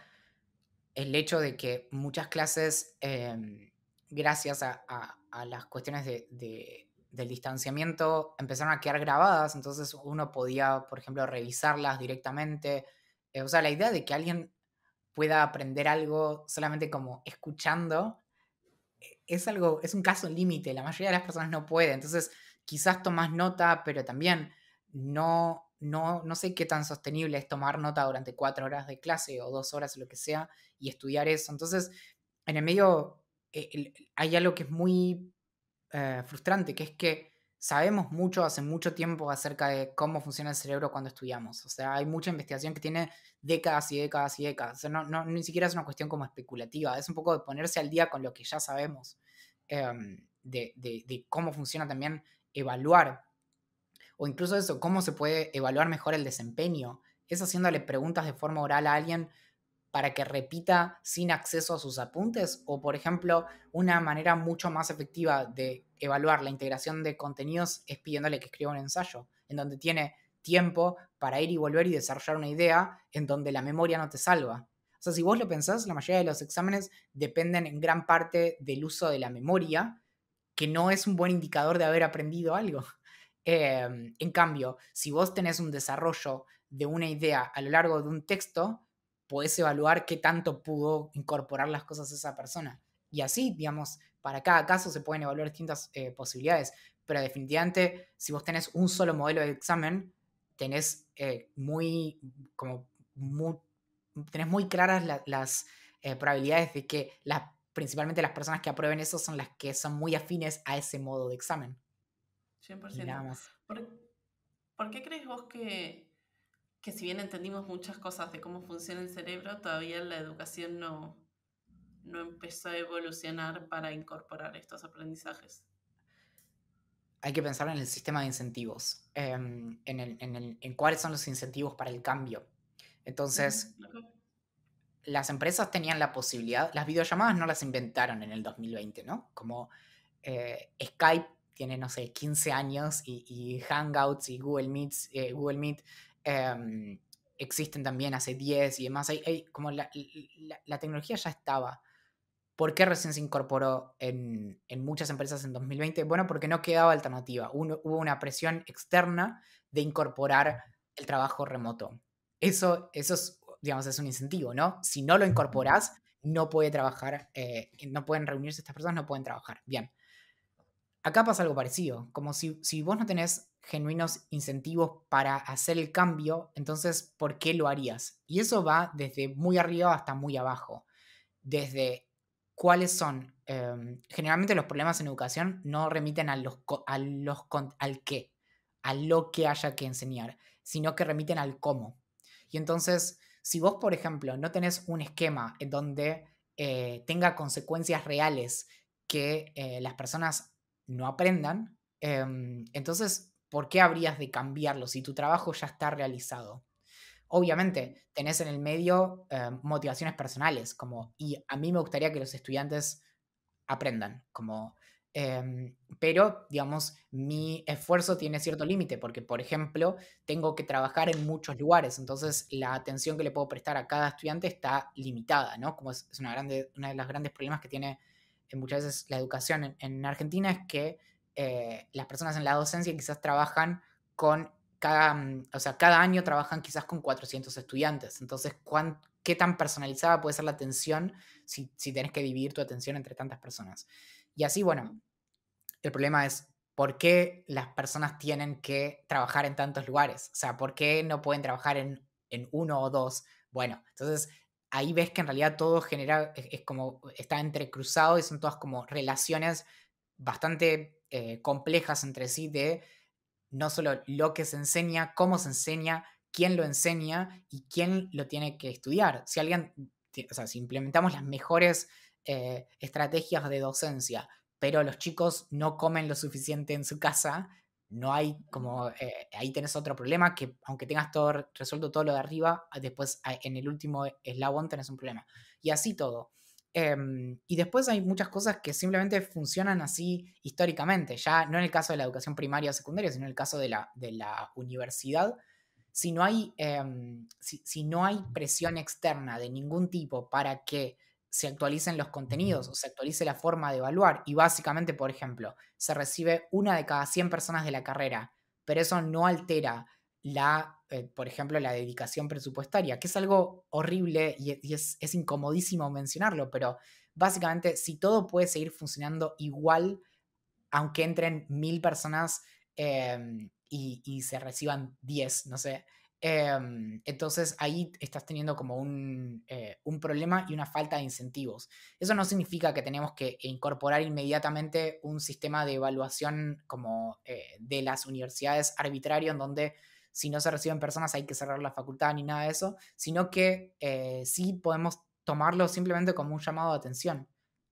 el hecho de que muchas clases, em, gracias a, las cuestiones de, del distanciamiento, empezaron a quedar grabadas, entonces uno podía, por ejemplo, revisarlas directamente. Eh, o sea, la idea de que alguien pueda aprender algo solamente como escuchando, e-, es algo, es un caso límite, la mayoría de las personas no puede, entonces quizás tomas nota, pero también no, no, no sé qué tan sostenible es tomar nota durante cuatro horas de clase o dos horas o lo que sea y estudiar eso, entonces en el medio e-, hay algo que es muy eh, frustrante, que es que sabemos mucho hace mucho tiempo acerca de cómo funciona el cerebro cuando estudiamos. O sea, hay mucha investigación que tiene décadas y décadas y décadas. no, ni siquiera es una cuestión como especulativa, es un poco de ponerse al día con lo que ya sabemos, em, de, de, cómo funciona también evaluar, o incluso eso, cómo se puede evaluar mejor el desempeño. Es haciéndole preguntas de forma oral a alguien para que repita sin acceso a sus apuntes, o por ejemplo, una manera mucho más efectiva de evaluar la integración de contenidos es pidiéndole que escriba un ensayo, en donde tiene tiempo para ir y volver y desarrollar una idea, en donde la memoria no te salva. O sea, si vos lo pensás, la mayoría de los exámenes dependen en gran parte del uso de la memoria, que no es un buen indicador de haber aprendido algo. Em, en cambio, si vos tenés un desarrollo de una idea a lo largo de un texto, podés evaluar qué tanto pudo incorporar las cosas esa persona. Y así, digamos, para cada caso se pueden evaluar distintas eh, posibilidades, pero definitivamente si vos tenés un solo modelo de examen, tenés eh, muy, como, tenés muy claras las eh, probabilidades de que las, principalmente las personas que aprueben eso son las que son muy afines a ese modo de examen. 100%. ¿Por, qué crees vos que, que si bien entendimos muchas cosas de cómo funciona el cerebro, todavía la educación no, no empezó a evolucionar para incorporar estos aprendizajes? Hay que pensar en el sistema de incentivos, em, en, cuáles son los incentivos para el cambio. Entonces, las empresas tenían la posibilidad, las videollamadas no las inventaron en el 2020, ¿no? Como eh, Skype tiene, no sé, 15 años y, Hangouts y Google, eh, Google Meet em, existen también hace 10 y demás. como la, tecnología ya estaba. ¿Por qué recién se incorporó en, muchas empresas en 2020? Bueno, porque no quedaba alternativa. hubo una presión externa de incorporar el trabajo remoto. Eso, eso es, digamos, es un incentivo, ¿no? Si no lo incorporás, no puede trabajar, eh, no pueden reunirse estas personas, no pueden trabajar. Bien. Acá pasa algo parecido, como si, si vos no tenés genuinos incentivos para hacer el cambio, entonces, ¿por qué lo harías? Y eso va desde muy arriba hasta muy abajo. Desde cuáles son. Em, generalmente los problemas en educación no remiten a los, a los, al qué, a lo que haya que enseñar, sino que remiten al cómo. Y entonces, si vos, por ejemplo, no tenés un esquema en donde eh, tenga consecuencias reales que eh, las personas no aprendan, em, entonces, ¿por qué habrías de cambiarlo si tu trabajo ya está realizado? Obviamente, tenés en el medio eh, motivaciones personales, como, y a mí me gustaría que los estudiantes aprendan, como, em, pero, digamos, mi esfuerzo tiene cierto límite, porque, por ejemplo, tengo que trabajar en muchos lugares, entonces la atención que le puedo prestar a cada estudiante está limitada, ¿no? Como es, uno una, grande, una de las grandes problemas que tiene eh, muchas veces la educación en, Argentina, es que eh, las personas en la docencia quizás trabajan con cada, mm, o sea, cada año trabajan quizás con 400 estudiantes. Entonces, ¿cuán, ¿qué tan personalizada puede ser la atención si, si tenés que dividir tu atención entre tantas personas? Y así, bueno, el problema es por qué las personas tienen que trabajar en tantos lugares. O sea, ¿por qué no pueden trabajar en, uno o dos? Bueno, entonces ahí ves que en realidad todo genera, es, como, está entrecruzado y son todas como relaciones bastante eh, complejas entre sí de no solo lo que se enseña, cómo se enseña, quién lo enseña y quién lo tiene que estudiar. Si alguien, o sea, si implementamos las mejores eh, estrategias de docencia, pero los chicos no comen lo suficiente en su casa, no hay como, eh, ahí tenés otro problema que aunque tengas todo resuelto todo lo de arriba, después en el último eslabón tenés un problema. Y así todo. Em, y después hay muchas cosas que simplemente funcionan así históricamente, ya no en el caso de la educación primaria o secundaria, sino en el caso de la, universidad. Si no, hay, em, si no hay presión externa de ningún tipo para que se actualicen los contenidos o se actualice la forma de evaluar, y básicamente, por ejemplo, se recibe una de cada 100 personas de la carrera, pero eso no altera la, eh, por ejemplo, la dedicación presupuestaria, que es algo horrible y, e, es, incomodísimo mencionarlo, pero básicamente si todo puede seguir funcionando igual, aunque entren mil personas em, y, se reciban diez, no sé, em, entonces ahí estás teniendo como un, eh, un problema y una falta de incentivos. Eso no significa que tenemos que incorporar inmediatamente un sistema de evaluación como eh, de las universidades arbitrario en donde si no se reciben personas hay que cerrar la facultad ni nada de eso, sino que eh, sí podemos tomarlo simplemente como un llamado de atención.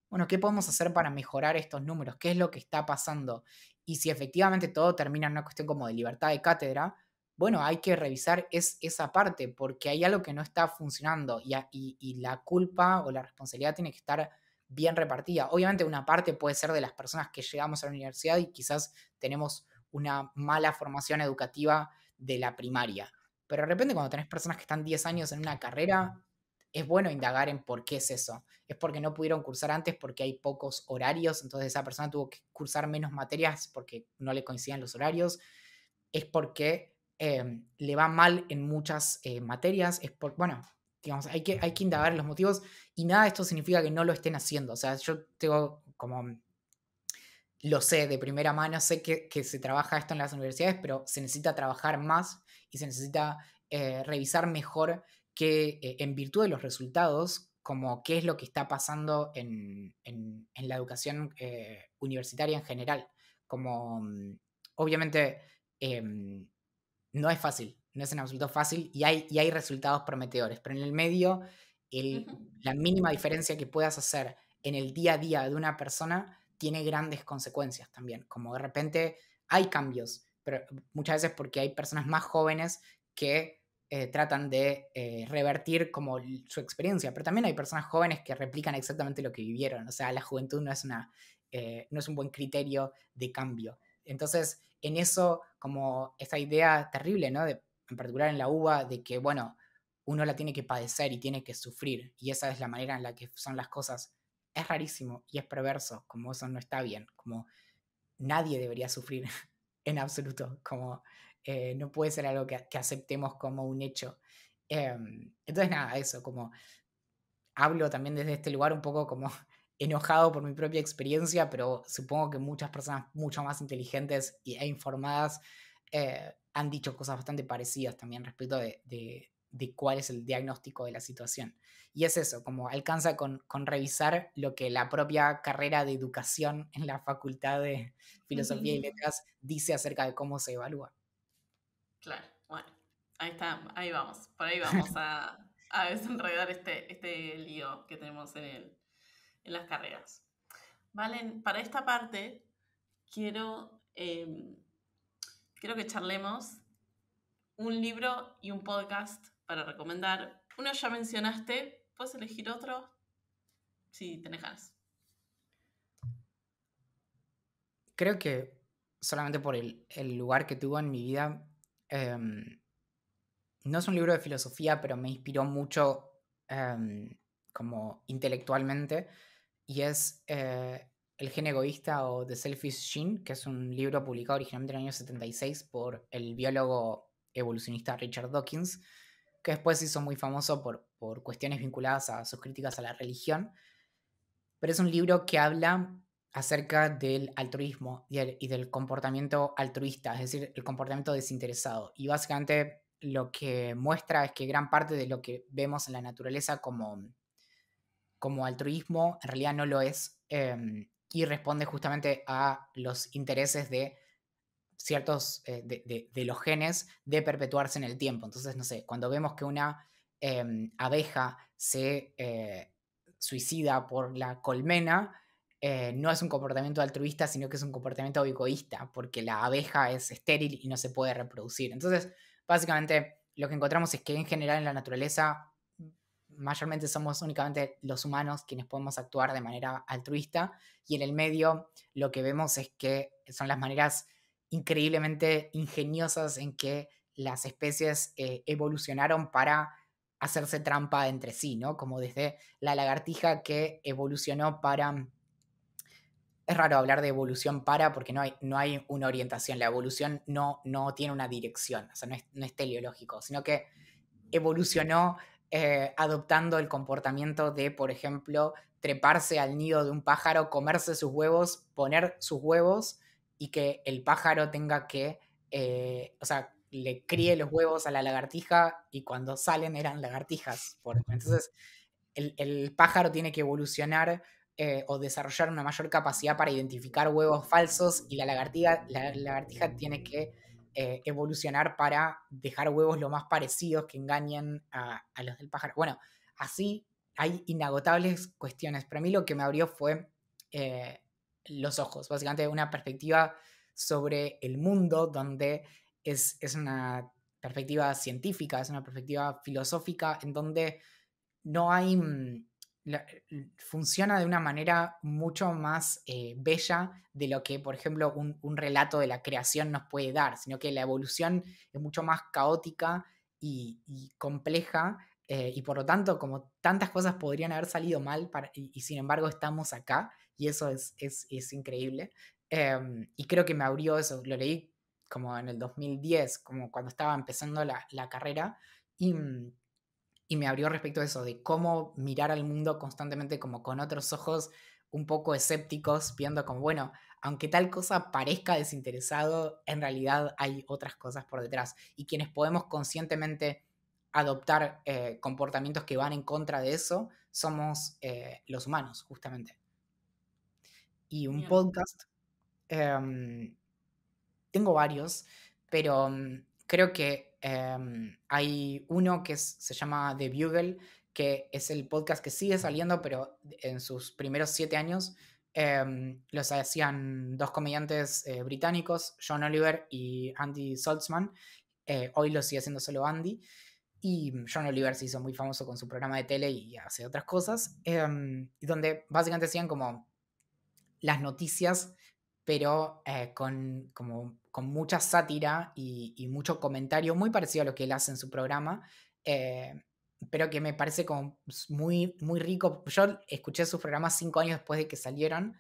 Bueno, ¿qué podemos hacer para mejorar estos números? ¿Qué es lo que está pasando? Y si efectivamente todo termina en una cuestión como de libertad de cátedra, bueno, hay que revisar esa parte porque hay algo que no está funcionando y, y la culpa o la responsabilidad tiene que estar bien repartida. Obviamente una parte puede ser de las personas que llegamos a la universidad y quizás tenemos una mala formación educativa de la primaria. Pero de repente cuando tenés personas que están 10 años en una carrera, es bueno indagar en por qué es eso. Es porque no pudieron cursar antes porque hay pocos horarios, entonces esa persona tuvo que cursar menos materias porque no le coincidían los horarios. Es porque em, le va mal en muchas eh, materias, es porque, bueno, digamos, hay que, hay que indagar los motivos y nada de esto significa que no lo estén haciendo. O sea, yo tengo como lo sé de primera mano, sé que, se trabaja esto en las universidades, pero se necesita trabajar más y se necesita eh, revisar mejor que eh, en virtud de los resultados, como qué es lo que está pasando en, la educación eh, universitaria en general. Como mm, obviamente em, no es fácil, no es en absoluto fácil y hay, hay resultados prometedores, pero en el medio la mínima diferencia que puedas hacer en el día a día de una persona tiene grandes consecuencias también, como de repente hay cambios, pero muchas veces porque hay personas más jóvenes que eh, tratan de eh, revertir como su experiencia, pero también hay personas jóvenes que replican exactamente lo que vivieron, o sea, la juventud no es, una, eh, no es un buen criterio de cambio. Entonces, en eso, como esa idea terrible, ¿no? De, en particular en la UBA, de que, bueno, uno la tiene que padecer y tiene que sufrir, y esa es la manera en la que son las cosas es rarísimo y es perverso, como eso no está bien, como nadie debería sufrir en absoluto, como eh, no puede ser algo que, aceptemos como un hecho. Em, entonces, nada, eso, como hablo también desde este lugar un poco como enojado por mi propia experiencia, pero supongo que muchas personas mucho más inteligentes e informadas eh, han dicho cosas bastante parecidas también respecto de, de cuál es el diagnóstico de la situación. Y es eso, como alcanza con, revisar lo que la propia carrera de educación en la Facultad de Filosofía y Letras dice acerca de cómo se evalúa. Claro, bueno, ahí está, ahí vamos, por ahí vamos a, desenredar este, este, lío que tenemos en, las carreras. Valen, para esta parte quiero, em, quiero que charlemos un libro y un podcast para recomendar. Uno ya mencionaste, puedes elegir otro si tenés ganas. Creo que solamente por el, lugar que tuvo en mi vida, em, no es un libro de filosofía, pero me inspiró mucho em, como intelectualmente, y es eh, El gen egoísta o The Selfish Gene, que es un libro publicado originalmente en el año 76 por el biólogo evolucionista Richard Dawkins, que después hizo muy famoso por, por cuestiones vinculadas a sus críticas a la religión. Pero es un libro que habla acerca del altruismo y, del comportamiento altruista, es decir, el comportamiento desinteresado. Y básicamente lo que muestra es que gran parte de lo que vemos en la naturaleza como, como altruismo en realidad no lo es em, y responde justamente a los intereses de ciertos eh, de, los genes de perpetuarse en el tiempo. Entonces, no sé, cuando vemos que una em, abeja se eh, suicida por la colmena, eh, no es un comportamiento altruista, sino que es un comportamiento egoísta, porque la abeja es estéril y no se puede reproducir. Entonces, básicamente, lo que encontramos es que en general en la naturaleza, mayormente somos únicamente los humanos quienes podemos actuar de manera altruista, y en el medio lo que vemos es que son las maneras increíblemente ingeniosas en que las especies eh, evolucionaron para hacerse trampa entre sí, ¿no? Como desde la lagartija que evolucionó para... Mm, es raro hablar de evolución para porque no hay, no hay una orientación, la evolución no, tiene una dirección, o sea, no es, teleológico, sino que evolucionó eh, adoptando el comportamiento de, por ejemplo, treparse al nido de un pájaro, comerse sus huevos, poner sus huevos y que el pájaro tenga que, eh, o sea, le críe los huevos a la lagartija y cuando salen eran lagartijas. Entonces, el, pájaro tiene que evolucionar eh, o desarrollar una mayor capacidad para identificar huevos falsos y la lagartija, la, lagartija tiene que eh, evolucionar para dejar huevos lo más parecidos que engañen a, los del pájaro. Bueno, así hay inagotables cuestiones, Para mí lo que me abrió fue los ojos, básicamente una perspectiva sobre el mundo donde es, una perspectiva científica, es una perspectiva filosófica en donde no hay... Mm, funciona de una manera mucho más eh, bella de lo que, por ejemplo, un, relato de la creación nos puede dar, sino que la evolución es mucho más caótica y, compleja eh, y por lo tanto, como tantas cosas podrían haber salido mal y, sin embargo estamos acá, y eso es, es, increíble. Em, y creo que me abrió eso, lo leí como en el 2010, como cuando estaba empezando la, carrera, y, mm, y, me abrió respecto a eso, de cómo mirar al mundo constantemente como con otros ojos un poco escépticos, viendo como, bueno, aunque tal cosa parezca desinteresado, en realidad hay otras cosas por detrás. Y quienes podemos conscientemente adoptar eh, comportamientos que van en contra de eso, somos eh, los humanos, justamente y un podcast. Em, tengo varios, pero mm, creo que em, hay uno que se llama The Bugle, que es el podcast que sigue saliendo, pero en sus primeros siete años em, los hacían dos comediantes eh, británicos, John Oliver y Andy Saltzman. Eh, hoy lo sigue haciendo solo Andy. Y mm, John Oliver se hizo muy famoso con su programa de tele y hace otras cosas, donde básicamente hacían como las noticias, pero eh, con, como, con mucha sátira y, mucho comentario, muy parecido a lo que él hace en su programa, eh, pero que me parece como muy, muy rico. Yo escuché sus programas cinco años después de que salieron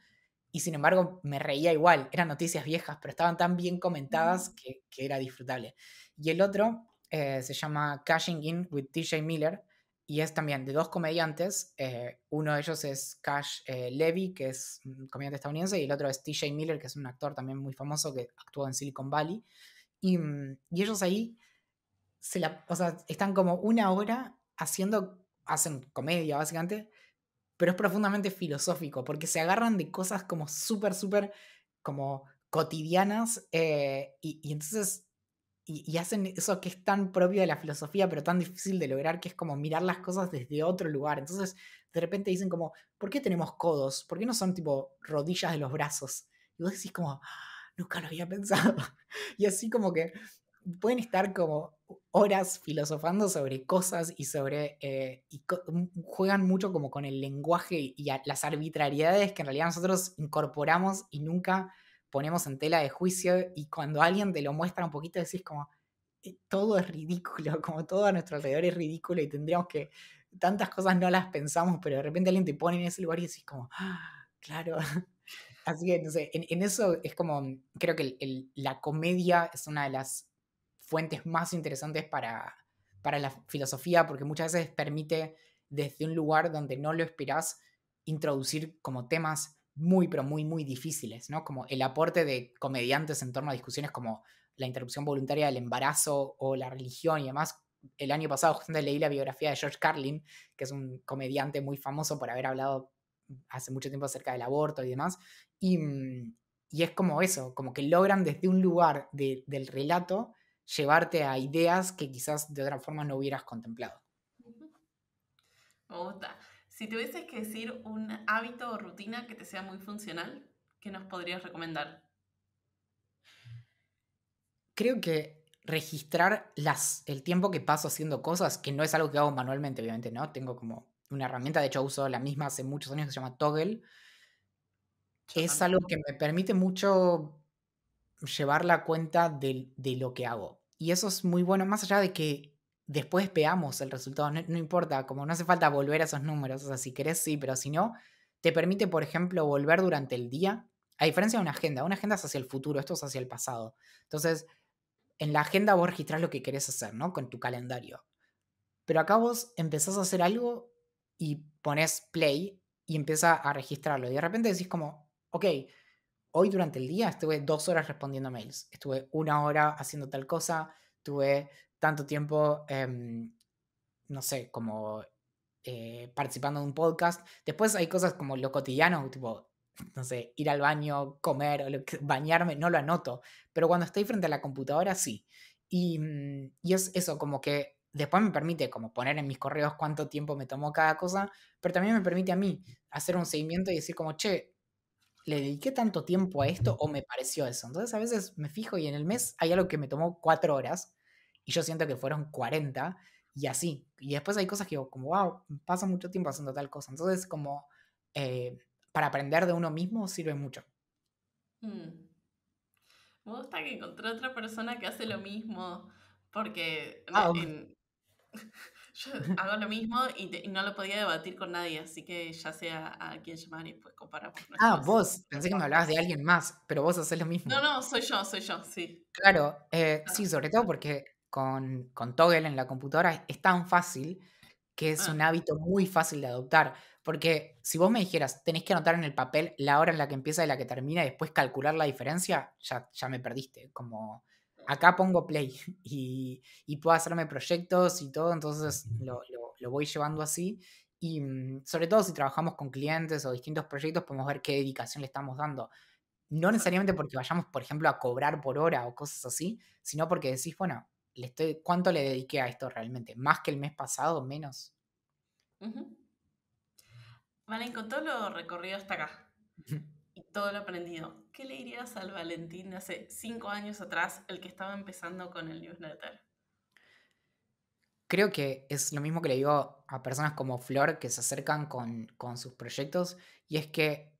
y sin embargo me reía igual, eran noticias viejas, pero estaban tan bien comentadas que, era disfrutable. Y el otro eh, se llama Cashing In with TJ Miller, y es también de dos comediantes. Eh, uno de ellos es Cash eh, Levy, que es un comediante estadounidense, y el otro es TJ Miller, que es un actor también muy famoso que actuó en Silicon Valley. Y, mm, y ellos ahí se la, o sea, están como una hora haciendo, hacen comedia básicamente, pero es profundamente filosófico, porque se agarran de cosas como súper, súper, como cotidianas, eh, y, y entonces y, hacen eso que es tan propio de la filosofía, pero tan difícil de lograr, que es como mirar las cosas desde otro lugar. Entonces, de repente dicen como, ¿por qué tenemos codos? ¿Por qué no son tipo rodillas de los brazos? Y vos decís como, ah, nunca lo había pensado. Y así como que pueden estar como horas filosofando sobre cosas y sobre... Eh, y mm, juegan mucho como con el lenguaje y las arbitrariedades que en realidad nosotros incorporamos y nunca ponemos en tela de juicio y cuando alguien te lo muestra un poquito decís como, eh, todo es ridículo, como todo a nuestro alrededor es ridículo y tendríamos que, tantas cosas no las pensamos, pero de repente alguien te pone en ese lugar y decís como, ah, claro. Así que, no sé, en, eso es como, mm, creo que la comedia es una de las fuentes más interesantes para, para la filosofía, porque muchas veces permite desde un lugar donde no lo esperás introducir como temas muy, pero muy, muy difíciles, ¿no? Como el aporte de comediantes en torno a discusiones como la interrupción voluntaria del embarazo o la religión y demás. El año pasado justamente leí la biografía de George Carlin, que es un comediante muy famoso por haber hablado hace mucho tiempo acerca del aborto y demás. Y, mm, es como eso, como que logran desde un lugar del relato llevarte a ideas que quizás de otra forma no hubieras contemplado. Me gusta. Si tuvieses que decir un hábito o rutina que te sea muy funcional, ¿qué nos podrías recomendar? Creo que registrar las, el tiempo que paso haciendo cosas, que no es algo que hago manualmente, obviamente, ¿no? Tengo como una herramienta, de hecho uso la misma hace muchos años que se llama Toggle. es algo que me permite mucho llevar la cuenta de lo que hago. Y eso es muy bueno, más allá de que después veamos el resultado, no, importa, como no hace falta volver a esos números, o sea, si querés sí, pero si no, te permite, por ejemplo, volver durante el día, a diferencia de una agenda, una agenda es hacia el futuro, esto es hacia el pasado. Entonces, en la agenda vos registrás lo que querés hacer, ¿no? Con tu calendario. Pero acá vos empezás a hacer algo y pones play y empieza a registrarlo. Y de repente decís como, ok, hoy durante el día estuve dos horas respondiendo mails, estuve una hora haciendo tal cosa, tuve tanto tiempo, em, no sé, como eh, participando en un podcast. Después hay cosas como lo cotidiano, tipo, no sé, ir al baño, comer, bañarme, no lo anoto. Pero cuando estoy frente a la computadora, sí. Mm, y, es eso, como que después me permite como poner en mis correos cuánto tiempo me tomó cada cosa, pero también me permite a mí hacer un seguimiento y decir como, che, le dediqué tanto tiempo a esto o me pareció eso. Entonces a veces me fijo y en el mes hay algo que me tomó cuatro horas y yo siento que fueron 40 y así. Y después hay cosas que digo, como, wow, paso mucho tiempo haciendo tal cosa. Entonces, como, eh, para aprender de uno mismo sirve mucho. Mm. Me gusta que encontré otra persona que hace lo mismo, porque ah, yo hago lo mismo y, no lo podía debatir con nadie, así que ya sea a, quién llamar y pues comparamos. Ah, vos, pensé que me hablabas de alguien más, pero vos haces lo mismo. No, no, soy yo, soy yo, sí. Claro, eh, ah. sí, sobre todo porque con, Toggle en la computadora es tan fácil que es un ah. hábito muy fácil de adoptar. Porque si vos me dijeras, tenés que anotar en el papel la hora en la que empieza y la que termina y después calcular la diferencia, ya, ya me perdiste. Como acá pongo play y, puedo hacerme proyectos y todo, entonces lo, lo, voy llevando así. Y mm, sobre todo si trabajamos con clientes o distintos proyectos, podemos ver qué dedicación le estamos dando. No necesariamente porque vayamos, por ejemplo, a cobrar por hora o cosas así, sino porque decís, bueno, ¿cuánto le dediqué a esto realmente? ¿Más que el mes pasado? ¿Menos? Vale, con todo lo recorrido hasta acá y todo lo aprendido, ¿qué le dirías al Valentín de hace cinco años atrás, el que estaba empezando con el newsletter? Creo que es lo mismo que le digo a personas como Flor que se acercan con, con sus proyectos y es que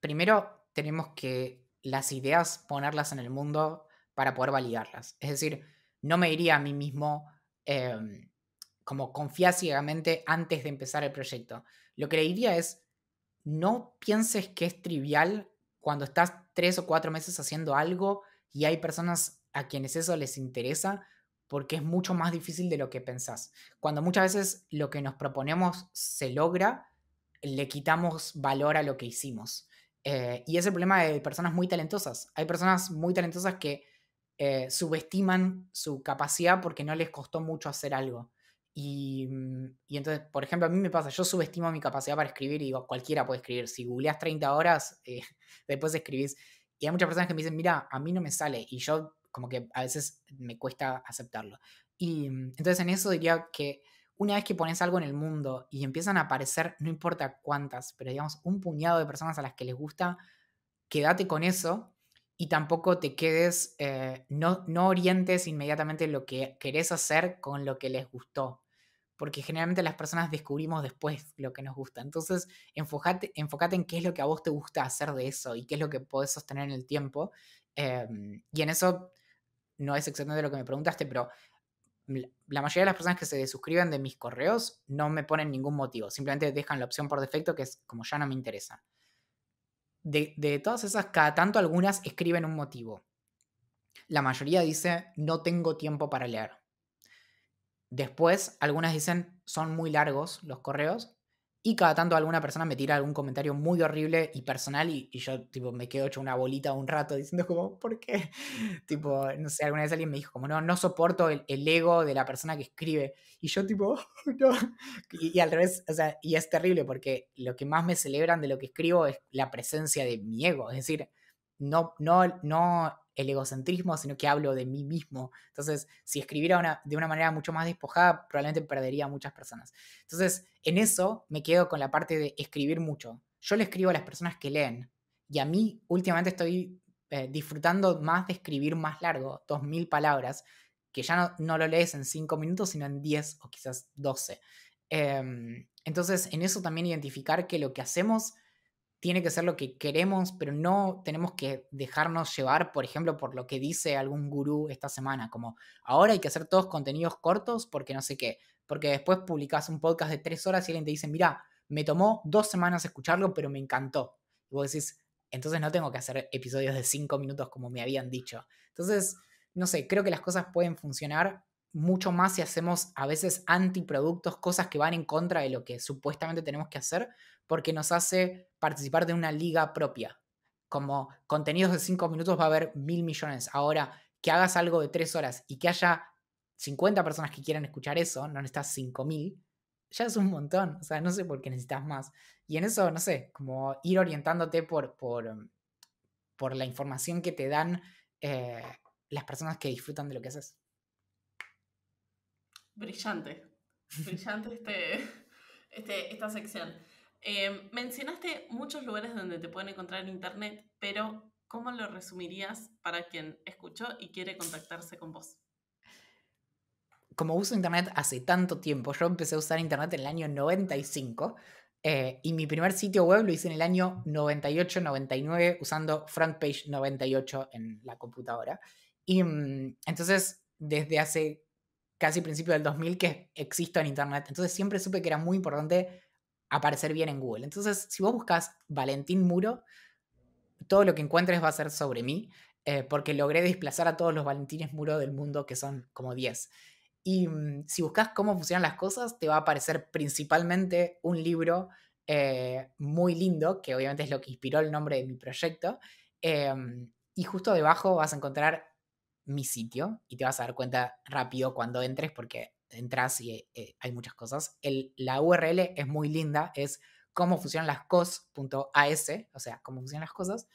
primero tenemos que las ideas ponerlas en el mundo para poder validarlas. Es decir, no me diría a mí mismo em, como confía ciegamente antes de empezar el proyecto. Lo que le diría es, no pienses que es trivial cuando estás tres o cuatro meses haciendo algo y hay personas a quienes eso les interesa porque es mucho más difícil de lo que pensás. Cuando muchas veces lo que nos proponemos se logra, le quitamos valor a lo que hicimos. Eh, y es el problema de personas muy talentosas. Hay personas muy talentosas que eh, subestiman su capacidad porque no les costó mucho hacer algo. Mm, y, entonces, por ejemplo, a mí me pasa, yo subestimo mi capacidad para escribir y digo, cualquiera puede escribir. Si googleas 30 horas, eh, después escribís. Y hay muchas personas que me dicen, mira, a mí no me sale. Y yo como que a veces me cuesta aceptarlo. Y mm, entonces en eso diría que una vez que pones algo en el mundo y empiezan a aparecer, no importa cuántas, pero digamos un puñado de personas a las que les gusta, quédate con eso y tampoco te quedes, eh, no, orientes inmediatamente lo que querés hacer con lo que les gustó, porque generalmente las personas descubrimos después lo que nos gusta. Entonces, enfócate, enfócate en qué es lo que a vos te gusta hacer de eso y qué es lo que podés sostener en el tiempo. Em, y en eso no es exactamente lo que me preguntaste, pero la mayoría de las personas que se suscriben de mis correos no me ponen ningún motivo, simplemente dejan la opción por defecto que es como ya no me interesa de, todas esas, cada tanto algunas escriben un motivo. La mayoría dice, no tengo tiempo para leer. Después, algunas dicen, son muy largos los correos, y cada tanto alguna persona me tira algún comentario muy horrible y personal y, yo tipo me quedo hecho una bolita un rato diciendo como, ¿por qué? tipo, no sé, alguna vez alguien me dijo como, no, no soporto el, ego de la persona que escribe. Y yo tipo, no. Y, al revés, o sea, y es terrible porque lo que más me celebran de lo que escribo es la presencia de mi ego. Es decir, no, no, no el egocentrismo, sino que hablo de mí mismo. Entonces, si escribiera de una manera mucho más despojada, probablemente perdería a muchas personas. Entonces, en eso me quedo con la parte de escribir mucho. Yo le escribo a las personas que leen. Y a mí, últimamente estoy eh, disfrutando más de escribir más largo, 2.000 palabras, que ya no, lo lees en 5 minutos, sino en 10 o quizás 12. Em, entonces, en eso también identificar que lo que hacemos tiene que ser lo que queremos, pero no tenemos que dejarnos llevar, por ejemplo, por lo que dice algún gurú esta semana, como ahora hay que hacer todos contenidos cortos porque no sé qué, porque después publicas un podcast de tres horas y alguien te dice, mira, me tomó dos semanas escucharlo, pero me encantó. Y vos decís, entonces no tengo que hacer episodios de cinco minutos como me habían dicho. Entonces, no sé, creo que las cosas pueden funcionar mucho más si hacemos a veces antiproductos, cosas que van en contra de lo que supuestamente tenemos que hacer, porque nos hace participar de una liga propia. Como contenidos de 5 minutos va a haber mil millones. Ahora, que hagas algo de 3 horas y que haya 50 personas que quieran escuchar eso, no necesitas 5 mil, ya es un montón. O sea, no sé por qué necesitas más. Y en eso, no sé, como ir orientándote por, por, por la información que te dan eh, las personas que disfrutan de lo que haces brillante, brillante este, este esta sección. Eh, mencionaste muchos lugares donde te pueden encontrar en internet, pero ¿cómo lo resumirías para quien escuchó y quiere contactarse con vos? Como uso internet hace tanto tiempo, yo empecé a usar internet en el año 95 eh, y mi primer sitio web lo hice en el año 98-99 usando FrontPage 98 en la computadora. Y mm, entonces, desde hace casi principio del 2000 que existo en Internet. Entonces siempre supe que era muy importante aparecer bien en Google. Entonces, si vos buscas Valentín Muro, todo lo que encuentres va a ser sobre mí, eh, porque logré desplazar a todos los Valentines Muro del mundo, que son como 10. Y mm, si buscas cómo funcionan las cosas, te va a aparecer principalmente un libro eh, muy lindo, que obviamente es lo que inspiró el nombre de mi proyecto. Eh, y justo debajo vas a encontrar mi sitio y te vas a dar cuenta rápido cuando entres porque entras y eh, hay muchas cosas. la URL es muy linda, es cómo funcionan las cos.as, o sea, cómo funcionan las cosas.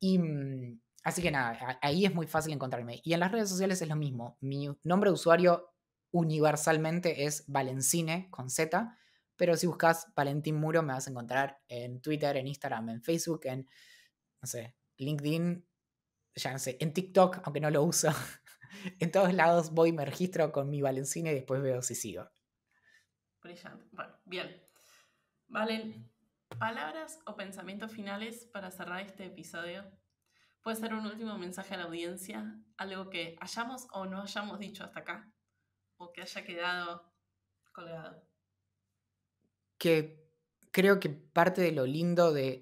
Y mm, así que nada, ahí es muy fácil encontrarme. Y en las redes sociales es lo mismo. Mi nombre de usuario universalmente es Valencine con Z, pero si buscas Valentín Muro me vas a encontrar en Twitter, en Instagram, en Facebook, en, no sé, LinkedIn, en TikTok, aunque no lo uso, en todos lados voy, y me registro con mi Valencina y después veo si sigo. Brillante. Bueno, bien. Valen, palabras o pensamientos finales para cerrar este episodio. Puede ser un último mensaje a la audiencia, algo que hayamos o no hayamos dicho hasta acá, o que haya quedado colgado. Que creo que parte de lo lindo de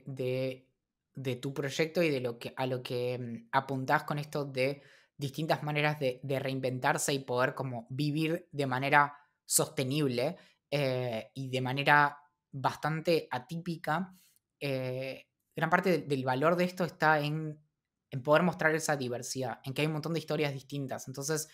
de tu proyecto y de lo que, a lo que mm, apuntás con esto de distintas maneras de, reinventarse y poder como vivir de manera sostenible eh, y de manera bastante atípica. Eh, gran parte del valor de esto está en, en, poder mostrar esa diversidad, en que hay un montón de historias distintas. Entonces,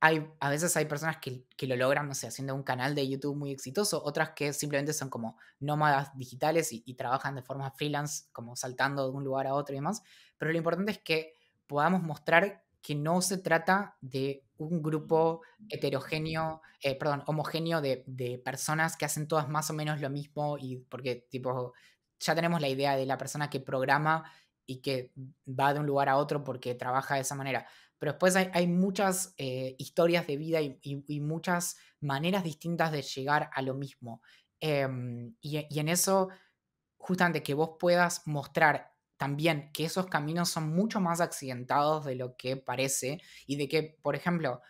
a veces hay personas que, lo logran, no sé, haciendo un canal de YouTube muy exitoso, otras que simplemente son como nómadas digitales y, trabajan de forma freelance, como saltando de un lugar a otro y demás. Pero lo importante es que podamos mostrar que no se trata de un grupo heterogéneo, eh, perdón, homogéneo de, de, personas que hacen todas más o menos lo mismo y porque tipo ya tenemos la idea de la persona que programa y que va de un lugar a otro porque trabaja de esa manera. Pero después hay, muchas eh, historias de vida y, muchas maneras distintas de llegar a lo mismo. Em, y, y en eso, justamente que vos puedas mostrar también que esos caminos son mucho más accidentados de lo que parece y de que, por ejemplo,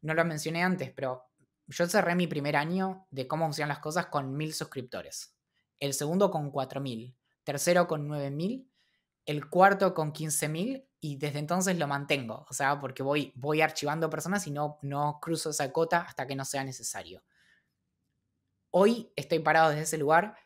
no lo mencioné antes, pero yo cerré mi primer año de cómo funcionan las cosas con mil suscriptores, el segundo con cuatro mil, tercero con nueve mil, el cuarto con quince mil y desde entonces lo mantengo, o sea, porque voy, voy archivando personas y no, no cruzo esa cota hasta que no sea necesario. Hoy estoy parado desde ese lugar,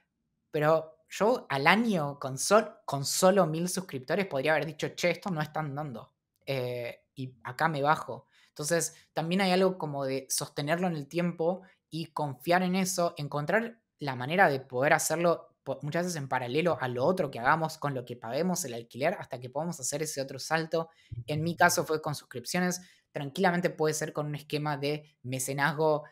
pero yo al año con, con solo mil suscriptores podría haber dicho, che, esto no está andando eh, y acá me bajo. Entonces, también hay algo como de sostenerlo en el tiempo y confiar en eso, encontrar la manera de poder hacerlo muchas veces en paralelo a lo otro que hagamos con lo que paguemos el alquiler hasta que podamos hacer ese otro salto. En mi caso fue con suscripciones, tranquilamente puede ser con un esquema de mecenazgo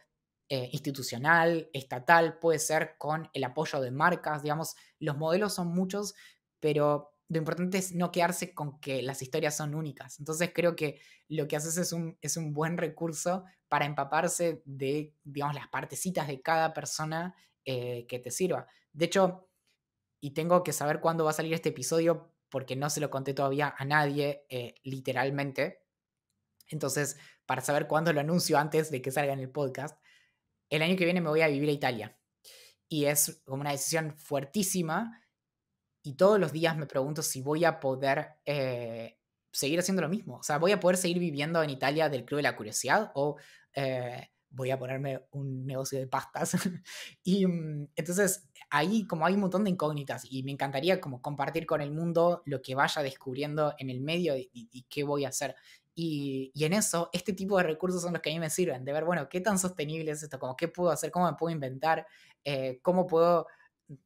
eh, institucional, estatal, puede ser con el apoyo de marcas, digamos, los modelos son muchos, pero lo importante es no quedarse con que las historias son únicas. Entonces creo que lo que haces es un, es un buen recurso para empaparse de, digamos, las partecitas de cada persona eh, que te sirva. De hecho, y tengo que saber cuándo va a salir este episodio porque no se lo conté todavía a nadie, eh, literalmente. Entonces, para saber cuándo lo anuncio antes de que salga en el podcast, el año que viene me voy a vivir a Italia. Y es como una decisión fuertísima y todos los días me pregunto si voy a poder eh, seguir haciendo lo mismo. O sea, ¿voy a poder seguir viviendo en Italia del Club de la Curiosidad o eh, voy a ponerme un negocio de pastas? y mm, entonces ahí como hay un montón de incógnitas y me encantaría como compartir con el mundo lo que vaya descubriendo en el medio y, qué voy a hacer. Y, en eso, este tipo de recursos son los que a mí me sirven, de ver, bueno, qué tan sostenible es esto, como qué puedo hacer, cómo me puedo inventar, eh, cómo puedo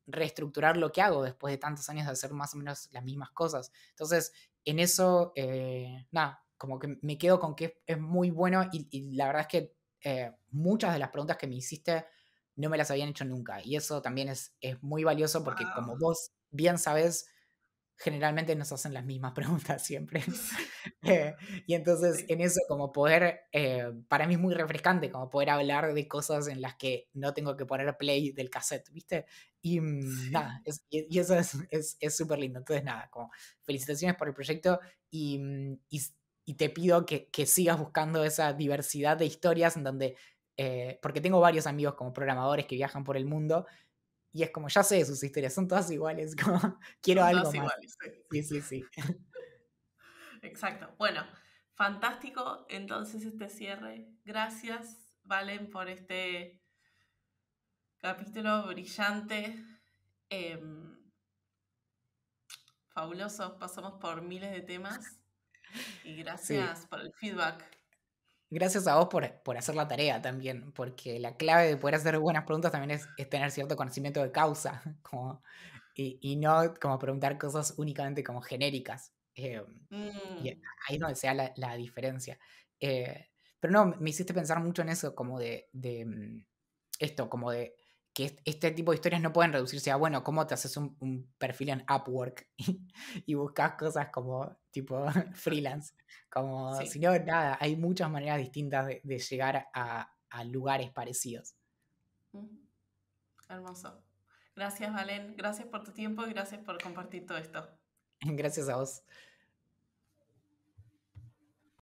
reestructurar lo que hago después de tantos años de hacer más o menos las mismas cosas. Entonces, en eso, eh, nada, como que me quedo con que es, muy bueno y, la verdad es que eh, muchas de las preguntas que me hiciste no me las habían hecho nunca. Y eso también es, muy valioso porque como vos bien sabes, generalmente nos hacen las mismas preguntas siempre. Eh, y entonces en eso como poder, eh, para mí es muy refrescante, como poder hablar de cosas en las que no tengo que poner play del cassette, ¿viste? Y mm, nada, y, eso es súper lindo. Entonces nada, como felicitaciones por el proyecto mm, y, te pido que, que sigas buscando esa diversidad de historias en donde eh, porque tengo varios amigos como programadores que viajan por el mundo y es como, ya sé sus historias, son todas iguales, quiero algo más. Iguales, sí, sí, sí. Exacto. Bueno, fantástico entonces este cierre. Gracias, Valen, por este capítulo brillante. Em, fabuloso, pasamos por miles de temas y gracias por el feedback. Gracias a vos por, hacer la tarea también, porque la clave de poder hacer buenas preguntas también es, tener cierto conocimiento de causa, como, y, no como preguntar cosas únicamente como genéricas. Em, y mm. ahí es donde sea la, diferencia. Eh, pero no, me hiciste pensar mucho en eso, como de mm, esto, como de que este tipo de historias no pueden reducirse a, bueno, ¿cómo te haces un, perfil en Upwork y, y, buscas cosas como tipo ah, freelance? Como, si no, nada, hay muchas maneras distintas de, llegar a, a, lugares parecidos. Hermoso. Gracias, Valen. Gracias por tu tiempo y gracias por compartir todo esto. Gracias a vos.